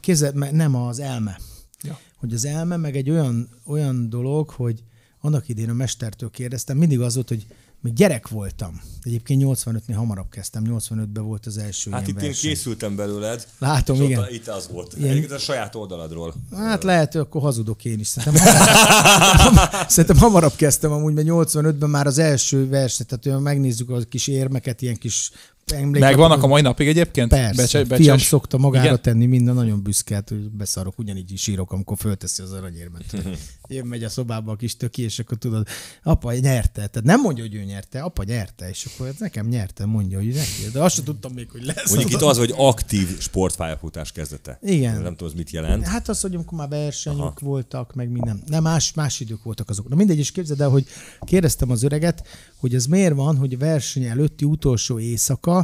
képzeld, nem az elme. Ja. Hogy az elme meg egy olyan, olyan dolog, hogy annak idén a mestertől kérdeztem, mindig az volt, hogy még gyerek voltam. Egyébként 85-nél hamarabb kezdtem, 85-ben volt az első Hát itt verseny. én készültem belőled. Látom, igen. Oda, itt az volt. igen, Egyébként a saját oldaladról. Hát lehet, hogy akkor hazudok én is. Szerintem hamarabb, (laughs) Szerintem hamarabb kezdtem amúgy, mert 85-ben már az első verset, tehát ha megnézzük a kis érmeket, ilyen kis emlékeim. Meg vannak a mai napig egyébként? Persze, becses, becses. fiam szokta magára Igen? tenni, minden nagyon büszke, hát, hogy beszarok, ugyanígy is írok, amikor fölteszi az aranyérmet. (laughs) Jön, megy a szobába a kis töki, és akkor tudod, apa nyerte. Tehát nem mondja, hogy ő nyerte, apa nyerte, és akkor ez nekem nyerte, mondja, hogy neki. De azt sem tudtam még, hogy lesz. Mondjuk az itt az, hogy aktív sportpályafutás kezdete. Igen. Nem tudom, az mit jelent. Hát az, hogy amikor már versenyek Aha. voltak, meg minden. Nem, más, más idők voltak azok. Na mindegy, is képzeld el, hogy kérdeztem az öreget, hogy ez miért van, hogy verseny előtti utolsó éjszaka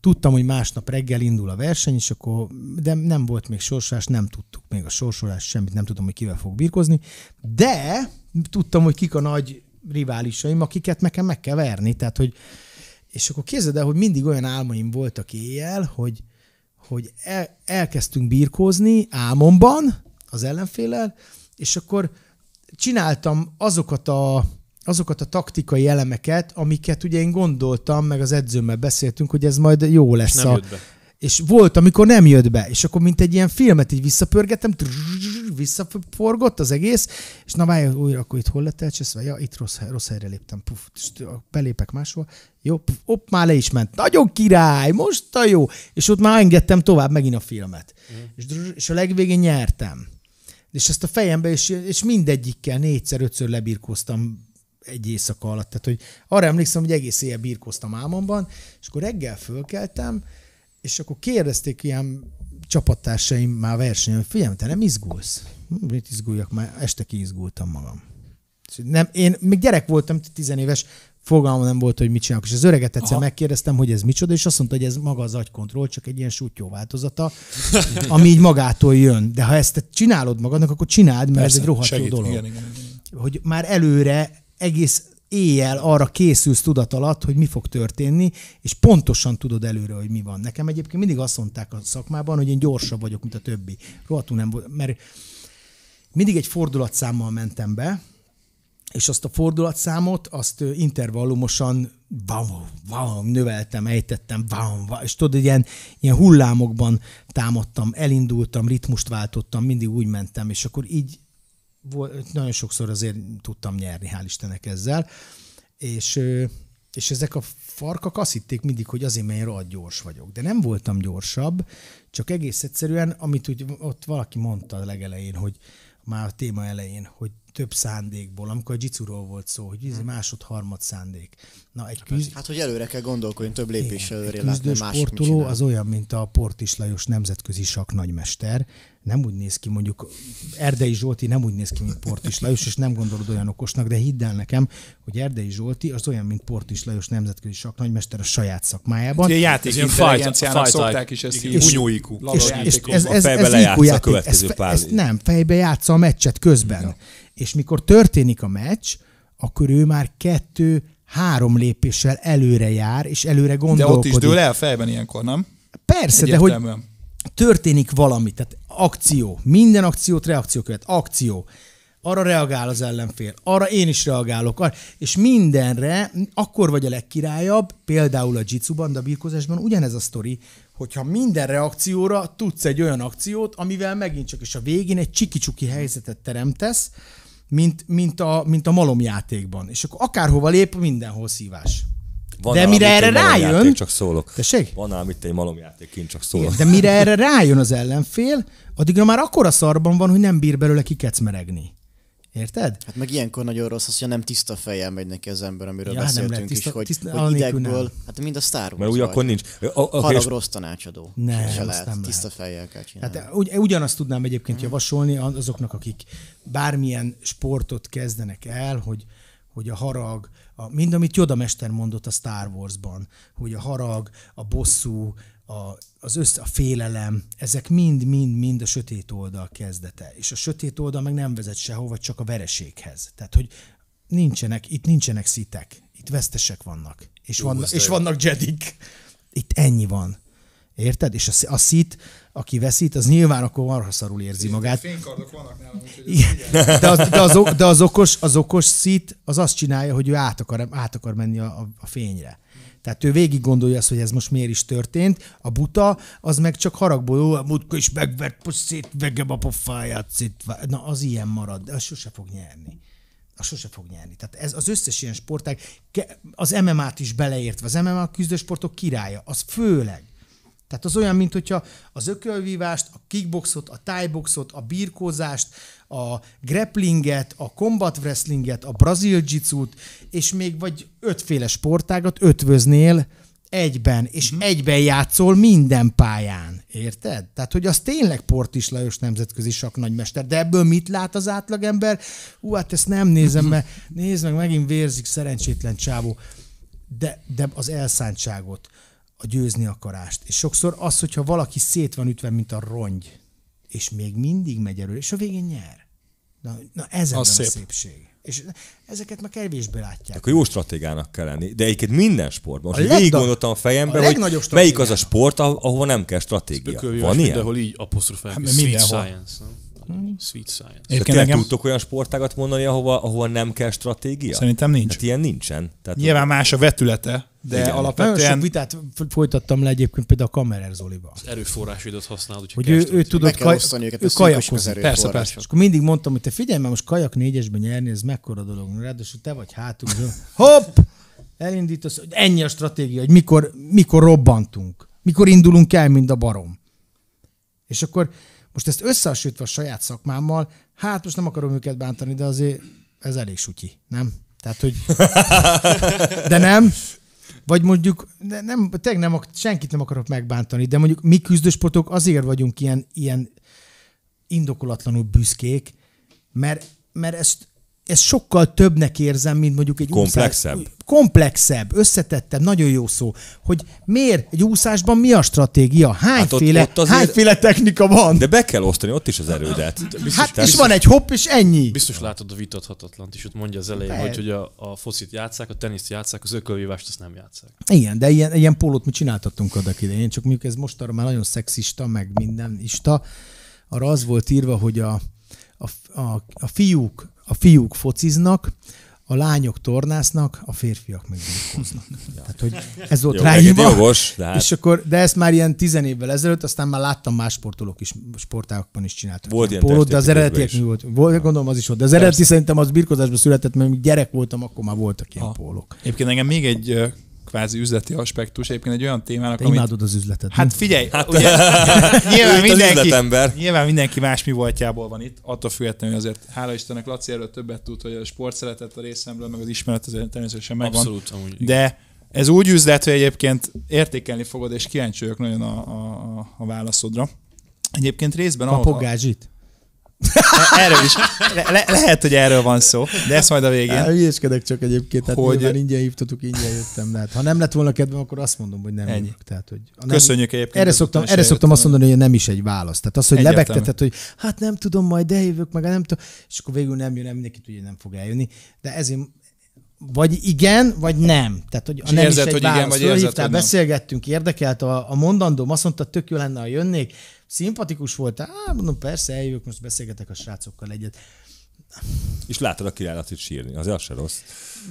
Tudtam, hogy másnap reggel indul a verseny, és akkor, de nem volt még sorsolás, nem tudtuk még a sorsolás, semmit nem tudom, hogy kivel fog birkozni, de tudtam, hogy kik a nagy riválisaim, akiket nekem meg kell verni, tehát hogy, és akkor képzeld el, hogy mindig olyan álmaim voltak éjjel, hogy, hogy el, elkezdtünk birkózni álmomban az ellenfélel, és akkor csináltam azokat a azokat a taktikai elemeket, amiket ugye én gondoltam, meg az edzőmmel beszéltünk, hogy ez majd jó lesz. És nem a... jött be. És volt, amikor nem jött be, és akkor mint egy ilyen filmet így visszapörgettem, visszaforgott az egész, és na várj, újra, akkor itt hol lett elcseszve? Ja, itt rossz, rossz helyre léptem, puf, belépek máshol, jó, puf, op, már le is ment. Nagyon király, most a jó. És ott már engedtem tovább megint a filmet. Mm. És, és a legvégén nyertem. És ezt a fejembe, és, és mindegyikkel négyszer-ötször lebirkóztam egy éjszaka alatt. Tehát, hogy arra emlékszem, hogy egész éjjel birkoztam álmomban, és akkor reggel fölkeltem, és akkor kérdezték ilyen csapattársaim már versenyen, figyelj, te nem izgulsz? Mit izguljak? Már este kiizgultam magam. Nem, én még gyerek voltam, tizenéves, fogalmam nem volt, hogy mit csinálok. És az öreget egyszer Aha. megkérdeztem, hogy ez micsoda, és azt mondta, hogy ez maga az agykontroll, csak egy ilyen sútyó változata, (laughs) ami így magától jön. De ha ezt te csinálod magadnak, akkor csináld, mert Persze, ez egy rohadt jó dolog. Igen, igen, igen. Hogy már előre egész éjjel arra készülsz tudat alatt, hogy mi fog történni, és pontosan tudod előre, hogy mi van. Nekem egyébként mindig azt mondták a szakmában, hogy én gyorsabb vagyok, mint a többi. Rohadtul nem volt, mert mindig egy fordulatszámmal mentem be, és azt a fordulatszámot, azt intervallumosan bam, bam, növeltem, ejtettem, bam, bam, és tudod, ilyen, ilyen hullámokban támadtam, elindultam, ritmust váltottam, mindig úgy mentem, és akkor így nagyon sokszor azért tudtam nyerni, hál' Istenek ezzel, és, és ezek a farkak azt hitték mindig, hogy azért, mert én rohadt gyors vagyok. De nem voltam gyorsabb, csak egész egyszerűen, amit úgy, ott valaki mondta a legelején, hogy már a téma elején, hogy több szándékból, amikor a jicuról volt szó, hogy ez izé mhm. másod-harmad szándék. Na, egy hát küzd... Hát, hogy előre kell gondolkodni, több lépés előre látni. A sportoló az olyan, mint a Portis Lajos nemzetközi nagymester, nem úgy néz ki, mondjuk Erdei Zsolti nem úgy néz ki, mint Portis Lajos, és nem gondolod olyan okosnak, de hidd el nekem, hogy Erdei Zsolti az olyan, mint Portis Lajos nemzetközi saknagymester a saját szakmájában. Ugye játék intelligenciának szokták is ezt És, és, és Ez, ez, ez, IQ a következő nem, fejbe játsza a meccset közben. Ja. És mikor történik a meccs, akkor ő már kettő, három lépéssel előre jár, és előre gondolkodik. De ott is dől el fejben ilyenkor, nem? Persze, Egyértelműen. de hogy történik valami. Tehát akció. Minden akciót reakció követ. Akció. Arra reagál az ellenfél. Arra én is reagálok. És mindenre akkor vagy a legkirályabb, például a jitsuban, de a birkózásban ugyanez a sztori, hogyha minden reakcióra tudsz egy olyan akciót, amivel megint csak, és a végén egy csiki-csuki helyzetet teremtesz, mint, mint, a, mint a malomjátékban. És akkor akárhova lép, mindenhol szívás van de mire erre rájön... Játék, csak szólok. Tessék? Van ám itt egy malomjáték, kint csak szólok. Igen, de mire erre rájön az ellenfél, addigra már akkora szarban van, hogy nem bír belőle kikecmeregni. Érted? Hát meg ilyenkor nagyon rossz az, hogy nem tiszta fejjel megy neki az ember, amiről ja, hát beszéltünk tiszta, is, hogy, tiszta, hogy idegből, nem. hát mind a Star Wars Mert úgy akkor nincs. A, a, Harag és... rossz tanácsadó. Nem, se lehet, nem tiszta lehet. fejjel kell hát csinálni. Hát, ugy, ugyanazt tudnám egyébként mhm. javasolni azoknak, akik bármilyen sportot kezdenek el, hogy hogy a harag, a, mind amit Yoda mester mondott a Star Wars-ban, hogy a harag, a bosszú, a, az össze, a félelem, ezek mind-mind-mind a sötét oldal kezdete. És a sötét oldal meg nem vezet sehova, csak a vereséghez. Tehát, hogy nincsenek, itt nincsenek szitek, itt vesztesek vannak, és, Jó, vannak, és vannak jedik. Itt ennyi van. Érted? És a, a szit aki veszít, az nyilván akkor marha szarul érzi magát. Fénykardok vannak nálam, úgyhogy de, az, de, az, de az, okos, az okos szit, az azt csinálja, hogy ő át akar, át akar menni a, a fényre. Tehát ő végig gondolja azt, hogy ez most miért is történt. A buta, az meg csak haragból, ó, a múltkor is megvert, szét, vegem a pofáját, szét. Na, az ilyen marad, de az sose fog nyerni az sose fog nyerni. Tehát ez az összes ilyen sportág, az MMA-t is beleértve, az MMA küzdősportok királya, az főleg tehát az olyan, mint hogyha az ökölvívást, a kickboxot, a tieboxot, a birkózást, a grapplinget, a combat wrestlinget, a brazil jitsut, és még vagy ötféle sportágat ötvöznél egyben, és mm-hmm. egyben játszol minden pályán. Érted? Tehát, hogy az tényleg Portis Lajos nemzetközi saknagymester, de ebből mit lát az átlagember? Hú, hát ezt nem nézem, mert nézd meg, megint vérzik szerencsétlen csávó. De, de az elszántságot, a győzni akarást. És sokszor az, hogyha valaki szét van ütve, mint a rongy, és még mindig megy elő, és a végén nyer. Na, na ez a szép. szépség. És ezeket már kevésbé látják. Akkor jó stratégának kell lenni. De egyébként minden sportban. Most legda... végig gondoltam a fejembe, a hogy melyik az a sport, ahova nem kell stratégia. Van ilyen? Mindenhol így apostrofálják. Hát, minden science. Nem? Hmm. Sweet science. Egyébként engem... tudtok olyan sportágat mondani, ahova, ahova nem kell stratégia? Szerintem nincs. Tehát ilyen nincsen. Tehát Nyilván más a vetülete, de Igen. alapvetően... Nagyon sok vitát folytattam le egyébként például a Kamerer Zolival. Az erőforrásvédőt használod, hogy ő, ő, tudott kaj... őket, ő kajakozni. Persze, persze. És akkor mindig mondtam, hogy te figyelj már, most kajak négyesben nyerni, ez mekkora dolog. Ráadásul te vagy hátul. (laughs) Hopp! Elindítasz, hogy ennyi a stratégia, hogy mikor, mikor robbantunk. Mikor indulunk el, mint a barom. És akkor most ezt összehasonlítva a saját szakmámmal, hát most nem akarom őket bántani, de azért ez elég sutyi, nem? Tehát, hogy... (laughs) De nem? Vagy mondjuk, de nem, tényleg nem, senkit nem akarok megbántani, de mondjuk mi küzdősportok azért vagyunk ilyen, ilyen indokolatlanul büszkék, mert, mert ezt ez sokkal többnek érzem, mint mondjuk egy komplexebb. Úszás, komplexebb, összetettebb, nagyon jó szó, hogy miért egy úszásban mi a stratégia, hányféle, hát ott, ott azért, hányféle technika van. De be kell osztani ott is az erődet. Hát Biztos, hát és van egy hopp, és ennyi. Biztos látod a vitathatatlan, és ott mondja az elején, hogy, hogy a, a foszit játszák, a teniszt játszák, az ökölvívást azt nem játszák. Igen, de ilyen, ilyen pólót mi csináltattunk adak idején, csak mondjuk ez mostanra már nagyon szexista, meg mindenista. Arra az volt írva, hogy a, a, a, a fiúk a fiúk fociznak, a lányok tornásznak, a férfiak meg birkóznak. (laughs) Tehát, hogy ez volt ráírva. Jogos, de, hát... és akkor, de ezt már ilyen tizen évvel ezelőtt, aztán már láttam más sportolók is, sportágokban is csináltak. Volt ilyen pólót, de az eredetiek mi volt? volt ja. Gondolom az is volt. De az eredeti szerintem az birkozásban született, mert még gyerek voltam, akkor már voltak ilyen ha. pólók. Egyébként engem még egy kvázi üzleti aspektus egyébként egy olyan témának, Te amit... imádod az üzletet. Hát figyelj, hát, ugye, (laughs) nyilván, mindenki, nyilván mindenki más mi voltjából van itt, attól függetlenül azért hála Istennek Laci erről többet tud, hogy a sport szeretett a részemről, meg az ismeret azért természetesen megvan. Abszolút, amúgy. De ez úgy üzlet, hogy egyébként értékelni fogod, és kíváncsi vagyok nagyon a, a, a, a válaszodra. Egyébként részben... Kapok a, gázsit? Erről is. Le- le- lehet, hogy erről van szó, de ez majd a végén. hülyéskedek csak egyébként, tehát hogy... már ingyen hívtatok, ingyen jöttem. De hát, ha nem lett volna kedvem, akkor azt mondom, hogy nem Ennyi. tehát, hogy nem... Köszönjük egyébként. Erre szoktam, erre szoktam azt mondani, hogy nem is egy válasz. Tehát az, hogy Egyértelmű. lebegteted, hogy hát nem tudom, majd eljövök, meg nem tudom, és akkor végül nem jön, nem mindenki tudja, nem fog eljönni. De ezért vagy igen, vagy nem. Tehát, hogy a nem érzed, is egy hogy válasz. igen, vagy érzed, Hívtál, hogy nem. beszélgettünk, érdekelt a, a mondandóm, azt mondta, tök jó lenne, ha jönnék, szimpatikus volt, Á, mondom, persze, eljövök, most beszélgetek a srácokkal egyet. És látod a királylatit sírni, az se rossz.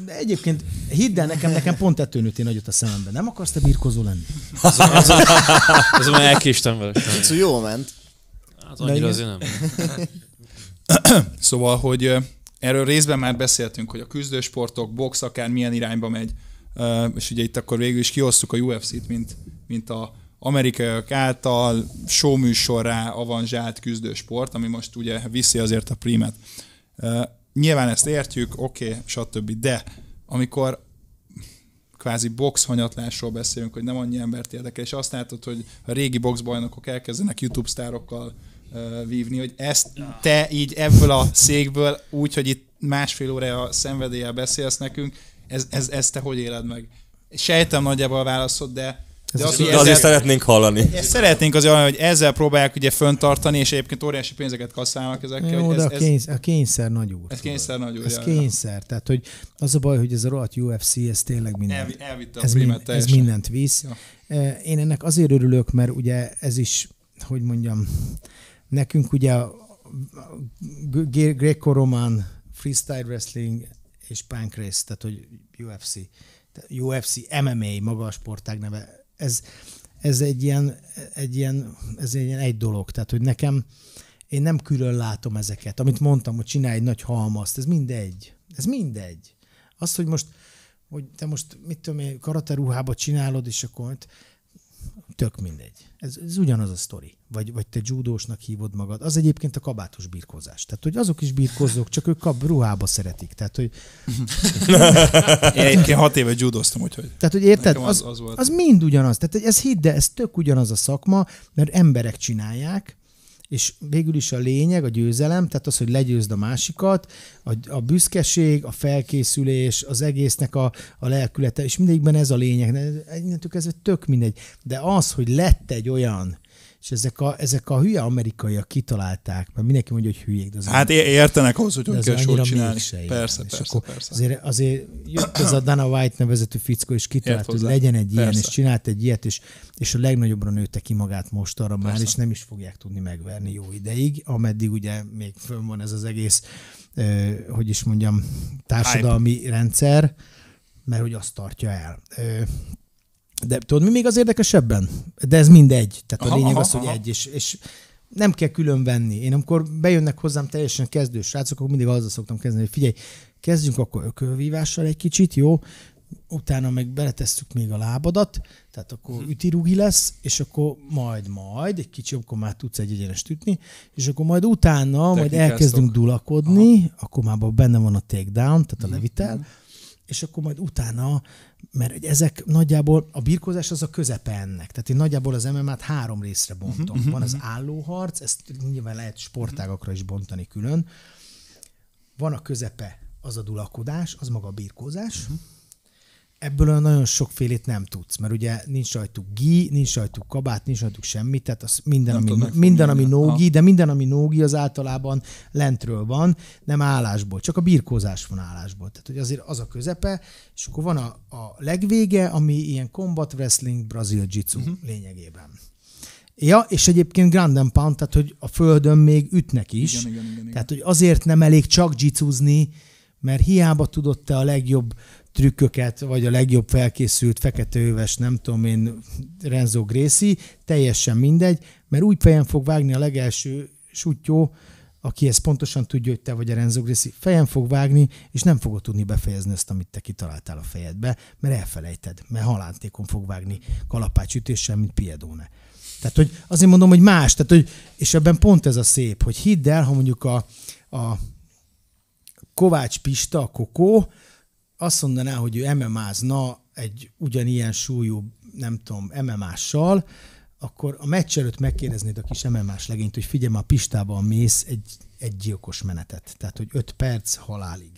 De egyébként hidd el nekem, nekem pont ettől nőtt én nagyot a szemembe. Nem akarsz te birkozó lenni? Azon, már elkéstem vele. Szóval jól ment. Hát annyira azért nem. szóval, hogy erről részben már beszéltünk, hogy a küzdősportok, box akár milyen irányba megy, és ugye itt akkor végül is kiosztuk a UFC-t, mint, mint a amerikaiak által showműsorrá avanzsált küzdősport, ami most ugye viszi azért a primet. nyilván ezt értjük, oké, okay, stb. De amikor kvázi boxhanyatlásról beszélünk, hogy nem annyi embert érdekel, és azt látod, hogy a régi boxbajnokok elkezdenek YouTube sztárokkal uh, vívni, hogy ezt te így ebből a székből, úgy, hogy itt másfél a szenvedéllyel beszélsz nekünk, ez, ez, ez te hogy éled meg? Sejtem nagyjából a válaszod, de de azt ezzel, azért szeretnénk hallani. Ezt szeretnénk azért hallani, hogy ezzel próbálják ugye föntartani, és egyébként óriási pénzeket kasszálnak ezekkel. Jó, de ez, a, kényszer, a kényszer nagy úr. Ez kényszer nagy úr. Ez jaj, kényszer. Jaj. Tehát, hogy az a baj, hogy ez a rohadt UFC, ez tényleg mindent. El, elvitte a ez, ez mindent visz. Ja. Én ennek azért örülök, mert ugye ez is, hogy mondjam, nekünk ugye greco-román freestyle wrestling és pancrase, tehát hogy UFC. UFC MMA magas sportág neve ez, ez egy ilyen, egy ilyen, ez egy ilyen egy dolog. Tehát, hogy nekem, én nem külön látom ezeket. Amit mondtam, hogy csinálj egy nagy halmazt, ez mindegy. Ez mindegy. Az, hogy most, hogy te most, mit tudom én, karateruhába csinálod, és akkor Tök mindegy. Ez, ez ugyanaz a sztori. Vagy, vagy te judósnak hívod magad. Az egyébként a kabátos birkózás. Tehát, hogy azok is birkózók, csak ők kap ruhába szeretik. Tehát, hogy... Én egyébként hat éve judóztam, úgyhogy... Tehát, hogy érted? Az, az, az, volt. az mind ugyanaz. Tehát ez hidd, de ez tök ugyanaz a szakma, mert emberek csinálják, és végül is a lényeg, a győzelem, tehát az, hogy legyőzd a másikat, a, a büszkeség, a felkészülés, az egésznek a, a lelkülete, és mindegyikben ez a lényeg. Innentől kezdve tök mindegy. De az, hogy lett egy olyan és ezek a, ezek a hülye amerikaiak kitalálták, mert mindenki mondja, hogy hülyék. De az hát értenek ahhoz, hogy hogy kell sót csinálni. Persze, persze, persze, persze. Azért, azért jött ez a Dana White nevezetű fickó, és kitalált, hogy legyen egy persze. ilyen, és csinált egy ilyet, és, és a legnagyobbra nőtte ki magát most arra persze. már, és nem is fogják tudni megverni jó ideig, ameddig ugye még fönn van ez az egész, eh, hogy is mondjam, társadalmi Hype. rendszer, mert hogy azt tartja el. Eh, de tudod, mi még az érdekesebben? De ez mindegy. Tehát aha, a lényeg aha, az, hogy aha. egy, és, és nem kell külön venni. Én amikor bejönnek hozzám teljesen kezdős srácok, akkor mindig azzal szoktam kezdeni, hogy figyelj, kezdjünk akkor ökölvívással egy kicsit, jó? Utána meg beletesszük még a lábadat, tehát akkor mhm. ütirugi lesz, és akkor majd, majd, egy kicsi, akkor már tudsz egy egyenest ütni, és akkor majd utána, Technikáztok. majd elkezdünk dulakodni, Aha. akkor már benne van a takedown, tehát a mhm, levitel, mm és akkor majd utána, mert ezek nagyjából, a birkózás az a közepe ennek. Tehát én nagyjából az MMA-t három részre mhm, bontom. Uh-huh, Van az mhm. állóharc, ezt nyilván lehet sportágakra is bontani külön. Van a közepe, az a dulakodás, az maga a birkózás. Uh-huh ebből olyan nagyon sokfélét nem tudsz, mert ugye nincs rajtuk gi, nincs rajtuk kabát, nincs rajtuk semmi, tehát az minden, ami, minden, ami nógi, de minden, ami nógi, az általában lentről van, nem állásból, csak a birkózás van állásból. Tehát hogy azért az a közepe, és akkor van a, a legvége, ami ilyen combat wrestling, brazil jitsu uh-huh. Mhm. lényegében. Ja, és egyébként Grand and Pound, tehát hogy a földön még ütnek is. Igen, igen, igen, igen. Tehát, hogy azért nem elég csak jitsuzni, mert hiába tudott te a legjobb trükköket, vagy a legjobb felkészült feketeöves, nem tudom én, Renzo Gréci, teljesen mindegy, mert úgy fejen fog vágni a legelső sutyó, aki ezt pontosan tudja, hogy te vagy a Renzo Gréci, fejen fog vágni, és nem fogod tudni befejezni ezt, amit te kitaláltál a fejedbe, mert elfelejted, mert halántékon fog vágni kalapácsütéssel, mint Piedone. Tehát, hogy azért mondom, hogy más, tehát, hogy, és ebben pont ez a szép, hogy hidd el, ha mondjuk a, a Kovács Pista, a Kokó, azt mondaná, hogy ő MMA-zna egy ugyanilyen súlyú, nem tudom, MMA-ssal, akkor a meccs előtt megkérdeznéd a kis MMA-s legényt, hogy figyelj, a Pistában mész egy, egy gyilkos menetet. Tehát, hogy öt perc halálig.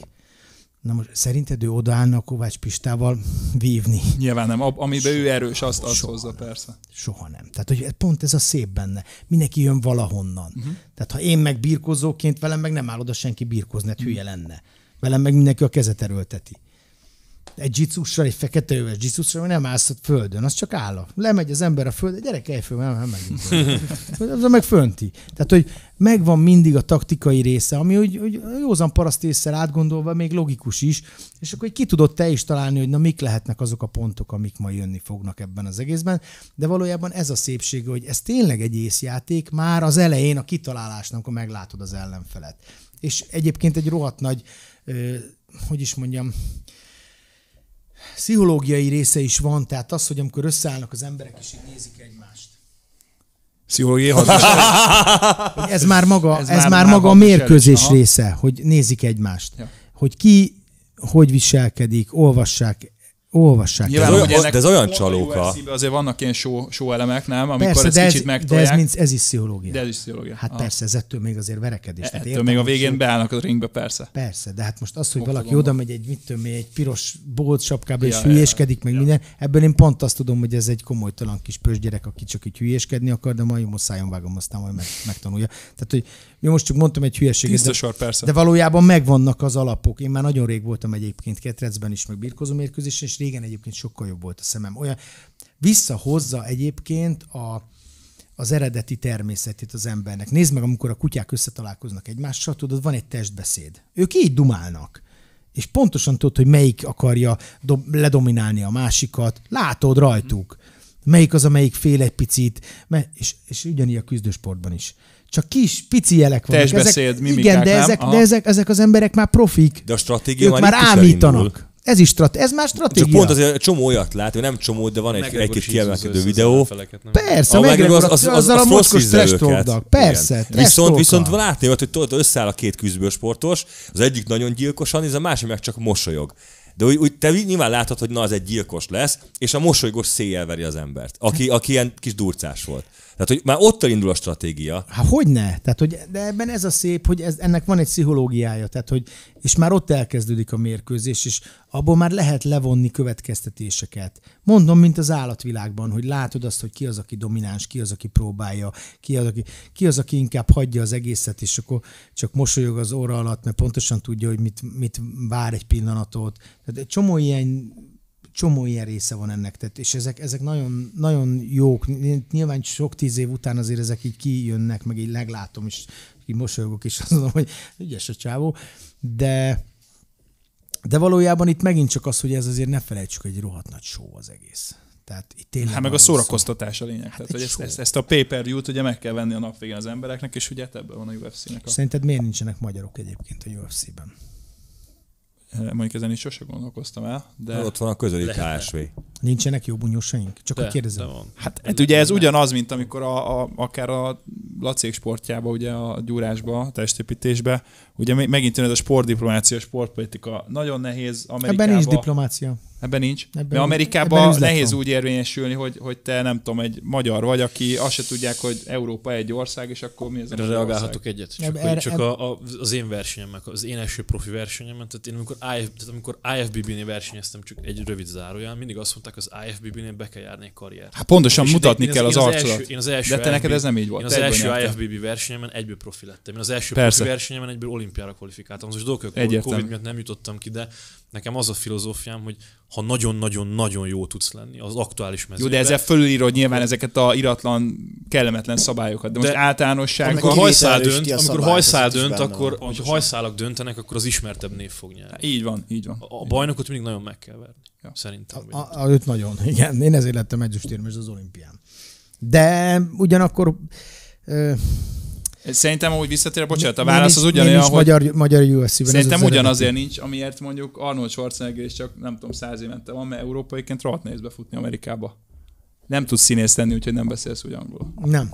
Na most szerinted ő odaállna a Kovács Pistával vívni? Nyilván nem. Amiben soha, ő erős, azt, azt hozza nem. persze. Soha nem. Tehát, hogy pont ez a szép benne. Mindenki jön valahonnan. Uh-huh. Tehát, ha én meg birkozóként velem, meg nem áll oda senki birkozni, hát mhm. hülye lenne. Velem meg mindenki a kezet erőlteti egy jicusra, egy fekete öves ami nem állsz a földön, az csak áll. Lemegy az ember a földön, gyerek elföl, nem, nem megy. (laughs) Az meg fönti. Tehát, hogy megvan mindig a taktikai része, ami úgy, úgy józan parasztésszel átgondolva még logikus is, és akkor hogy ki tudod te is találni, hogy na mik lehetnek azok a pontok, amik ma jönni fognak ebben az egészben, de valójában ez a szépsége, hogy ez tényleg egy észjáték már az elején a kitalálásnak, amikor meglátod az ellenfelet. És egyébként egy rohadt nagy, hogy is mondjam, pszichológiai része is van, tehát az, hogy amikor összeállnak az emberek, és így nézik egymást. Pszichológiai hatás. (laughs) ez már maga, ez, ez már, már maga a mérkőzés része, hogy nézik egymást. Ja. Hogy ki hogy viselkedik, olvassák Olvassák. Ja, de, olyan, de ez olyan csalóka. Azért vannak ilyen show, show elemek, nem? Amikor persze, ez, ez kicsit megtolják. De ez, mint, ez is sziológia. De ez is sziológia. Hát ah. persze, ez ettől még azért verekedés. E, ettől még a végén beállnak a ringbe, persze. Persze, de hát most az, hogy Fogta valaki oda megy egy, mit tudom, egy piros bolt sapkába, ja, és hülyéskedik, ja, meg ja. minden, ebből én pont azt tudom, hogy ez egy komolytalan kis pösgyerek, aki csak így hülyéskedni akar, de majd muszájon vágom, aztán majd meg, megtanulja. Tehát, hogy jó, most csak mondtam egy hülyeséget. De, persze. de valójában megvannak az alapok. Én már nagyon rég voltam egyébként ketrecben is, meg birkozó mérkőzésen, és régen egyébként sokkal jobb volt a szemem. Olyan visszahozza egyébként a, az eredeti természetét az embernek. Nézd meg, amikor a kutyák összetalálkoznak egymással, tudod, van egy testbeszéd. Ők így dumálnak. És pontosan tudod, hogy melyik akarja do- ledominálni a másikat. Látod rajtuk. Melyik az, amelyik fél egy picit. m és, és ugyanígy a küzdősportban is. Csak kis, pici jelek vannak. Testbeszéd, ezek, mimikák, igen, de, ezek, de ezek, ezek az emberek már profik. De a stratégia ők már, már ámítanak. Elindul. Ez is strat, ez már stratégia. Csak pont azért csomó olyat lát, nem csomó, de van egy, egy-két kiemelkedő videó. Persze, megregor, az, az, az, az, a mocskos trestordak. Persze, Viszont, viszont látni, hogy tudod, összeáll a két küzdből sportos, az egyik nagyon gyilkosan, és a másik meg csak mosolyog. De úgy, úgy, te nyilván láthatod, hogy na, az egy gyilkos lesz, és a mosolygos széjjel veri az embert, aki, aki ilyen kis durcás volt. Tehát, hogy már ott indul a stratégia. Hát hogy ne? Tehát, hogy de ebben ez a szép, hogy ez, ennek van egy pszichológiája, tehát, hogy, és már ott elkezdődik a mérkőzés, és abból már lehet levonni következtetéseket. Mondom, mint az állatvilágban, hogy látod azt, hogy ki az, aki domináns, ki az, aki próbálja, ki az, aki, ki az, aki inkább hagyja az egészet, és akkor csak mosolyog az óra alatt, mert pontosan tudja, hogy mit, mit vár egy pillanatot. Tehát egy csomó ilyen csomó ilyen része van ennek, tehát, és ezek, ezek nagyon, nagyon jók. Nyilván sok tíz év után azért ezek így kijönnek, meg így leglátom, és így mosolyogok, is, (laughs) azon, hogy ügyes a csávó, de, de valójában itt megint csak az, hogy ez azért ne felejtsük, egy rohadt nagy show az egész. Tehát itt tényleg hát meg a szórakoztatás a lényeg. Hát Tehát, hogy ezt, ezt, a paper view ugye meg kell venni a nap végén az embereknek, és ugye ebből van a UFC-nek. A... Szerinted miért nincsenek magyarok egyébként a UFC-ben? Mondjuk ezen is sose gondolkoztam el, de... ott van a közeli KSV. Nincsenek jó bunyósaink? Csak de, kérdezem. De van. Hát, hát ugye ez ugyanaz, mint amikor a, a, akár a lacék sportjába, ugye a gyúrásba, a testépítésbe Ugye megint jön ez a sportdiplomácia, sportpolitika. Nagyon nehéz Amerikában. Ebben nincs diplomácia. Ebben nincs. Ebben Mert Amerikában ebben nehéz van. úgy érvényesülni, hogy, hogy te nem tudom, egy magyar vagy, aki azt se tudják, hogy Európa egy ország, és akkor mi ez Erre reagálhatok egyet. Csak, erre, csak a, a, az én versenyemek, az én első profi versenyem, tehát én amikor, IF, tehát amikor IFBB-nél versenyeztem, csak egy rövid zárójel, mindig azt mondták, az IFBB-nél be kell járni egy Hát pontosan és mutatni én, kell én az, az, az arcodat. Első, én az első De te neked ez nem így volt. Én az első IFBB versenyemen egyből profi lettem. Én az első Persze. profi versenyemen egyből olimpiára kvalifikáltam, most dolgok, Covid miatt nem jutottam ki, de nekem az a filozófiám, hogy ha nagyon-nagyon-nagyon jó tudsz lenni az aktuális mezőben. Jó, de ezzel fölülírod nyilván ezeket a iratlan, kellemetlen szabályokat. De, de most általánosságban... Amikor hajszál dönt, a amikor hajszál dönt akkor, ha hajszálak döntenek, akkor az ismertebb név fog nyerni. Hát, így van, így van. A, a bajnokot mindig nagyon meg kell verni. Ja. Szerintem. A, a, a, őt nagyon. (laughs) Igen, én ezért lettem együstérmes az olimpián. De ugyanakkor... Ö, Szerintem úgy visszatér, bocsánat, a válasz az ugyanolyan, hogy... Magyar, magyar usc Szerintem az ugyanazért nincs, amiért mondjuk Arnold Schwarzenegger is csak, nem tudom, száz évente van, mert európaiként rohadt nehéz befutni Amerikába. Nem tudsz színész lenni, úgyhogy nem beszélsz angolul. Nem.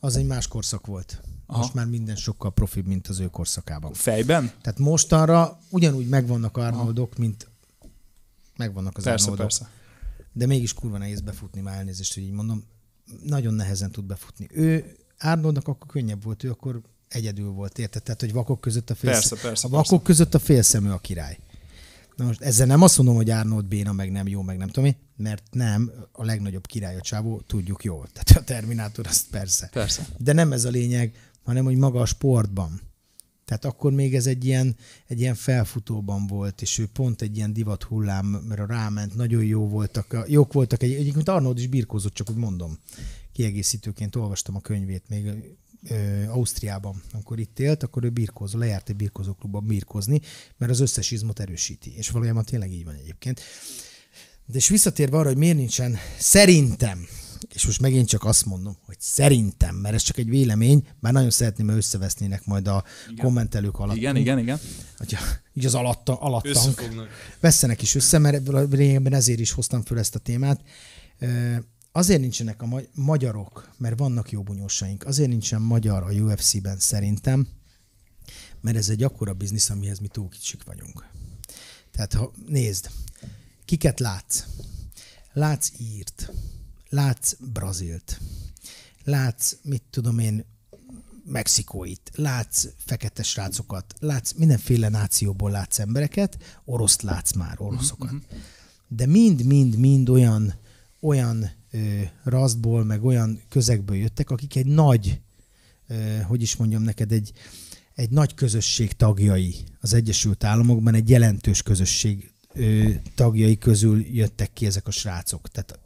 Az egy más korszak volt. Aha. Most már minden sokkal profibb, mint az ő korszakában. Fejben? Tehát mostanra ugyanúgy megvannak Arnoldok, Aha. mint megvannak az persze, Arnoldok. Persze. De mégis kurva nehéz befutni, már elnézést, hogy így mondom. Nagyon nehezen tud befutni. Ő Árnodnak akkor könnyebb volt, ő akkor egyedül volt, érted? Tehát, hogy vakok között a félszemű. Persze, persze, a vakok persze. között a félszemű a király. Na most ezzel nem azt mondom, hogy Árnod béna, meg nem jó, meg nem tudom mert nem, a legnagyobb király a csávó, tudjuk jól. (laughs) Tehát a Terminátor, azt persze. persze. De nem ez a lényeg, hanem hogy maga a sportban. Tehát akkor még ez egy ilyen, egy ilyen felfutóban volt, és ő pont egy ilyen divat hullámra ráment, nagyon jó voltak, jók voltak, egy, egyébként Arnold is birkózott, csak úgy mondom kiegészítőként olvastam a könyvét még ö, Ausztriában, amikor itt élt, akkor ő birkózó, lejárt egy birkózóklubba birkózni, mert az összes izmot erősíti. És valójában tényleg így van egyébként. De és visszatérve arra, hogy miért nincsen szerintem, és most megint csak azt mondom, hogy szerintem, mert ez csak egy vélemény, már nagyon szeretném, hogy összevesznének majd a igen. kommentelők alatt. Igen, igen, igen. Hogyha, így az alatta, alattank. Vesszenek is össze, mert lényegben ezért is hoztam föl ezt a témát Azért nincsenek a magyarok, mert vannak jó bunyósaink, azért nincsen magyar a UFC-ben szerintem, mert ez egy akkora biznisz, amihez mi túl kicsik vagyunk. Tehát ha nézd, kiket látsz? Látsz írt, látsz brazilt, látsz, mit tudom én, mexikóit, látsz fekete srácokat, látsz mindenféle nációból látsz embereket, oroszt látsz már, oroszokat. Mm-hmm, mm-hmm. De mind-mind-mind olyan, olyan rasztból, meg olyan közegből jöttek, akik egy nagy, hogy is mondjam neked, egy, egy nagy közösség tagjai az Egyesült Államokban, egy jelentős közösség tagjai közül jöttek ki ezek a srácok. Tehát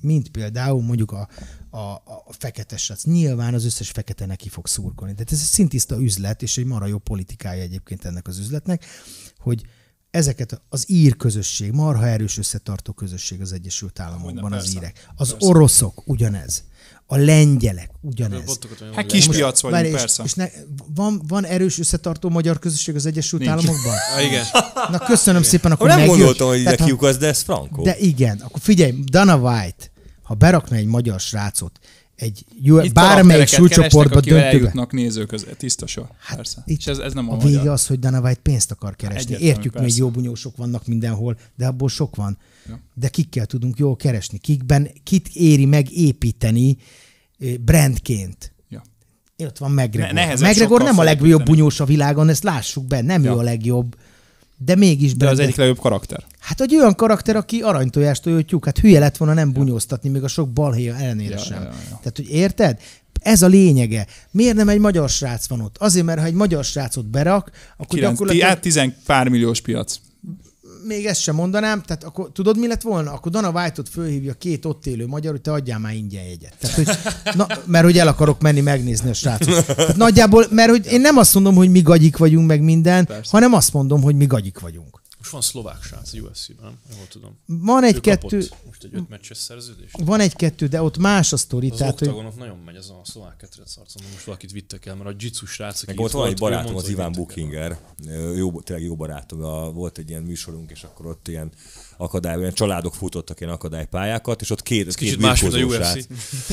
mint például mondjuk a, a, a fekete srác. Nyilván az összes fekete neki fog szurkolni. Tehát ez egy szintiszta üzlet, és egy mara jó politikája egyébként ennek az üzletnek, hogy, ezeket az ír közösség, marha erős összetartó közösség az Egyesült Államokban, az írek. Az persze. oroszok ugyanez. A lengyelek ugyanez. Hát kis piac vagyunk, várj, persze. És, és ne, van, van erős összetartó magyar közösség az Egyesült Nincs. Államokban? (laughs) Ah, igen. Na köszönöm igen. szépen, akkor ha, Nem megjött. gondoltam, hogy ide kiukasz, de ez frankó. De igen, akkor figyelj, Dana White, ha berakna egy magyar srácot, egy jó, Itt bármelyik súlycsoportba döntőbe. nézők, közé, tiszta sor. Hát persze. Itt És ez, ez nem a, a vége az, hogy Dana White pénzt akar keresni. Hát Értjük, persze. még jó bunyósok vannak mindenhol, de abból sok van. Ja. De kikkel tudunk jól keresni? Kikben, kit éri meg építeni brandként? Ja. Ott van McGregor. Ne, McGregor nem a legjobb bunyós a világon, ezt lássuk be, nem ja. ő a legjobb de mégis... De az egyik legjobb karakter. Hát egy olyan karakter, aki aranytojást tojótjuk, hát hülye lett volna nem bunyóztatni, még a sok balhéja ellenére ja, sem. Ja, ja, ja. Tehát, hogy érted? Ez a lényege. Miért nem egy magyar srác van ott? Azért, mert ha egy magyar srácot berak, akkor 9, gyakorlatilag... Át pár milliós piac még ezt sem mondanám, tehát akkor tudod, mi lett volna? Akkor Dana White-ot fölhívja két ott élő magyar, hogy te adjál már ingyen jegyet. Tehát, hogy, na, mert hogy el akarok menni megnézni a srácot. Tehát nagyjából, mert hogy én nem azt mondom, hogy mi gagyik vagyunk, meg minden, Persze. hanem azt mondom, hogy mi gagyik vagyunk. Most van szlovák srác USC-ben, jól tudom. Van egy-kettő... Most egy öt meccses szerződés. Van egy-kettő, de ott más a sztori. Az tehát, oktagon hogy... nagyon megy ez a szlovák ketrec arcon, most valakit vittek el, mert a jitsu srác, Meg ott van egy barátom, az Iván Bukinger, jó, tényleg jó barátom, volt egy ilyen műsorunk, és akkor ott ilyen akadály, olyan családok futottak ilyen akadálypályákat, és ott két, ez két kicsit más, mint a UFC.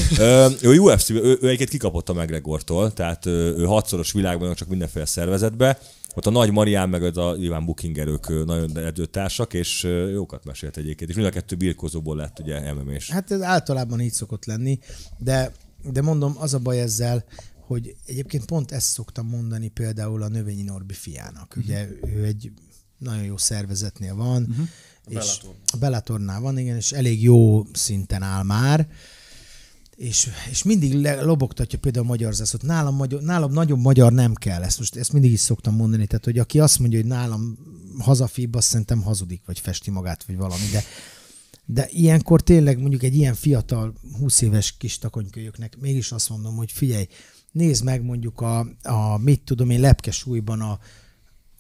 Srác. ő UFC, ő, ő egyébként kikapott a McGregortól, tehát ő hatszoros világban, csak mindenféle szervezetbe, ott a nagy Marián meg az a nyilván Bookingerők nagyon edzőtársak, és jókat mesélt egyébként, és mind a kettő birkozóból lett ugye mm Hát ez általában így szokott lenni, de, de mondom, az a baj ezzel, hogy egyébként pont ezt szoktam mondani például a Növényi Norbi fiának. Uh-huh. Ugye ő egy nagyon jó szervezetnél van, mm-hmm. A és Bellatornál van, igen, és elég jó szinten áll már, és, és mindig le, lobogtatja például a magyar zászlót. Nálam, magyar, nálam nagyobb magyar nem kell, ezt most ezt mindig is szoktam mondani, tehát hogy aki azt mondja, hogy nálam hazafibb, azt szerintem hazudik, vagy festi magát, vagy valami, de, de ilyenkor tényleg mondjuk egy ilyen fiatal, 20 éves kis takonykölyöknek mégis azt mondom, hogy figyelj, nézd meg mondjuk a, a mit tudom én, újban a,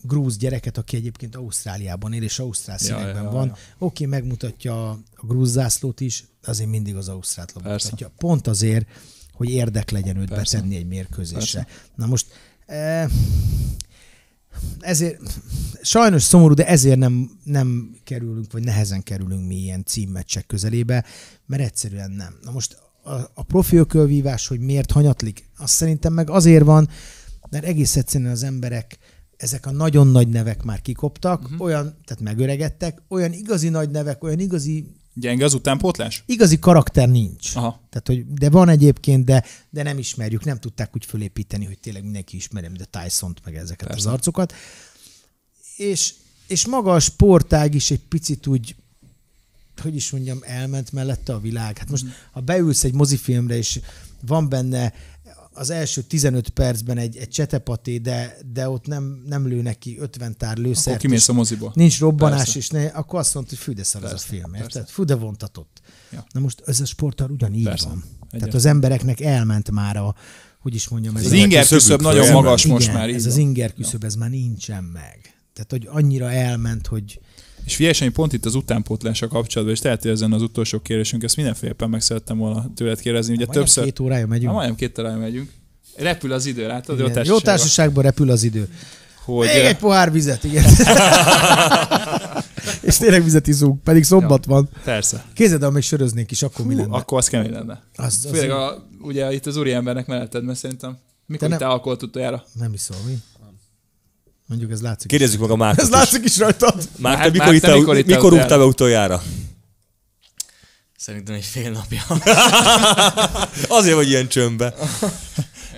grúz gyereket, aki egyébként Ausztráliában él, és ausztrál színekben ja, ja, van. Ja. Oké, okay, megmutatja a grúz zászlót is, azért mindig az ausztrát mutatja. Pont azért, hogy érdek legyen őt Persze. betenni egy mérkőzésre. Persze. Na most e, ezért sajnos szomorú, de ezért nem, nem kerülünk, vagy nehezen kerülünk mi ilyen címmeccsek közelébe, mert egyszerűen nem. Na most a, a profi ökölvívás, hogy miért hanyatlik, azt szerintem meg azért van, mert egész egyszerűen az emberek ezek a nagyon nagy nevek már kikoptak, uh-huh. olyan, tehát megöregedtek, olyan igazi nagy nevek, olyan igazi Gyenge az utánpótlás? Igazi karakter nincs. Aha. Tehát, hogy, de van egyébként, de, de nem ismerjük, nem tudták úgy fölépíteni, hogy tényleg mindenki ismerem, de tyson meg ezeket Persze. az arcokat. És, és maga a sportág is egy picit úgy, hogy is mondjam, elment mellette a világ. Hát most, mhm. ha beülsz egy mozifilmre, és van benne az első 15 percben egy, egy csetepaté, de, de ott nem, nem lő neki 50 tár lőszert. Akkor kimész a moziba. Nincs robbanás, persze. és ne, akkor azt mondta, hogy fű de szar ez a film, tehát Fű de vontatott. Ja. Na most ez a sporttal ugyanígy persze. van. Egyet. Tehát az embereknek elment már a, hogy is mondjam, ez, az, az inger küszöb nagyon magas igen, most már. Ez az inger küszöb, ez már nincsen meg. Tehát, hogy annyira elment, hogy, és figyelj, pont itt az utánpótlása kapcsolatban, és tehát ezen az utolsó kérdésünk, ezt mindenféleképpen meg szerettem volna tőled kérdezni. Ugye hát majdnem többször... két órája megyünk. Ha, hát majdnem két órája megyünk. Repül az idő, látod? Igen. Jó társaságban. Jó társaságban repül az idő. Hogy... Még egy pohár vizet, igen. (laughs) és tényleg vizet iszunk, pedig szombat ja, van. Persze. Kézed, még söröznék is, akkor Hú, mi lenne? Akkor az kemény lenne. Az, az Főleg a, ugye itt az embernek melletted, mert szerintem mikor te, nem... te alkoholt utoljára? Nem iszol, mi? Mondjuk ez látszik. Kérdezzük meg a Márkot Ez is. látszik is rajta. Márta, hát, mikor, Márta, mikor, mikor rúgtál utoljára? Szerintem egy fél napja. (laughs) Azért vagy ilyen csömbbe.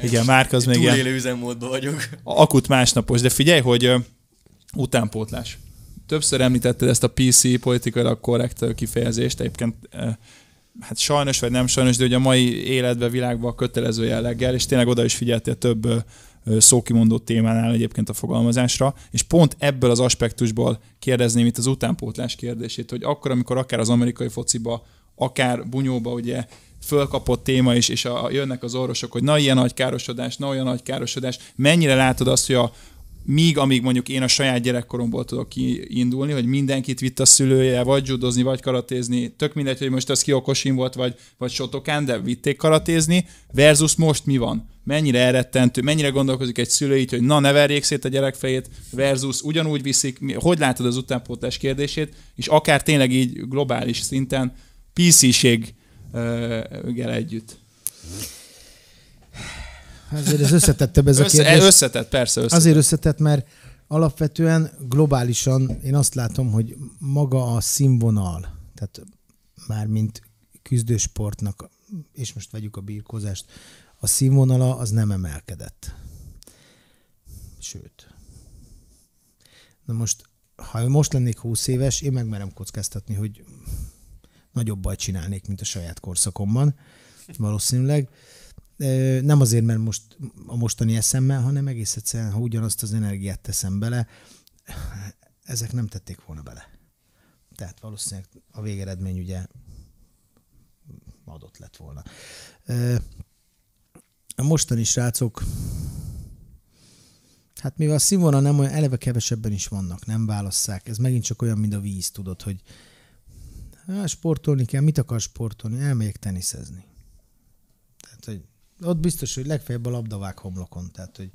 Igen, Márk az még ilyen... üzemmódban vagyok. Akut másnapos, de figyelj, hogy utánpótlás. Többször említetted ezt a PC, politikai korrekt kifejezést, egyébként hát sajnos vagy nem sajnos, de ugye a mai életben világban kötelező jelleggel, és tényleg oda is figyeltél több szókimondó témánál egyébként a fogalmazásra, és pont ebből az aspektusból kérdezném itt az utánpótlás kérdését, hogy akkor, amikor akár az amerikai fociba, akár bunyóba ugye fölkapott téma is, és a, jönnek az orvosok, hogy na ilyen nagy károsodás, na olyan nagy károsodás, mennyire látod azt, hogy a, míg amíg mondjuk én a saját gyerekkoromból tudok kiindulni, hogy mindenkit vitt a szülője, vagy judozni, vagy karatézni, tök mindegy, hogy most az kiokosin volt, vagy, vagy sotokán, de vitték karatézni, versus most mi van? Mennyire elrettentő, mennyire gondolkozik egy szülő így, hogy na ne verjék szét a gyerek fejét, versus ugyanúgy viszik, hogy látod az utánpótlás kérdését, és akár tényleg így globális szinten pc uh, együtt. Azért ez összetettebb ez a kérdés. Összetett, persze összetett. Azért összetett, mert alapvetően globálisan én azt látom, hogy maga a színvonal, tehát már mint küzdősportnak, és most vegyük a birkózást, a színvonala az nem emelkedett. Sőt. Na most, ha most lennék 20 éves, én megmerem kockáztatni, hogy nagyobb baj csinálnék, mint a saját korszakomban. Valószínűleg nem azért, mert most a mostani eszemmel, hanem egész egyszerűen, ha ugyanazt az energiát teszem bele, ezek nem tették volna bele. Tehát valószínűleg a végeredmény ugye adott lett volna. A mostani srácok, hát mivel a színvonal nem olyan, eleve kevesebben is vannak, nem válasszák. Ez megint csak olyan, mint a víz, tudod, hogy sportolni kell, mit akar sportolni? Elmegyek teniszezni ott biztos, hogy legfeljebb a labdavág homlokon, tehát hogy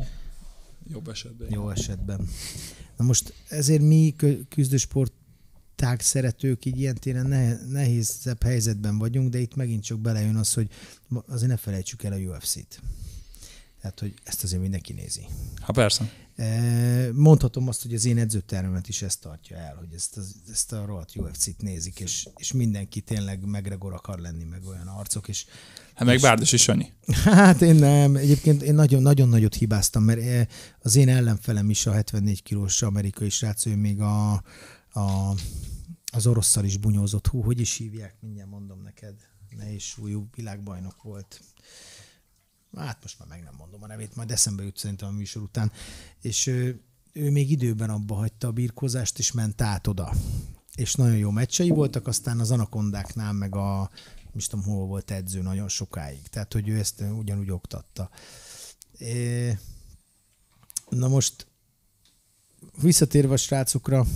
Jobb esetben. Jó esetben. Na most ezért mi küzdősporták szeretők így ilyen téren nehézebb helyzetben vagyunk, de itt megint csak belejön az, hogy azért ne felejtsük el a UFC-t. Tehát, hogy ezt azért mindenki nézi. Ha persze. E, mondhatom azt, hogy az én edzőtermemet is ezt tartja el, hogy ezt, ezt a rohadt UFC-t nézik, és, és mindenki tényleg megregor akar lenni, meg olyan arcok, és Hát meg Bárdos is annyi. Hát én nem. Egyébként én nagyon-nagyon nagyot hibáztam, mert eh, az én ellenfelem is a 74 kilós amerikai srác, ő még a, a, az orosszal is bunyózott. Hú, hogy is hívják? Mindjárt mondom neked. Ne is súlyú világbajnok volt. Hát most már meg nem mondom a nevét, majd eszembe jut szerintem a műsor után. És ő, ő még időben abba hagyta a birkózást, és ment át oda és nagyon jó meccsei voltak, aztán az anakondáknál, meg a is tudom, hol volt edző nagyon sokáig. Tehát, hogy ő ezt ugyanúgy oktatta. Na most visszatérve a srácokra,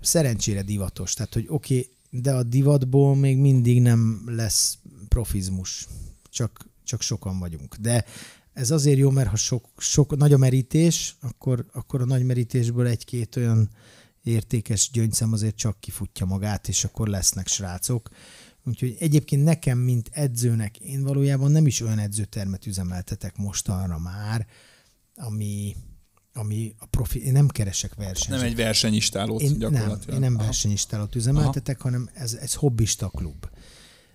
szerencsére divatos. Tehát, hogy oké, okay, de a divatból még mindig nem lesz profizmus. Csak, csak sokan vagyunk. De ez azért jó, mert ha sok, sok nagy a merítés, akkor, akkor a nagy merítésből egy-két olyan értékes gyöngyszem azért csak kifutja magát, és akkor lesznek srácok. Úgyhogy egyébként nekem, mint edzőnek, én valójában nem is olyan edzőtermet üzemeltetek mostanra már, ami, ami a profi, én nem keresek versenyt. Nem egy versenyistálót én, gyakorlatilag. Nem, én nem versenyistálót üzemeltetek, Aha. hanem ez, ez hobbista klub.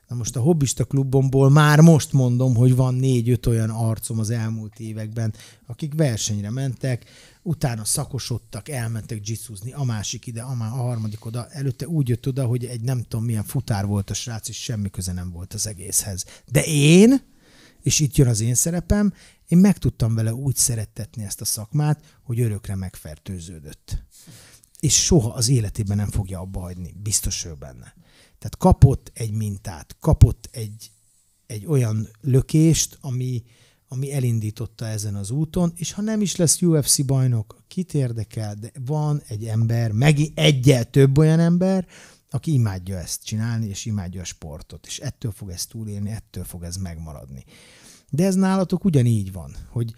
Na most a hobbista klubomból már most mondom, hogy van négy-öt olyan arcom az elmúlt években, akik versenyre mentek, utána szakosodtak, elmentek dzsicuzni, a másik ide, a, a harmadik oda, előtte úgy jött oda, hogy egy nem tudom milyen futár volt a srác, és semmi köze nem volt az egészhez. De én, és itt jön az én szerepem, én meg tudtam vele úgy szerettetni ezt a szakmát, hogy örökre megfertőződött. És soha az életében nem fogja abba hagyni, biztos ő benne. Tehát kapott egy mintát, kapott egy, egy olyan lökést, ami, ami elindította ezen az úton, és ha nem is lesz UFC bajnok, kit érdekel, de van egy ember, meg egyel több olyan ember, aki imádja ezt csinálni, és imádja a sportot, és ettől fog ez túlélni, ettől fog ez megmaradni. De ez nálatok ugyanígy van, hogy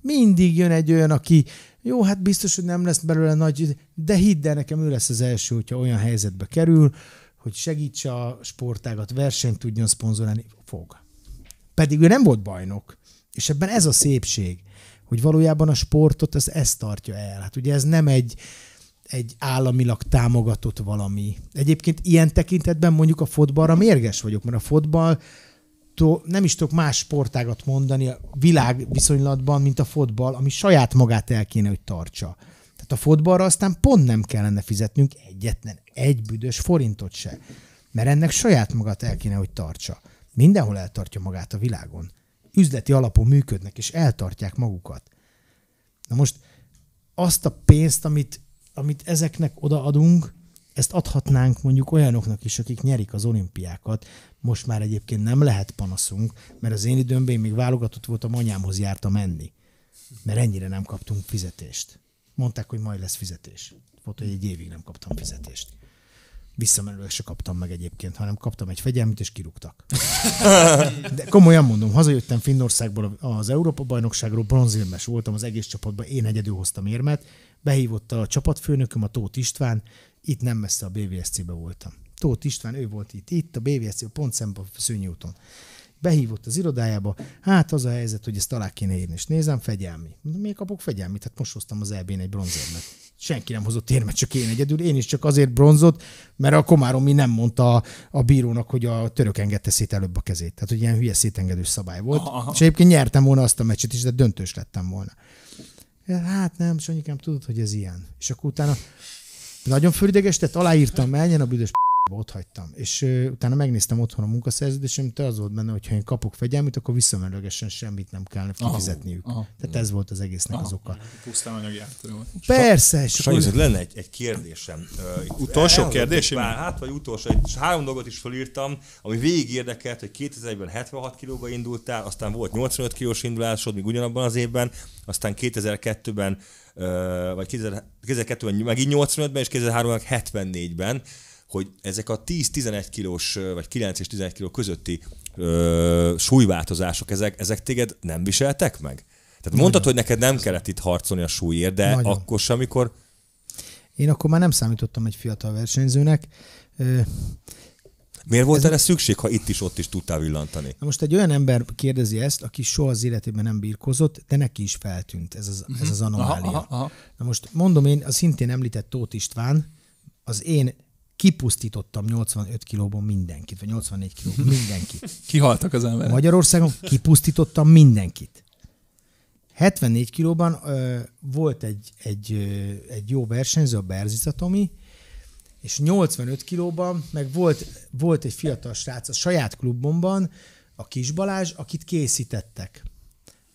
mindig jön egy olyan, aki jó, hát biztos, hogy nem lesz belőle nagy, de hidd el, nekem ő lesz az első, hogyha olyan helyzetbe kerül, hogy segítse a sportágat, versenyt tudjon szponzorálni, fog. Pedig ő nem volt bajnok. És ebben ez a szépség, hogy valójában a sportot ez, ez tartja el. Hát ugye ez nem egy, egy államilag támogatott valami. Egyébként ilyen tekintetben mondjuk a fotballra mérges vagyok, mert a fotball nem is tudok más sportágat mondani a világ viszonylatban, mint a fotball, ami saját magát el kéne, hogy tartsa. Tehát a fotballra aztán pont nem kellene fizetnünk egyetlen egy büdös forintot se, mert ennek saját magát el kéne, hogy tartsa. Mindenhol eltartja magát a világon. Üzleti alapon működnek, és eltartják magukat. Na most azt a pénzt, amit, amit ezeknek odaadunk, ezt adhatnánk mondjuk olyanoknak is, akik nyerik az olimpiákat. Most már egyébként nem lehet panaszunk, mert az én időmben én még válogatott voltam, anyámhoz jártam menni, mert ennyire nem kaptunk fizetést. Mondták, hogy majd lesz fizetés. Volt, hogy egy évig nem kaptam fizetést. Visszamenőleg se kaptam meg egyébként, hanem kaptam egy fegyelmet, és kirúgtak. De komolyan mondom, hazajöttem Finnországból az Európa-bajnokságról, bronzérmes voltam az egész csapatban, én egyedül hoztam érmet, behívott a csapatfőnököm, a Tóth István, itt nem messze a BVSC-be voltam. Tóth István, ő volt itt, itt a BVSC, pont szemben a Szőnyi úton behívott az irodájába, hát az a helyzet, hogy ezt alá kéne írni, és nézem, fegyelmi. Mondom, miért kapok fegyelmi? Tehát most hoztam az EB-n egy bronzérmet. Senki nem hozott érmet, csak én egyedül. Én is csak azért bronzot, mert a komáromi nem mondta a, a bírónak, hogy a török engedte szét előbb a kezét. Tehát, hogy ilyen hülye szétengedő szabály volt. Aha. És egyébként nyertem volna azt a meccset is, de döntős lettem volna. Hát nem, Sanyikám, tudod, hogy ez ilyen. És akkor utána nagyon fölideges, tehát aláírtam, menjen a büdös ott hagytam. És uh, utána megnéztem otthon a munkaszerződésemet, az volt benne, hogy ha én kapok fegyelmet, akkor visszamenőlegesen semmit nem kell kifizetniük. Aha, aha, Tehát ez volt az egésznek aha, az oka. Pusztán anyagi Persze. Sa- Sanyi, akkor... lenne egy, egy kérdésem. Uh, utolsó kérdésem? hát, vagy utolsó. Egy, három dolgot is felírtam, ami végig érdekelt, hogy 2001 ben 76 kilóba indultál, aztán volt 85 kilós indulásod, még ugyanabban az évben, aztán 2002-ben vagy 2002-ben megint 85-ben, és 2003-ban 74-ben hogy ezek a 10-11 kilós, vagy 9 és 11 kiló közötti ö, súlyváltozások, ezek, ezek téged nem viseltek meg? Tehát Nagyon. mondtad, hogy neked nem kellett itt harcolni a súlyért, de Nagyon. akkor sem, amikor... Én akkor már nem számítottam egy fiatal versenyzőnek. Ö... Miért volt ez... erre szükség, ha itt is, ott is tudtál villantani? Na most egy olyan ember kérdezi ezt, aki soha az életében nem birkozott, de neki is feltűnt ez az, uh-huh. ez mhm. az anomália. Aha, aha, aha. Na most mondom én, a szintén említett Tóth István, az én kipusztítottam 85 kilóban mindenkit, vagy 84 kilóban (laughs) mindenkit. Kihaltak az emberek. Magyarországon kipusztítottam mindenkit. 74 kilóban ö, volt egy, egy, ö, egy jó versenyző, a Berzica Tomi, és 85 kilóban meg volt, volt egy fiatal srác a saját klubomban, a Kis Balázs, akit készítettek.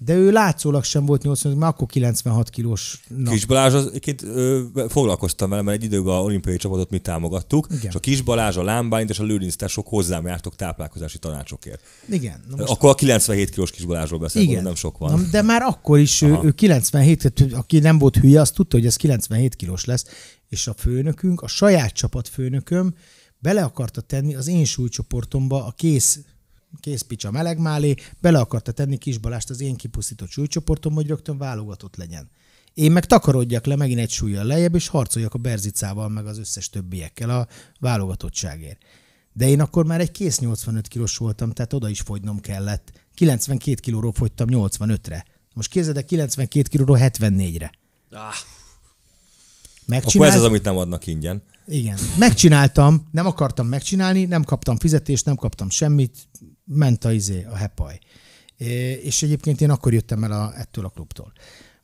De ő látszólag sem volt 80, mert akkor 96 kilós. Na. Kis Balázs, az, két, ö, foglalkoztam vele, mert egy időben a olimpiai csapatot mi támogattuk, Igen. és a Kis Balázs, a Lámbányt és a Lőrinctások hozzám jártok táplálkozási tanácsokért. Igen. Na most... Akkor a 97 kilós Kis Balázsról beszélünk, nem sok van. Na, de már akkor is ő, ő 97, aki nem volt hülye, az tudta, hogy ez 97 kilós lesz, és a főnökünk, a saját csapat főnököm bele akarta tenni az én súlycsoportomba a kész kész picsa meleg málé, bele akarta tenni Kis Balást az én kipusztított súlycsoportom, hogy rögtön válogatott legyen. Én meg takarodjak le megint egy súlyjal lejjebb, és harcoljak a berzicával meg az összes többiekkel a válogatottságért. De én akkor már egy kész 85 kilós voltam, tehát oda is fogynom kellett. 92 kilóról fogytam 85-re. Most képzeld 92 kilóról 74-re. Ah. Megcsinál... Akkor ez az, amit nem adnak ingyen. Igen. Megcsináltam, nem akartam megcsinálni, nem kaptam fizetést, nem kaptam semmit, ment a izé, a hepaj. És egyébként én akkor jöttem el a, ettől a klubtól.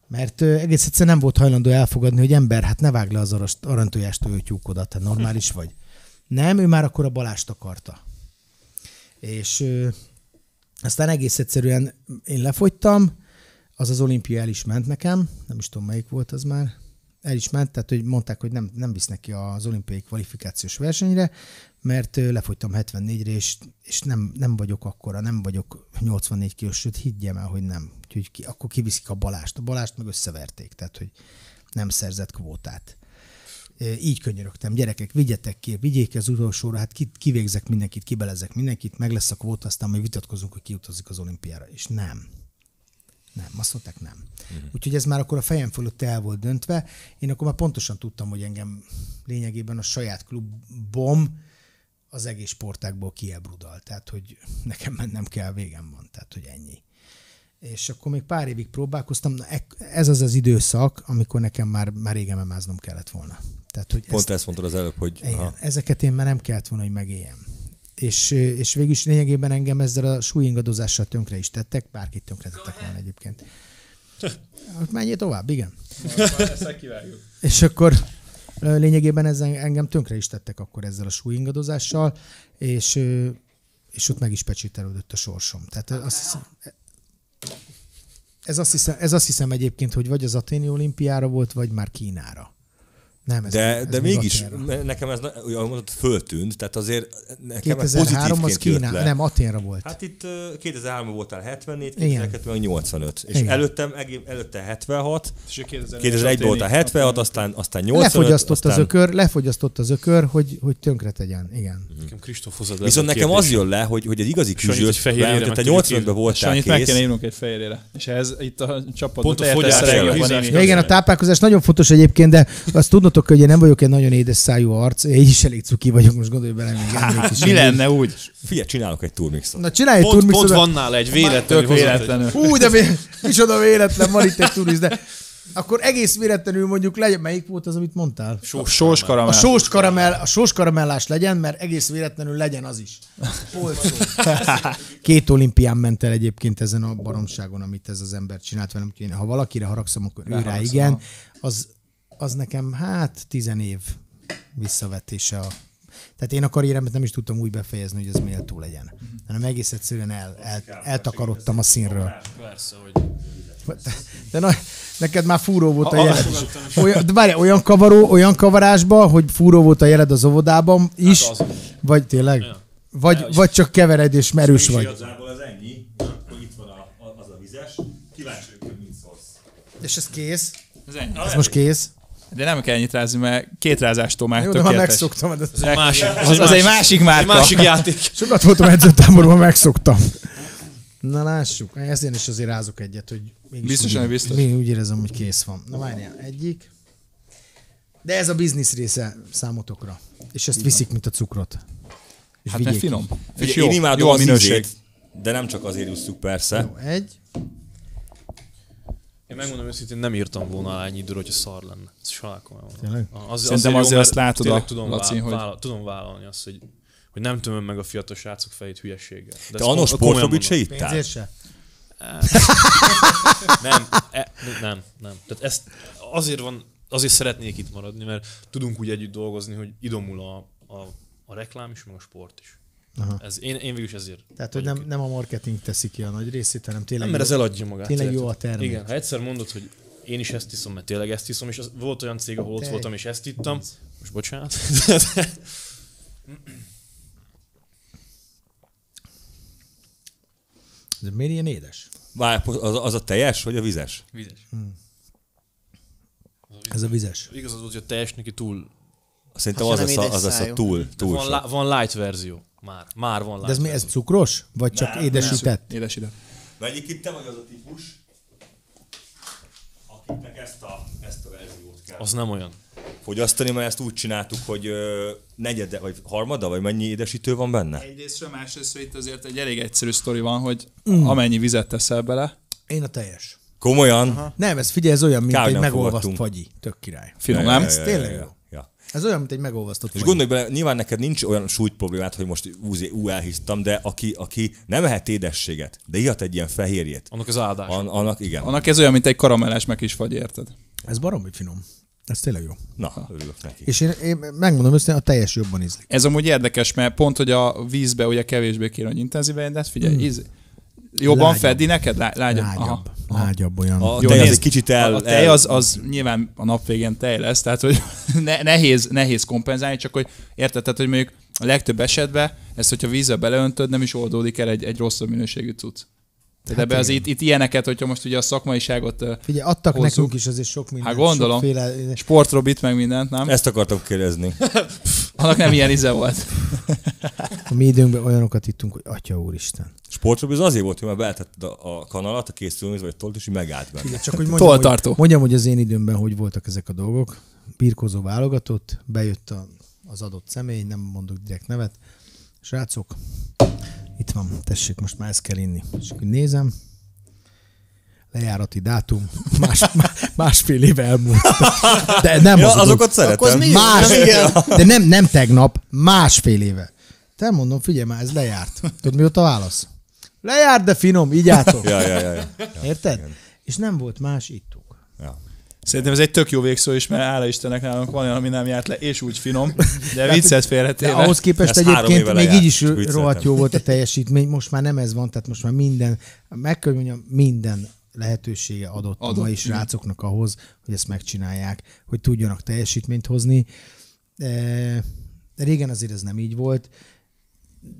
Mert egész egyszerűen nem volt hajlandó elfogadni, hogy ember, hát ne vágd le az arantójást, hogy tőtyúkodat, te normális vagy. Nem, ő már akkor a Balást akarta. És ö, aztán egész egyszerűen én lefogytam, az az olimpia el is ment nekem, nem is tudom melyik volt az már, el is ment, tehát hogy mondták, hogy nem, nem visznek ki az olimpiai kvalifikációs versenyre, mert lefogytam 74-re, és, és nem, nem vagyok akkora, nem vagyok 84 kilós, sőt higgyem el, hogy nem. Úgyhogy ki, akkor kiviszik a Balást. A Balást meg összeverték, tehát hogy nem szerzett kvótát. Így könyörögtem, gyerekek, vigyetek ki, vigyék az utolsóra, hát kivégzek mindenkit, kibelezek mindenkit, meg lesz a kvóta, aztán majd vitatkozunk, hogy kiutazik az olimpiára. És nem. Nem, azt mondták nem. Uh-huh. Úgyhogy ez már akkor a fejem fölött el volt döntve. Én akkor már pontosan tudtam, hogy engem lényegében a saját klubom, az egész sportákból kiebrudal, tehát hogy nekem mennem kell, végem van, tehát hogy ennyi. És akkor még pár évig próbálkoztam, na ez az az időszak, amikor nekem már, már régen emáznom kellett volna. Tehát, hogy Pont ezt, ezt mondtad az előbb, hogy... Igen, ezeket én már nem kellett volna, hogy megéljem. És, és végül is lényegében engem ezzel a súlyingadozással tönkre is tettek, bárkit tönkre tettek volna egyébként. Hát menjél tovább, igen. Már, már és akkor Lényegében ez engem tönkre is tettek akkor ezzel a súlyingadozással, és, és ott meg is pecsételődött a sorsom. Tehát azt hiszem, ez azt, hiszem, ez azt hiszem egyébként, hogy vagy az Aténi olimpiára volt, vagy már Kínára. Nem, ez, de, ez de mégis Atenra. nekem ez, olyan mondott, föltűnt, tehát azért nekem 2003 az Kína, le. nem, Aténra volt. Hát itt 2003 voltál 74, 2002 85, és Igen. előttem, előtte 76, 2001 volt a 76, aztán, aztán 85. Lefogyasztott aztán... az ökör, lefogyasztott az ökör, hogy, hogy tönkre tegyen. Igen. Mhm. Nekem Kristóf hozzad Viszont nekem az jön le, hogy, hogy egy igazi küzsős, te 85-ben voltál Sanyit meg kell írnunk egy fehérére. És ez itt a csapatban. Pont a fogyás. Igen, a táplálkozás nagyon fontos egyébként, de azt tudnod, tudjátok, hogy én nem vagyok egy nagyon édes szájú arc, én is elég cuki vagyok, most gondolj bele még. Hát, mi lenne úgy? Figyelj, csinálok egy turmixot. Na csinálj egy turmixot. Pont van nála egy véletlen. Tök véletlenül. Hú, de vé... micsoda véletlen, van itt egy turmix, de akkor egész véletlenül mondjuk legyen, melyik volt az, amit mondtál? Sós, sós karamell. A sós, karamell, a sós karamellás legyen, mert egész véletlenül legyen az is. Két olimpián ment el egyébként ezen a baromságon, amit ez az ember csinált velem. ha valakire haragszom, akkor rá igen. Az az nekem hát tizen év visszavetése a tehát én a karrieremet nem is tudtam úgy befejezni, hogy ez méltó legyen, hanem egész egyszerűen el, el, eltakarodtam a színről. de, na, neked már fúró volt a, jeled. Olyan, de várj, olyan, kavaró, olyan kavarásba, hogy fúró volt a jeled az óvodában hát is, hát az vagy tényleg? Vagy, vagy csak kevered és merős szóval vagy. az ennyi, hogy itt van az a vizes, kíváncsi hogy mit szólsz. És ez kész? Ez, ennyi. ez most kész? De nem kell ennyit rázni, mert két rázástól már Jó, de ha megszoktam, ez az, egy másik, az, az, az egy másik márka. Egy másik játék. Sokat voltam edzőtáborban, megszoktam. Na lássuk, ezért is azért rázok egyet, hogy mégis Biztosan, úgy, biztos. Még úgy érezem, hogy kész van. Na várjál, egyik. De ez a biznisz része számotokra. És ezt viszik, mint a cukrot. És hát mert finom. És jó, én imádom jó a minőség. Ízét, de nem csak azért jusszuk persze. Jó, egy. Én megmondom őszintén, nem írtam volna alá ennyi időről, hogyha szar lenne. Ez salálkom el. Az, Szerintem azért, azért azt látod a tudom, Laci, vála- hogy... tudom vállalni azt, hogy, hogy nem tömöm meg a fiatal srácok fejét hülyeséggel. De Te anno sportfobit se áll? Pénzért se? nem, e, nem, nem. Tehát ezt azért van, azért szeretnék itt maradni, mert tudunk úgy együtt dolgozni, hogy idomul a, a, a reklám is, meg a sport is. Aha. Ez, én, én végül is ezért. Tehát, hogy nem, nem a marketing teszi ki a nagy részét, hanem tényleg. Nem, mert jó, ez eladja magát. Tényleg jó a termék. Igen, ha egyszer mondod, hogy én is ezt iszom, mert tényleg ezt iszom, és az, volt olyan cég, ahol ott voltam, és ezt ittam. Most bocsánat. (clears throat) De miért ilyen édes? Várj, az, az a teljes, vagy a vizes? Vizes. Hmm. Ez a vizes. Igaz az volt, hogy a teljes neki túl... Szerintem az, az, az, az, az a túl. túl van, la, van light verzió. Már. Már van De ez mi, ez cukros? Vagy csak nem, édesített? Nem. Édesített. De egyébként te vagy az a típus, akiknek ezt a, ezt a verziót kell. Az nem olyan. Fogyasztani, mert ezt úgy csináltuk, hogy ö, negyede, vagy harmada, vagy mennyi édesítő van benne? Egyrésztről, másrésztről itt azért egy elég egyszerű sztori van, hogy mm. amennyi vizet teszel bele. Én a teljes. Komolyan? Aha. Nem, ez figyelj, ez olyan, mint Kár egy megolvaszt fagyi. Tök király. Finom, nem? Ez tényleg jó. Ez olyan, mint egy megolvasztott. És gondolj bele, nyilván neked nincs olyan súlyt problémát, hogy most úzi, ú, elhisztam, de aki, aki nem ehet édességet, de ihat egy ilyen fehérjét. Annak az áldás. An, annak, igen. Annak ez olyan, mint egy karamellás meg is fagy érted? Ez baromi finom. Ez tényleg jó. Na, örülök neki. És én, én megmondom össze, a teljes jobban ízlik. Ez amúgy érdekes, mert pont, hogy a vízbe ugye kevésbé kéne, hogy intenzíve, de hát figyelj, mm. íz, Jobban lágyabb. fedi neked? Lá, lágyabb. lágyabb. Aha. Lágyabb olyan. A Jó, tej nézd, az egy kicsit el... A tej az, az nyilván a nap végén tej lesz, tehát hogy (laughs) ne, nehéz, nehéz kompenzálni, csak hogy érted, tehát hogy mondjuk a legtöbb esetben ezt, hogyha vízbe beleöntöd, nem is oldódik el egy, egy rosszabb minőségű cucc. Tehát hát ebbe az itt, itt ilyeneket, hogyha most ugye a szakmaiságot Figyelj, adtak hozzuk. nekünk is azért sok mindent. Hát gondolom, sokféle... sportrobit meg mindent, nem? Ezt akartok kérdezni. (laughs) Annak nem ilyen íze volt. a mi időnkben olyanokat ittunk, hogy atya úristen. Sportrobi az azért volt, hogy már beálltad a kanalat, a készülőműz vagy tolt, és így megállt meg. Igen, csak hogy mondjam, Hogy, mondjam, hogy az én időmben hogy voltak ezek a dolgok. Birkozó válogatott, bejött a, az adott személy, nem mondok direkt nevet. Srácok, itt van, tessék, most már ezt kell inni. És nézem, lejárati dátum, (laughs) más, másfél éve elmúlt. De nem ja, azokat szeretem. más, De nem, nem tegnap, másfél éve. Te mondom, figyelj már, ez lejárt. Tudod, mióta válasz? Lejárt, de finom, így (laughs) átok. Ja, ja, ja, ja. Érted? Ja, És nem volt más ittunk. Ja. Szerintem ez egy tök jó végszó is, mert áll Istennek nálunk van olyan, ami nem járt le, és úgy finom, de viccet félretéve. Ahhoz képest Ezt egyébként még így is rohadt jó volt a teljesítmény, most már nem ez van, tehát most már minden, meg kell mondjam, minden lehetősége adott, adott a mai srácoknak ahhoz, hogy ezt megcsinálják, hogy tudjanak teljesítményt hozni. E, de régen azért ez nem így volt,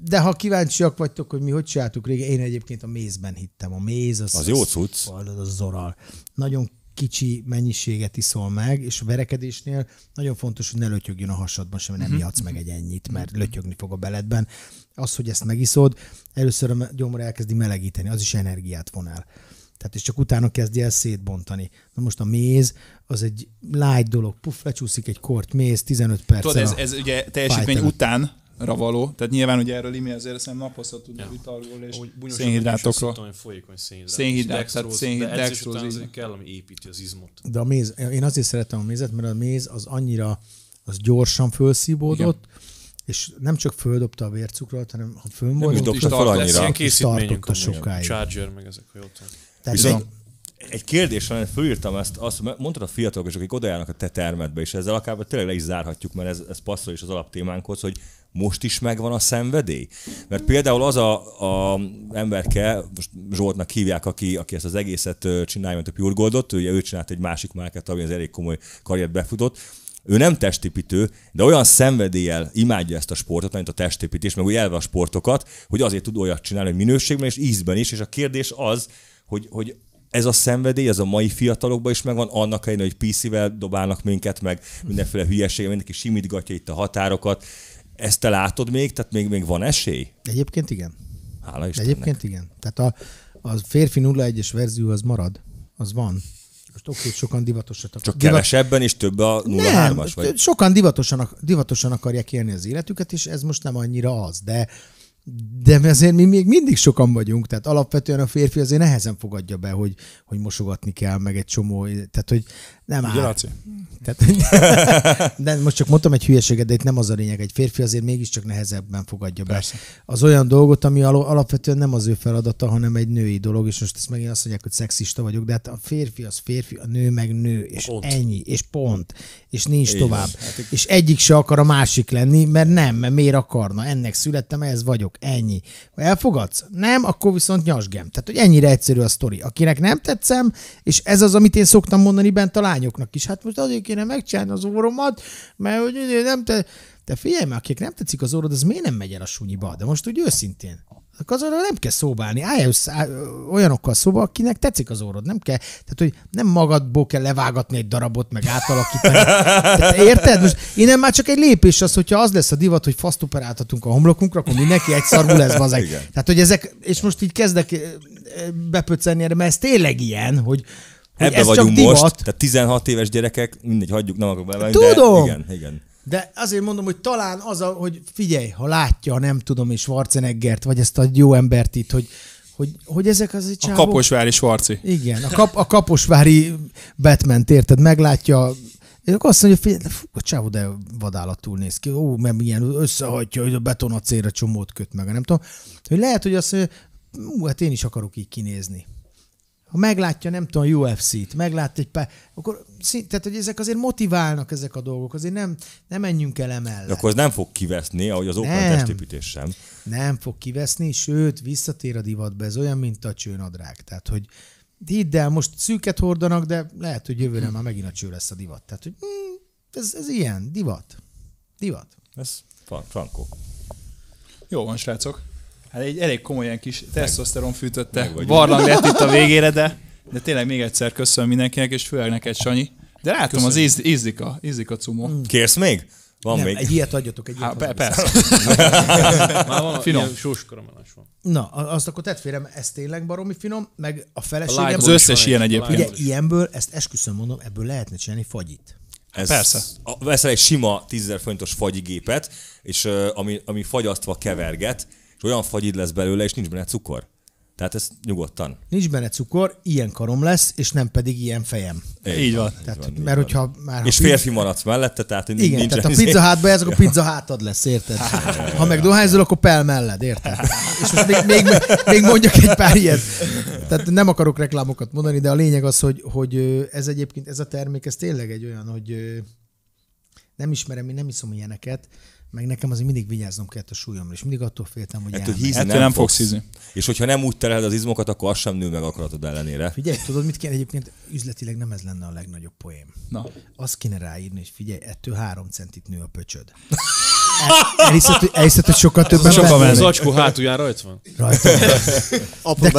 de ha kíváncsiak vagytok, hogy mi hogy csináltuk régen, én egyébként a mézben hittem. A méz az... Az, az jó cucc. Az, az zoral. Nagyon kicsi mennyiséget iszol meg, és a verekedésnél nagyon fontos, hogy ne lötyögjön a hasadban sem, nem ihatsz mhm. meg egy ennyit, mert lötyögni fog a beledben. Az, hogy ezt megiszod, először a gyomor elkezdi melegíteni, az is energiát von el. Tehát és csak utána kezdi el szétbontani. Na most a méz az egy lágy dolog, puff, lecsúszik egy kort méz, 15 perc. Tudod, ez, ez ugye teljesítmény után való. Tehát nyilván ugye erről imi azért szerintem naphosszat tudni ja. vitalról és szénhidrátokról. Tudom, szénhidrát. tehát szénhidrát. De edzés után kell, ami építi az izmot. De a méz, én azért szeretem a mézet, mert a méz az annyira, az gyorsan fölszívódott, Igen és nem csak földobta a vércukrot, hanem ha fönn volt, nem is dobta fel annyira. Ez ilyen sokáig. Charger, meg ezek, ha jól Viszont egy kérdés, mert fölírtam ezt, azt mondtad a fiatalok, és akik odajárnak a te termedbe, és ezzel akár tényleg le is zárhatjuk, mert ez, ez passzol is az alaptémánkhoz, hogy most is megvan a szenvedély? Mert például az a, a emberke, most Zsoltnak hívják, aki, aki ezt az egészet csinálja, mint a Pure Goldot, ugye ő csinált egy másik márkát, ami az elég komoly karriert befutott, ő nem testépítő, de olyan szenvedéllyel imádja ezt a sportot, mint a testépítés, meg úgy elve a sportokat, hogy azért tud olyat csinálni, hogy minőségben és ízben is, és a kérdés az, hogy, hogy ez a szenvedély, ez a mai fiatalokban is megvan, annak ellenére, hogy PC-vel dobálnak minket, meg mindenféle hülyesége, mindenki simítgatja itt a határokat, ezt te látod még? Tehát még, még van esély? Egyébként igen. Hála Istennek. Egyébként igen. Tehát a, a férfi 01 es verzió az marad, az van. Most oké, sokan divatosan akarják. Csak divat... kevesebben és több a 03 as Vagy? sokan divatosan, divatosan akarják élni az életüket, és ez most nem annyira az, de de azért mi még mindig sokan vagyunk, tehát alapvetően a férfi azért nehezen fogadja be, hogy, hogy mosogatni kell, meg egy csomó, tehát hogy nem áll. Laci? Tehát, (laughs) de most csak mondtam egy hülyeséget, de itt nem az a lényeg. Egy férfi azért mégiscsak nehezebben fogadja be Persze. az olyan dolgot, ami alapvetően nem az ő feladata, hanem egy női dolog, és most ezt megint azt mondják, hogy szexista vagyok, de hát a férfi az férfi, a nő meg nő, és pont. ennyi, és pont, és nincs Én tovább. Hát, és egyik se akar a másik lenni, mert nem, mert miért akarna? Ennek születtem, ez vagyok, ennyi. Elfogadsz? Nem, akkor viszont nyasgem. Tehát, hogy ennyire egyszerű a sztori. Akinek nem tetszem, és ez az, amit én szoktam mondani bent a lányoknak is, hát most azért kéne megcsinálni az óromat, mert hogy nem te... de figyelj már, akik nem tetszik az orrod, az miért nem megy el a sunyiba? De most úgy őszintén. Azonra nem kell szóbálni, állj össze áll, olyanokkal szóba, akinek tetszik az orrod, nem kell, tehát hogy nem magadból kell levágatni egy darabot, meg átalakítani. Tehát, érted? Most innen már csak egy lépés az, hogyha az lesz a divat, hogy fasztoperáltatunk a homlokunkra, akkor mindenki egy szarú lesz bazeg. Tehát, hogy ezek, és most így kezdek eh, bepöccenni erre, mert ez tényleg ilyen, hogy, Ebbe vagyunk most, tehát 16 éves gyerekek, mindegy, hagyjuk, nem akarok bevenni. Tudom. De igen, igen. De azért mondom, hogy talán az, a, hogy figyelj, ha látja, nem tudom, és Schwarzeneggert, vagy ezt a jó embert itt, hogy hogy, hogy ezek az egy csávok... A kaposvári Schwarzi. Igen, a, kap, a kaposvári Batman, érted, meglátja és akkor azt mondja, figyelj, fú, a csávó de vadállatúl néz ki, ó, mert milyen összehajtja, hogy a beton a csomót köt meg, nem tudom. Hogy lehet, hogy azt mondja, hát én is akarok így kinézni ha meglátja, nem tudom, a UFC-t, meglát egy pár, akkor szint, tehát, hogy ezek azért motiválnak ezek a dolgok, azért nem, nem menjünk el emellett. akkor ez nem fog kiveszni, ahogy az Oakland testépítés sem. Nem fog kiveszni, sőt, visszatér a divatba, ez olyan, mint a csőnadrág. Tehát, hogy hidd el, most szűket hordanak, de lehet, hogy jövőre hmm. már megint a cső lesz a divat. Tehát, hogy hmm, ez, ez ilyen, divat. Divat. Ez frankó. Jó van, srácok. Hát egy elég komolyan kis testosteron fűtötte. Barlang lett itt a végére, de, de tényleg még egyszer köszönöm mindenkinek, és főleg neked, Sanyi. De látom, köszönöm. az íz, ízik a, cumó. Mm. Kérsz még? Van nem, még? Egy ilyet adjatok, egy ilyet. Há, persze. (laughs) Már van finom. sós van. Na, azt akkor tett félem, ez tényleg baromi finom, meg a feleségem... Az összes ilyen egyébként. Ugye ilyenből, ezt esküszöm mondom, ebből lehetne csinálni fagyit. Ez, Persze. Veszel egy sima 10.000 fontos fagyigépet, és ami, ami fagyasztva keverget, és olyan fagyid lesz belőle, és nincs benne cukor. Tehát ez nyugodtan. Nincs benne cukor, ilyen karom lesz, és nem pedig ilyen fejem. Így, így van. Tehát, így van, mert így hogyha már... Ha és pizza... férfi maradsz mellette, tehát igen, nincs tehát a izé- pizza hátba ez, a pizza hátad lesz, érted? (laughs) Ha meg dohányzol, akkor pel melled, érted? És most még, még, még, mondjak egy pár ilyet. Tehát nem akarok reklámokat mondani, de a lényeg az, hogy, hogy ez egyébként, ez a termék, ez tényleg egy olyan, hogy nem ismerem, én nem iszom ilyeneket, meg nekem azért mindig vigyáznom kellett a súlyomra, és mindig attól féltem, hogy Ettől hízni Ettől nem, nem fogsz. hízni. És hogyha nem úgy tereled az izmokat, akkor az sem nő meg akaratod ellenére. Figyelj, tudod, mit kéne egyébként? Üzletileg nem ez lenne a legnagyobb poém. Na. Azt kéne ráírni, hogy figyelj, ettől három centit nő a pöcsöd. Elhiszed, hogy, elhiszed, hogy sokkal többen Sokan van. Az acskó hátulján rajt van. Rajta. De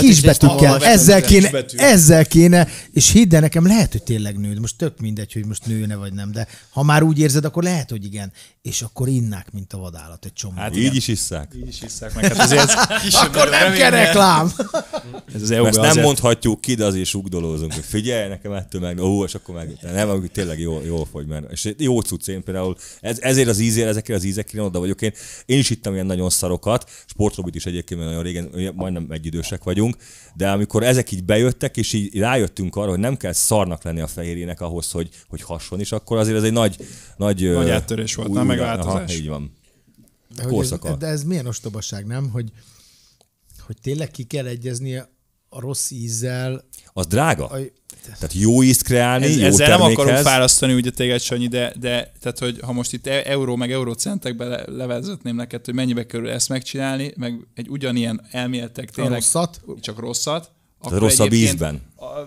kell. Ezzel kéne, ezzel kéne, és hidd el nekem, lehet, hogy tényleg nő. Most tök mindegy, hogy most nőne vagy nem, de ha már úgy érzed, akkor lehet, hogy igen. És akkor innák, mint a vadállat egy csomó. Hát így is isszák. Így is isszák meg. Hát azért (laughs) akkor nem kell reklám. Ez az Ezt nem mondhatjuk ki, de azért is ugdolózunk, hogy figyelj, nekem ettől meg, ó, és akkor meg, nem, tényleg jól, jól fogy, mert és jó cucc, én például ez, ezért az ízért, ezekre az ízek évekkel én oda vagyok. Én, én is ittam ilyen nagyon szarokat, sportrobit is egyébként nagyon régen, majdnem egyidősek vagyunk, de amikor ezek így bejöttek, és így rájöttünk arra, hogy nem kell szarnak lenni a fehérjének ahhoz, hogy, hogy hason is, akkor azért ez egy nagy... Nagy, nagy áttörés volt, nem megváltozás. Aha, így van. De, Ez, de ez milyen ostobaság, nem? Hogy, hogy tényleg ki kell egyeznie a rossz ízzel. Az drága? A, tehát jó ízt kreálni, ez, jó Ezzel termékhez. nem akarunk fárasztani ugye téged, Sanyi, de, de tehát, hogy ha most itt e- euró meg eurocentekbe le, levezetném neked, hogy mennyibe kerül ezt megcsinálni, meg egy ugyanilyen elméletek tényleg... rosszat? Csak rosszat. Akkor rosszabb ízben.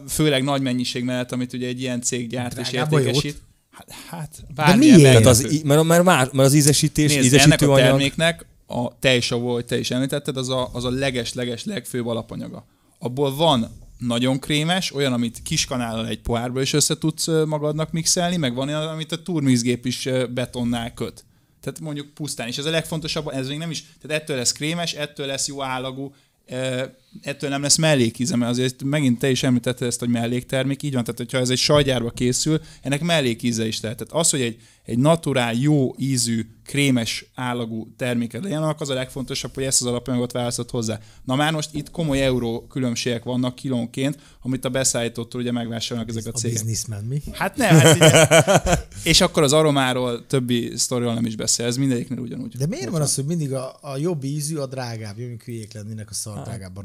Főleg nagy mennyiség mellett, amit ugye egy ilyen cég gyárt Drágább és értékesít. Hát, hát bármi De miért? az, mert, mert, már, mert az ízesítés, Nézd, ízesítő ennek a anyag... terméknek a tejsav, ahogy te is említetted, az a, az a leges-leges legfőbb alapanyaga. Abból van nagyon krémes, olyan, amit kiskanállal egy pohárból is össze tudsz magadnak mixelni, meg van olyan, amit a turmixgép is betonnál köt. Tehát mondjuk pusztán. És ez a legfontosabb, ez még nem is, tehát ettől lesz krémes, ettől lesz jó állagú, ettől nem lesz mellékíze, mert azért megint te is említetted ezt, hogy melléktermék, így van, tehát hogyha ez egy sajgyárba készül, ennek mellékíze is lehet. Tehát az, hogy egy, egy naturál, jó ízű, krémes állagú terméke legyen, az a legfontosabb, hogy ezt az alapanyagot választott hozzá. Na már most itt komoly euró különbségek vannak kilónként, amit a beszállítótól ugye megvásárolnak ezek a cégek. A mi? Hát nem, hát (laughs) és akkor az aromáról többi sztoriról nem is beszél, ez mindegyiknél ugyanúgy. De miért van az, hogy mindig a, a jobb ízű a drágább, jövünk hülyék lennének a szar hát. drágább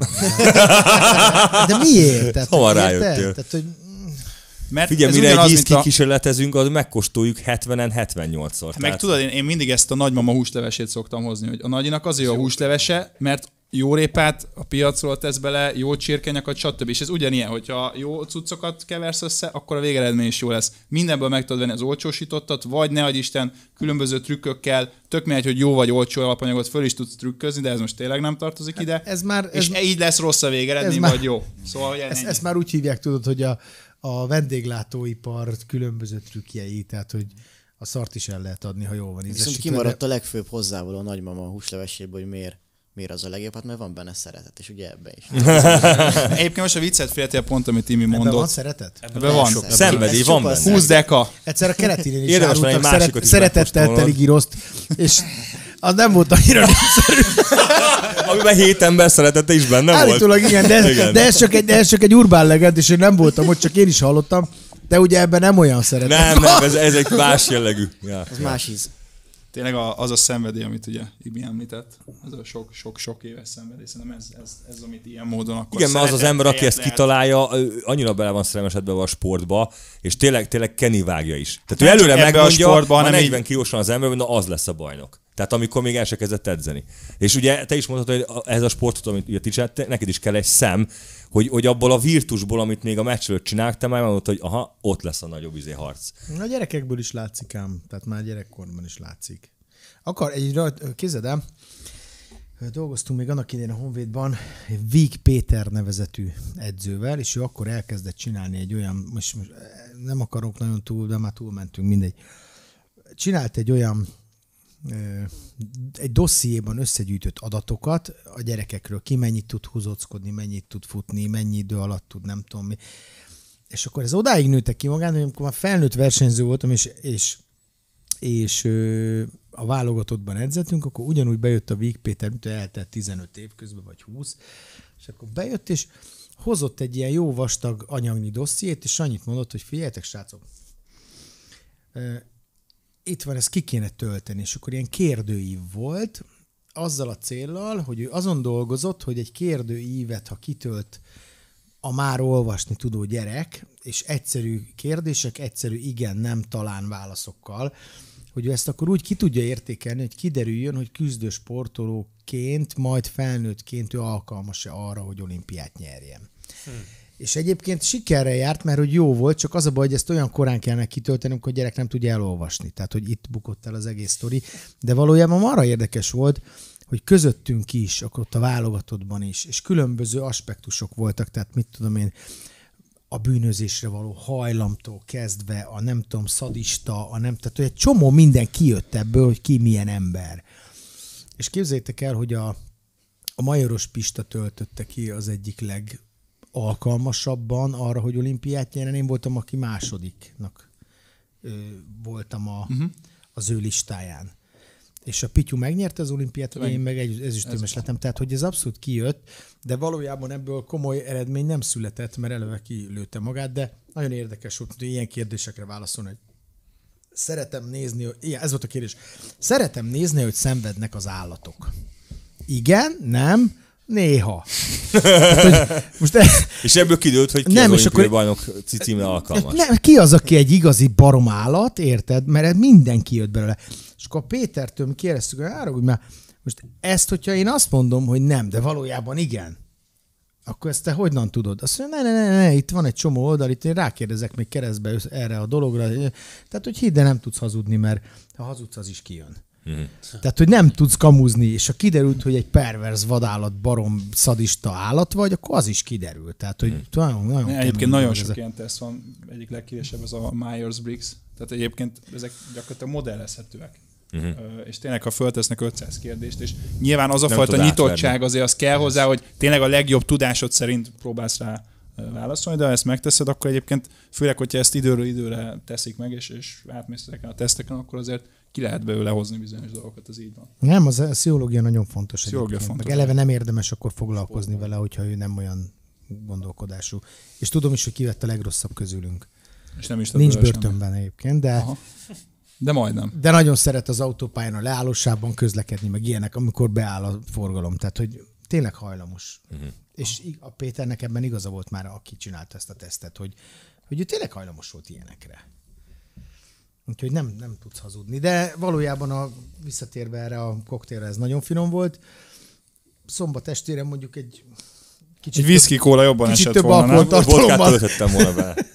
De miért? Tehát, Hova rájöttél? Tehát, hogy mert Figyelj, mire egy ízt kikísérletezünk, a... az megkóstoljuk 70-en 78-szor. Hát meg tehát... tudod, én, én mindig ezt a nagymama húslevesét szoktam hozni, hogy a nagyinak azért jó a húslevese, mert jó répát a piacról tesz bele, jó csirkenyakat, stb. És ez ugyanilyen, hogyha jó cuccokat keversz össze, akkor a végeredmény is jó lesz. Mindenből meg tudod venni az olcsósítottat, vagy ne Isten, különböző trükkökkel, tök mindegy, hogy jó vagy olcsó alapanyagot föl is tudsz trükközni, de ez most tényleg nem tartozik hát ide. Ez már, ez, és így lesz rossz a végeredmény, ez már, vagy jó. Szóval, ezt, ezt, már úgy hívják, tudod, hogy a, a vendéglátóipar különböző trükkjei, tehát hogy a szart is el lehet adni, ha jól van ízesítve. Viszont kimaradt a legfőbb hozzávaló a nagymama a húsleveséből, hogy miért miért az a legjobb, hát mert van benne szeretet, és ugye ebbe is. (laughs) Egyébként most a viccet a pont, amit Timi mondott. Ebben van szeretet? Ebben van. van. Szenvedi, van benne. 20 deka. Egyszer a keletén is Érdemes árultam szeretettel teli gíroszt, és az nem volt annyira népszerű. (laughs) Amiben hét ember szeretett is benne Állítólag volt. igen, de ez, igen. De, ez csak egy, ez csak egy urbán legend, és én nem voltam ott, csak én is hallottam. De ugye ebben nem olyan szeretem. Nem, nem, ez, ez egy más jellegű. Ja, ez ja. más íz tényleg az a szenvedély, amit ugye Ibi említett, az a sok-sok-sok éves szenvedély, szerintem ez, ez, ez, amit ilyen módon akkor Igen, mert az az ember, aki ezt kitalálja, annyira bele van szerelmesedve a sportba, és tényleg, tényleg Kenny vágja is. Tehát Nem ő előre megmondja, a sportban, hanem 40 így... kilósan az ember, hogy na az lesz a bajnok. Tehát amikor még el se kezdett edzeni. És ugye te is mondhatod, hogy ez a sportot, amit ugye ti neked is kell egy szem, hogy, hogy abból a virtusból, amit még a meccsről csináltam, már mondod, hogy aha, ott lesz a nagyobb izé harc. A gyerekekből is látszik ám, tehát már gyerekkorban is látszik. Akar egy rajt, kézedem, dolgoztunk még annak idején a Honvédban Víg Péter nevezetű edzővel, és ő akkor elkezdett csinálni egy olyan, most, most nem akarok nagyon túl, de már túlmentünk, mindegy. Csinált egy olyan egy dossziéban összegyűjtött adatokat a gyerekekről, ki mennyit tud húzóckodni, mennyit tud futni, mennyi idő alatt tud, nem tudom mi. És akkor ez odáig nőtte ki magán, hogy amikor már felnőtt versenyző voltam, és, és, és a válogatottban edzettünk, akkor ugyanúgy bejött a Víg Péter, mint eltelt 15 év közben, vagy 20, és akkor bejött, és hozott egy ilyen jó vastag anyagnyi dossziét, és annyit mondott, hogy figyeljetek, srácok, itt van, ezt ki kéne tölteni, és akkor ilyen kérdőív volt, azzal a céllal, hogy ő azon dolgozott, hogy egy kérdőívet, ha kitölt a már olvasni tudó gyerek, és egyszerű kérdések, egyszerű igen, nem, talán válaszokkal, hogy ő ezt akkor úgy ki tudja értékelni, hogy kiderüljön, hogy küzdő sportolóként, majd felnőttként ő alkalmas-e arra, hogy olimpiát nyerjen. Hmm. És egyébként sikerre járt, mert hogy jó volt, csak az a baj, hogy ezt olyan korán kellene kitöltenünk, hogy a gyerek nem tudja elolvasni. Tehát, hogy itt bukott el az egész sztori. De valójában arra érdekes volt, hogy közöttünk is, akkor ott a válogatottban is, és különböző aspektusok voltak, tehát mit tudom én, a bűnözésre való hajlamtól kezdve, a nem tudom, szadista, a nem, tehát hogy egy csomó minden kijött ebből, hogy ki milyen ember. És képzeljétek el, hogy a, a Majoros Pista töltötte ki az egyik leg alkalmasabban arra, hogy olimpiát nyerjen. Én voltam, aki másodiknak ö, voltam a, uh-huh. az ő listáján. És a Pityu megnyerte az olimpiát, Vagy én meg egy tömös lettem. Tehát, hogy ez abszolút kijött, de valójában ebből komoly eredmény nem született, mert előve kilőtte magát, de nagyon érdekes volt, hogy ilyen kérdésekre válaszolni, hogy szeretem nézni, igen, ez volt a kérdés, szeretem nézni, hogy szenvednek az állatok. Igen, nem, Néha. (laughs) hát, hogy most e... És ebből kidőlt, hogy ki nem, az és akkor... bajnok címre alkalmas. Nem, ki az, aki egy igazi baromállat, érted? Mert mindenki jött belőle. És akkor a Pétertől kérdeztük, hogy árog, hogy már most ezt, hogyha én azt mondom, hogy nem, de valójában igen, akkor ezt te hogyan tudod? Azt mondja, ne, ne, ne, ne, itt van egy csomó oldal, itt én rákérdezek még keresztbe erre a dologra. Tehát, hogy hidd, de nem tudsz hazudni, mert ha hazudsz, az is kijön. Mm. Tehát, hogy nem tudsz kamuzni, és ha kiderült, hogy egy perverz vadállat, barom, szadista állat vagy, akkor az is kiderült. Tehát, hogy mm. nagyon, nagyon Egyébként nagyon sok ilyen teszt van, egyik legkívesebb az a Myers-Briggs. Tehát egyébként ezek gyakorlatilag modellezhetőek. Uh-huh. És tényleg, ha föltesznek 500 kérdést, és nyilván az a nem fajta nyitottság azért az kell hozzá, hogy tényleg a legjobb tudásod szerint próbálsz rá válaszolni, de ha ezt megteszed, akkor egyébként, főleg, hogyha ezt időről időre teszik meg, és, és átmész ezeken a teszteken, akkor azért ki lehet belőle hozni bizonyos dolgokat, az így van. Nem, az a sziológia nagyon fontos. Sziológia fontos. Meg eleve nem érdemes akkor foglalkozni Foglalko. vele, hogyha ő nem olyan gondolkodású. És tudom is, hogy kivett a legrosszabb közülünk. És nem is Nincs börtönben semmi. egyébként, de... Aha. De majdnem. De nagyon szeret az autópályán a leállósában közlekedni, meg ilyenek, amikor beáll a forgalom. Tehát, hogy tényleg hajlamos. Uh-huh. És a Péternek ebben igaza volt már, aki csinálta ezt a tesztet, hogy, hogy ő tényleg hajlamos volt ilyenekre. Úgyhogy nem, nem tudsz hazudni. De valójában a, visszatérve erre a koktélre, ez nagyon finom volt. Szombat estére mondjuk egy kicsit egy több, kóla jobban kicsit esett több volna, nem? Vodkát töltöttem volna be.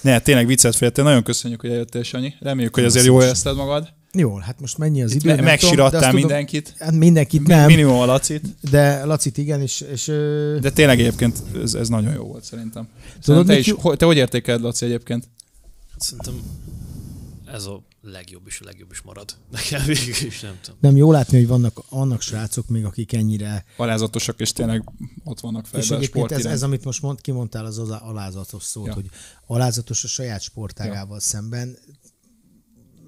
ne, hát tényleg viccet féltél. Nagyon köszönjük, hogy eljöttél, Sanyi. Reméljük, hogy azért jól érezted magad. Jól, hát most mennyi az idő? Me- megsirattál mindenkit. Hát mindenkit nem. Minimum a Lacit. De Lacit igen, és... és de tényleg egyébként ez, ez nagyon jó volt szerintem. Tudod, Szerintem te, is, te hogy értékeled, Laci, egyébként? Szerintem ez a legjobb is a legjobb is marad. Nekem végül is nem tudom. Nem jó látni, hogy vannak annak srácok még, akik ennyire... Alázatosak, és tényleg ott vannak fel. és egyébként sport ez, ez, amit most mond, kimondtál, az az alázatos szót, ja. hogy alázatos a saját sportágával ja. szemben,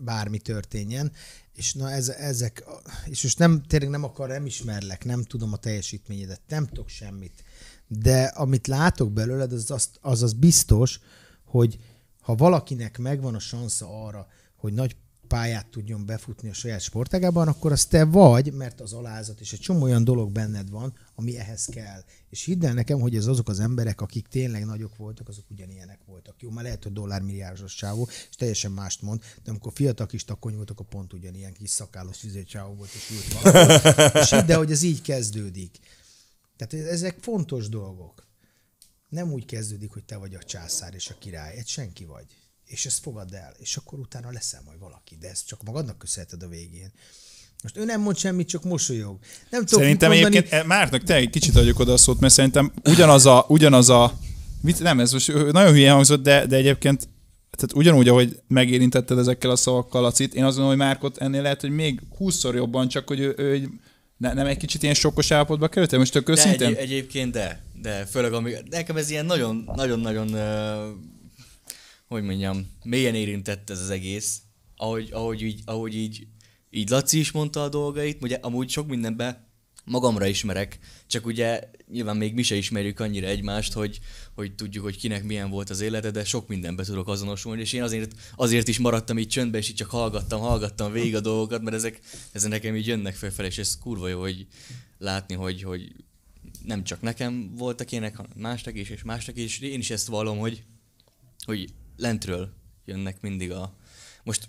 bármi történjen, és na ez, ezek, és most nem, tényleg nem akar, nem ismerlek, nem tudom a teljesítményedet, nem tudok semmit, de amit látok belőled, az az, az, az biztos, hogy ha valakinek megvan a szansa arra, hogy nagy pályát tudjon befutni a saját sportágában, akkor az te vagy, mert az alázat és egy csomó olyan dolog benned van, ami ehhez kell. És hidd el nekem, hogy ez azok az emberek, akik tényleg nagyok voltak, azok ugyanilyenek voltak. Jó, már lehet, hogy dollármilliárdos csávó, és teljesen mást mond, de amikor fiatal kis takony voltak, a pont ugyanilyen kis szakállos csávó volt, és ült valahol. És hidd el, hogy ez így kezdődik. Tehát ezek fontos dolgok. Nem úgy kezdődik, hogy te vagy a császár és a király, egy senki vagy és ezt fogadd el, és akkor utána leszel majd valaki, de ezt csak magadnak köszönheted a végén. Most ő nem mond semmit, csak mosolyog. Nem tudok Szerintem mondani. egyébként, eh, Márknak te egy kicsit adjuk oda a szót, mert szerintem ugyanaz a, ugyanaz a nem, ez most nagyon hülye hangzott, de, de egyébként tehát ugyanúgy, ahogy megérintetted ezekkel a szavakkal a cit, én azt gondolom, hogy Márkot ennél lehet, hogy még húszszor jobban, csak hogy ő, ő egy, ne, nem egy kicsit ilyen sokkos állapotba került? Most tök De egy, egyébként de, de főleg ami, nekem ez ilyen nagyon-nagyon-nagyon hogy mondjam, mélyen érintett ez az egész. Ahogy, ahogy, így, ahogy így, így Laci is mondta a dolgait, ugye amúgy sok mindenben magamra ismerek, csak ugye nyilván még mi se ismerjük annyira egymást, hogy, hogy tudjuk, hogy kinek milyen volt az élete, de sok mindenbe tudok azonosulni, és én azért, azért is maradtam így csöndbe, és így csak hallgattam, hallgattam végig a dolgokat, mert ezek, ezek nekem így jönnek felfelé, és ez kurva jó, hogy látni, hogy, hogy nem csak nekem voltak ilyenek, hanem másnak is, és másnak is, és én is ezt vallom, hogy, hogy lentről jönnek mindig a... Most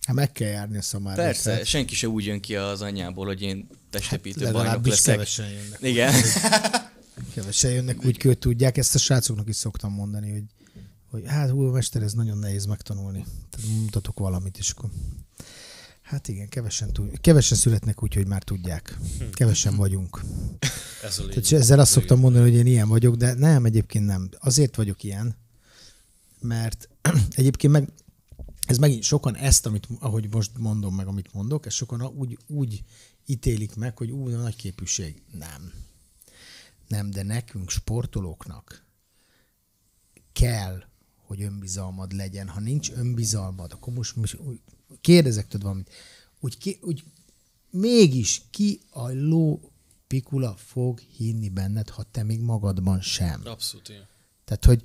Hát meg kell járni a szamára. Persze, tehát. senki se úgy jön ki az anyából, hogy én testépítő hát, bajnok leszek. kevesen jönnek. Igen. Úgy, (laughs) kevesen jönnek, úgy köt tudják. Ezt a srácoknak is szoktam mondani, hogy, hogy hát hú, mester, ez nagyon nehéz megtanulni. Tehát mutatok valamit, is akkor... Hát igen, kevesen, túl kevesen születnek úgy, hogy már tudják. Hm. Kevesen vagyunk. Ez a Tehát ezzel azt szoktam mondani, hogy én ilyen vagyok, de nem, egyébként nem. Azért vagyok ilyen, mert (clears throat) egyébként meg ez megint sokan ezt, amit, ahogy most mondom meg, amit mondok, ez sokan úgy, úgy ítélik meg, hogy úgy nagy képűség. Nem. Nem, de nekünk sportolóknak kell, hogy önbizalmad legyen. Ha nincs önbizalmad, akkor most, most kérdezek tudod valamit. Úgy, ki, úgy mégis ki a ló pikula fog hinni benned, ha te még magadban sem. Abszolút, igen. Tehát, hogy,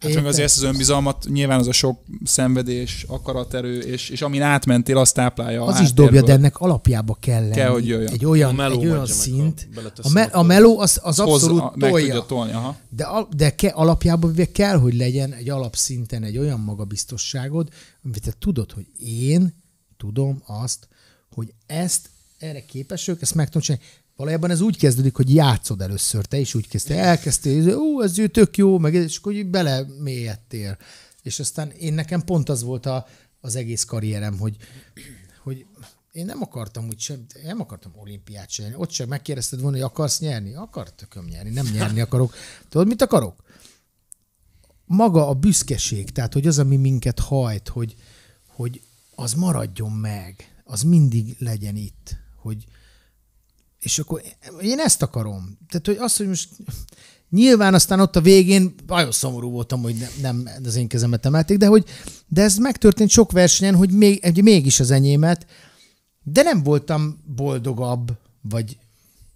Hát meg azért ezt az önbizalmat nyilván az a sok szenvedés, akaraterő, és, és amin átmentél, azt táplálja Az is dobja, de ennek alapjába kell lenni. Kell, hogy jöjjön. Egy olyan, egy olyan szint. A, me, a meló az, az abszolút meg tolja. Tolni, aha. De, a, de ke, alapjában kell, hogy legyen egy alapszinten egy olyan magabiztosságod, amit te tudod, hogy én tudom azt, hogy ezt erre képesök, ezt meg tudom csinálni. Valójában ez úgy kezdődik, hogy játszod először, te is úgy kezdtél, elkezdtél, ú, ez ő tök jó, meg és akkor belemélyedtél. És aztán én nekem pont az volt a, az egész karrierem, hogy, hogy én nem akartam úgy sem, nem akartam olimpiát sem Ott sem megkérdezted volna, hogy akarsz nyerni? Akartököm nyerni, nem nyerni akarok. Tudod, mit akarok? Maga a büszkeség, tehát hogy az, ami minket hajt, hogy, hogy az maradjon meg, az mindig legyen itt, hogy, és akkor én ezt akarom. Tehát, hogy azt, hogy most nyilván aztán ott a végén nagyon szomorú voltam, hogy nem, nem az én kezemet emelték, de hogy de ez megtörtént sok versenyen, hogy, még, hogy mégis az enyémet, de nem voltam boldogabb, vagy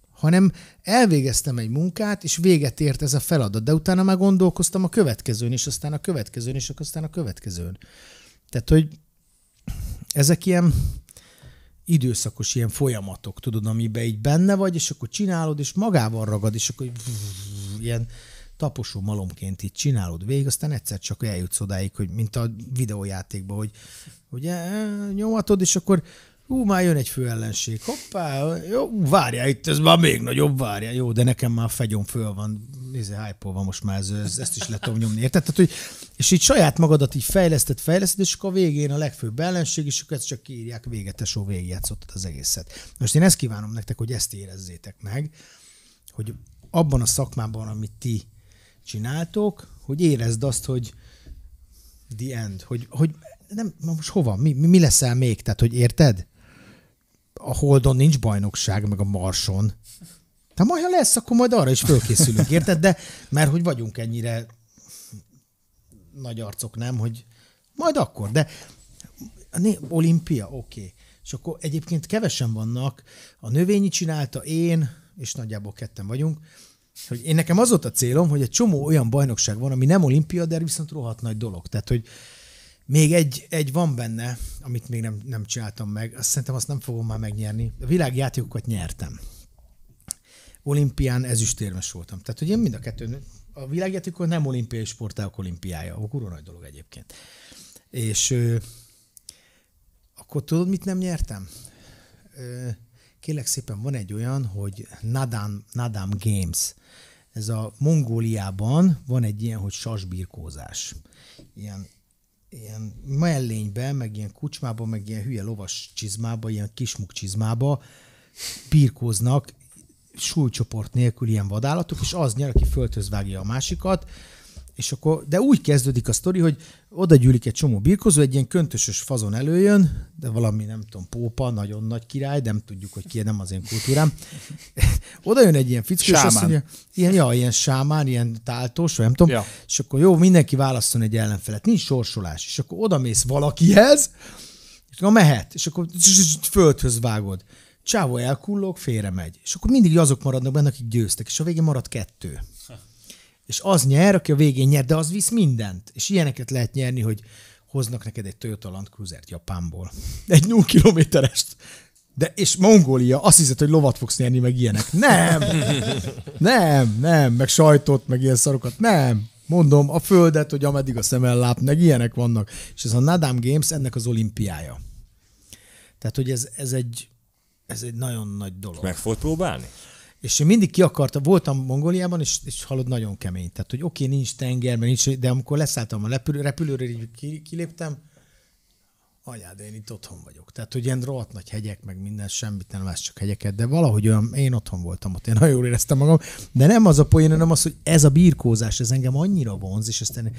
hanem elvégeztem egy munkát, és véget ért ez a feladat, de utána már gondolkoztam a következőn, és aztán a következőn, és aztán a következőn. Tehát, hogy ezek ilyen, időszakos ilyen folyamatok, tudod, amiben így benne vagy, és akkor csinálod, és magával ragad, és akkor ilyen taposó malomként így csinálod végig, aztán egyszer csak eljutsz odáig, hogy mint a videójátékban, hogy ugye eh, nyomatod, és akkor Ú, már jön egy fő ellenség. Hoppá, jó, várjál, itt ez már még nagyobb, várjál. Jó, de nekem már a fegyom föl van. Nézd, hype van most már, ez, ez, ezt is le tudom nyomni. Érted? Tehát, hogy, és így saját magadat így fejlesztett, fejlesztett, és akkor a végén a legfőbb ellenség, és akkor ezt csak kiírják véget, tesó végigjátszottad az egészet. Most én ezt kívánom nektek, hogy ezt érezzétek meg, hogy abban a szakmában, amit ti csináltok, hogy érezd azt, hogy the end, hogy, hogy nem, most hova, mi, mi leszel még, tehát hogy érted? a Holdon nincs bajnokság, meg a Marson. Tehát majd, ha lesz, akkor majd arra is fölkészülünk, érted? De mert hogy vagyunk ennyire nagy arcok, nem, hogy majd akkor, de né, olimpia, oké. Okay. És akkor egyébként kevesen vannak, a növényi csinálta, én, és nagyjából ketten vagyunk, hogy én nekem az volt a célom, hogy egy csomó olyan bajnokság van, ami nem olimpia, de viszont rohadt nagy dolog. Tehát, hogy még egy, egy van benne, amit még nem, nem csináltam meg, azt szerintem azt nem fogom már megnyerni. A világjátékokat nyertem. Olimpián ezüstérmes voltam. Tehát, hogy én mind a kettőn, a világjátékok nem olimpiai sportágok olimpiája, a kurva nagy dolog egyébként. És ö, akkor tudod, mit nem nyertem? Ö, kélek szépen van egy olyan, hogy Nadam, Nadam Games. Ez a Mongóliában van egy ilyen, hogy sasbirkózás. Ilyen ilyen mellénybe, meg ilyen kucsmába, meg ilyen hülye lovas csizmába, ilyen kismuk csizmába pirkóznak súlycsoport nélkül ilyen vadállatok, és az nyer, aki föltözvágja a másikat, és akkor, de úgy kezdődik a sztori, hogy oda gyűlik egy csomó birkozó, egy ilyen köntösös fazon előjön, de valami, nem tudom, pópa, nagyon nagy király, nem tudjuk, hogy ki, nem az én kultúrám. (laughs) Oda jön egy ilyen fickó, és azt mondja, ilyen, ja, ilyen sámán, ilyen táltós, vagy nem tudom, ja. és akkor jó, mindenki válasszon egy ellenfelet, nincs sorsolás, és akkor oda mész valakihez, és akkor mehet, és akkor földhöz vágod. Csávó elkullog, félre megy. És akkor mindig azok maradnak benne, akik győztek, és a végén marad kettő és az nyer, aki a végén nyer, de az visz mindent. És ilyeneket lehet nyerni, hogy hoznak neked egy Toyota Land Cruiser-t Japánból. (laughs) Egy 0 kilométerest. De, és Mongólia, azt hiszed, hogy lovat fogsz nyerni, meg ilyenek. Nem! Nem, nem, meg sajtot, meg ilyen szarokat. Nem! Mondom, a földet, hogy ameddig a szemel elláp, meg ilyenek vannak. És ez a Nadám Games ennek az olimpiája. Tehát, hogy ez, ez egy ez egy nagyon nagy dolog. Meg fogod próbálni? És én mindig ki akarta, voltam Mongóliában, és, és hallod, nagyon kemény. Tehát, hogy oké, okay, nincs tenger, mert nincs, de amikor leszálltam a repülő, repülőről, így kiléptem, anyád, én itt otthon vagyok. Tehát, hogy ilyen rohadt nagy hegyek, meg minden, semmit nem más, csak hegyeket, de valahogy olyan, én otthon voltam ott, én nagyon jól éreztem magam. De nem az a poén, hanem az, hogy ez a birkózás, ez engem annyira vonz, és aztán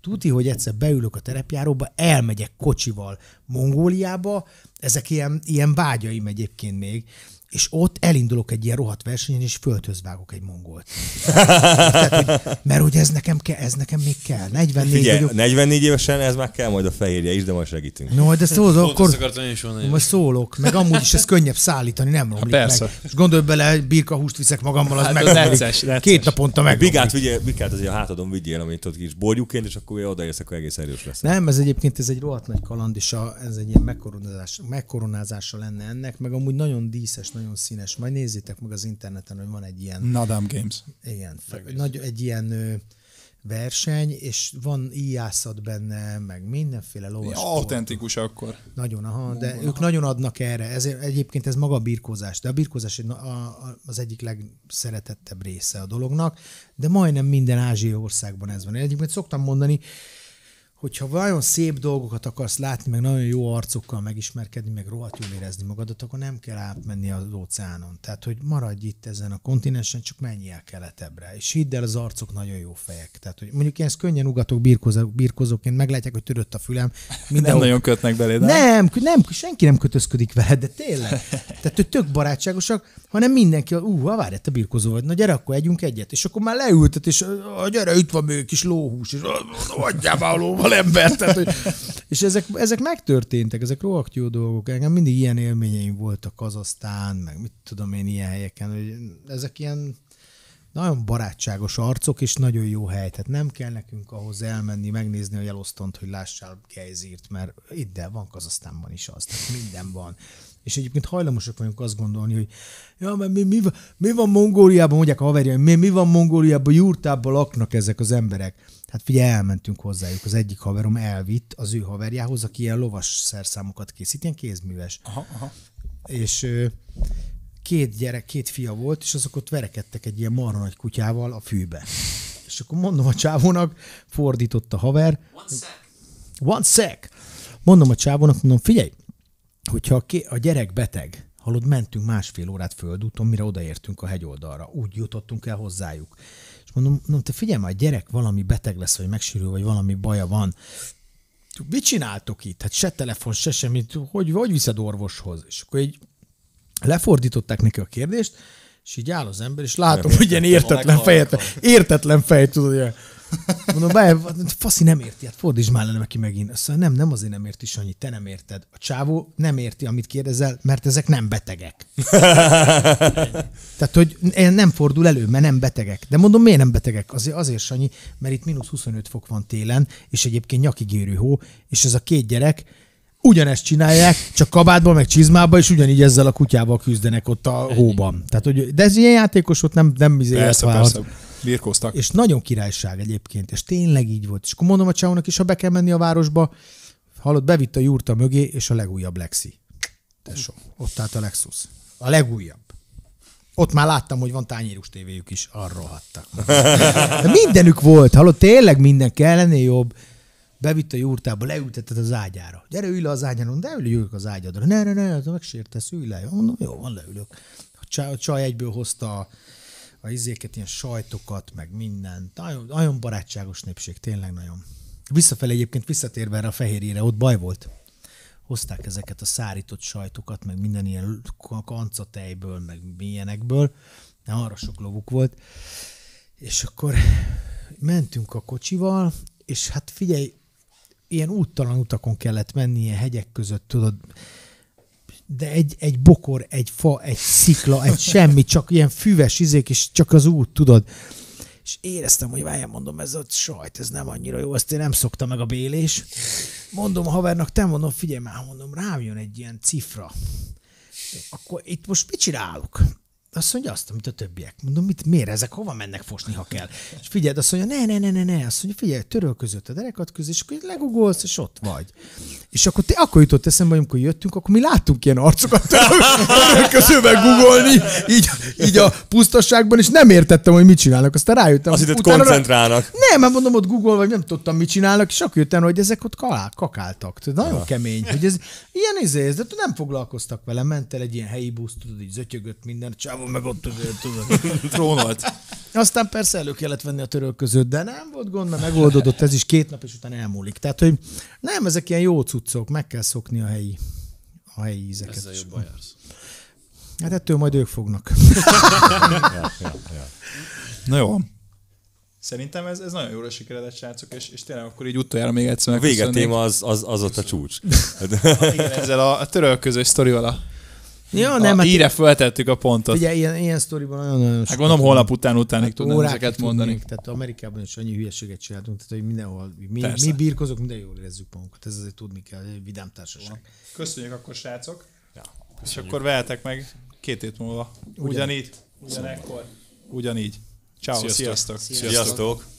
tuti, hogy egyszer beülök a terepjáróba, elmegyek kocsival Mongóliába, ezek ilyen, ilyen vágyaim egyébként még, és ott elindulok egy ilyen rohadt versenyen, és földhöz vágok egy mongolt. (laughs) Tehát, hogy, mert hogy ez nekem, kell, ez nekem még kell. 44 Figyelj, vagyok. 44 évesen ez már kell majd a fehérje is, de majd segítünk. No, de szólok, Volt akkor majd szólok, meg amúgy is ez könnyebb szállítani, nem hát romlik persze. meg. És gondolj bele, birka húst viszek magammal, az hát, meg Két naponta meg. Bigát, vigyél, bigát azért a hátadon vigyél, amit ott kis borjuként, és akkor odaérsz, akkor egész erős lesz. Nem, ez egyébként ez egy rohadt nagy kaland, és a, ez egy ilyen megkoronázás, megkoronázása lenne ennek, meg amúgy nagyon díszes, nagyon színes. Majd nézzétek meg az interneten, hogy van egy ilyen... Nadam Games. Igen, nagy, egy ilyen ö, verseny, és van íjászat benne, meg mindenféle lovas. Ja, autentikus akkor. Nagyon, aha, de aha. ők nagyon adnak erre. Ezért egyébként ez maga a birkózás, de a birkózás az egyik legszeretettebb része a dolognak, de majdnem minden ázsiai országban ez van. egyébként szoktam mondani, hogyha nagyon szép dolgokat akarsz látni, meg nagyon jó arcokkal megismerkedni, meg rohadt jól érezni magadat, akkor nem kell átmenni az óceánon. Tehát, hogy maradj itt ezen a kontinensen, csak menj el keletebbre. És hidd el, az arcok nagyon jó fejek. Tehát, hogy mondjuk én ezt könnyen ugatok birkozok, birkozóként, meglátják, hogy törött a fülem. Mindenhol... nem nagyon kötnek belé, de? Nem, nem, senki nem kötözködik veled, de tényleg. Tehát, hogy tök barátságosak, hanem mindenki, ú, ha várj, te birkozó vagy, na gyere, akkor együnk egyet. És akkor már leültet, és gyere, itt van még kis lóhús, és adjál ember. Tehát, hogy, és ezek, ezek megtörténtek, ezek rohadt jó dolgok. Engem mindig ilyen élményeim voltak Kazasztán, meg mit tudom én ilyen helyeken, hogy ezek ilyen nagyon barátságos arcok, és nagyon jó hely. Tehát nem kell nekünk ahhoz elmenni, megnézni a jelosztont, hogy lássál Geizírt, mert ide van Kazasztánban is az, tehát minden van. És egyébként hajlamosak vagyunk azt gondolni, hogy ja, mert mi, mi, mi van Mongóliában, mondják a haverjaim, mi, mi van Mongóliában, jurtában laknak ezek az emberek. Hát figyelj, elmentünk hozzájuk. Az egyik haverom elvitt az ő haverjához, aki ilyen lovas szerszámokat készít, ilyen kézműves. Aha, aha. És két gyerek, két fia volt, és azok ott verekedtek egy ilyen marha nagy kutyával a fűbe. És akkor mondom a csávónak, fordított a haver. One sec. One sec. Mondom a csávónak, mondom, figyelj, hogyha a, a gyerek beteg, Hallod, mentünk másfél órát földúton, mire odaértünk a hegyoldalra. Úgy jutottunk el hozzájuk. És mondom, mondom te figyelj már, a gyerek valami beteg lesz, vagy megsérül, vagy valami baja van. Mit csináltok itt? Hát se telefon, se semmit. Hogy, hogy viszed orvoshoz? És akkor így lefordították neki a kérdést, és így áll az ember, és látom, hogy ilyen értetlen fejet, értetlen fej, tudod, Mondom, bár, faszi nem érti, hát fordítsd már le neki megint. Azt szóval mondja, nem, nem azért nem érti, Sanyi, te nem érted. A csávó nem érti, amit kérdezel, mert ezek nem betegek. Tehát, hogy nem fordul elő, mert nem betegek. De mondom, miért nem betegek? Azért, azért Sanyi, mert itt mínusz 25 fok van télen, és egyébként nyakigérő hó, és ez a két gyerek, ugyanezt csinálják, csak kabátban, meg csizmában, és ugyanígy ezzel a kutyával küzdenek ott a hóban. Tehát, hogy, de ez ilyen játékos ott nem, nem izé persze, persze. Birkóztak. És nagyon királyság egyébként, és tényleg így volt. És akkor mondom a csávónak is, ha be kell menni a városba, hallott, bevitt a jurta mögé, és a legújabb Lexi. Tesó, ott állt a Lexus. A legújabb. Ott már láttam, hogy van tányérus tévéjük is, arról hattak. De (laughs) mindenük volt, hallott, tényleg minden kellene jobb. Bevitt a jurtába, leültetett az ágyára. Gyere, ülj le az ágyára, de üljük az ágyadra. Ne, ne, ne, hát megsértesz, ülj le. Mondom, jó, van, leülök. A csaj egyből hozta a a izéket, ilyen sajtokat, meg mindent. Nagyon, nagyon barátságos népség, tényleg nagyon. Visszafelé egyébként visszatérve erre a fehérjére, ott baj volt. Hozták ezeket a szárított sajtokat, meg minden ilyen kancatejből, meg milyenekből. Nem, arra sok lovuk volt. És akkor mentünk a kocsival, és hát figyelj, ilyen úttalan utakon kellett menni, ilyen hegyek között, tudod, de egy, egy bokor, egy fa, egy szikla, egy semmi, csak ilyen füves izék, és csak az út, tudod. És éreztem, hogy várjál, mondom, ez a sajt, ez nem annyira jó, ezt én nem szokta meg a bélés. Mondom a havernak, te mondom, figyelj már, mondom, rám jön egy ilyen cifra. Akkor itt most mit csinálok? Azt mondja azt, amit a többiek. Mondom, mit, miért ezek hova mennek fosni, ha kell? És figyeld, azt mondja, ne, ne, ne, ne, ne. Azt mondja, figyelj, töröl között a derekat közé, és akkor legugolsz, és ott vagy. És akkor te, akkor jutott eszembe, hogy amikor jöttünk, akkor mi láttunk ilyen arcokat töröl közöbe gugolni, így, így a pusztaságban, és nem értettem, hogy mit csinálnak. Aztán rájöttem. Azt hittet koncentrálnak. Nem, mert mondom, ott Google, vagy nem tudtam, mit csinálnak, és akkor jöttem, hogy ezek ott kalál, kakáltak. Tudod, nagyon Aha. kemény, hogy ez ilyen izé, ez, de nem foglalkoztak vele, ment el egy ilyen helyi busz, tudod, így zötyögött minden, csávó meg ott tudod. (laughs) Trónolt. Aztán persze elő kellett venni a török között, de nem volt gond, mert megoldódott ez is két nap, és utána elmúlik. Tehát, hogy nem, ezek ilyen jó cuccok, meg kell szokni a helyi, a helyi ízeket. Ezzel jobban jársz. Hát ettől majd ők fognak. ja, ja, ja. Na jó. Szerintem ez, ez nagyon jóra sikeredett, srácok, és, és tényleg akkor így utoljára még egyszer A téma az, az, az ott a csúcs. Igen, ezzel a, a sztorival a Ja, nem, a, hát íre feltettük a pontot. Ugye ilyen, ilyen sztoriban nagyon-nagyon hát sok. Hát gondolom holnap után után hát tudnám ezeket mondani. Tudnék, tehát Amerikában is annyi hülyeséget csináltunk, tehát hogy mindenhol mi, Persze. mi birkozunk, minden jól érezzük magunkat. Ez azért tudni kell, egy vidám társaság. Köszönjük akkor, srácok. Ja, köszönjük. És akkor vehetek meg két hét múlva. Ugyanígy. Ugyanekkor. Ugyanígy. Ciao, sziasztok. Sziasztok. sziasztok. sziasztok.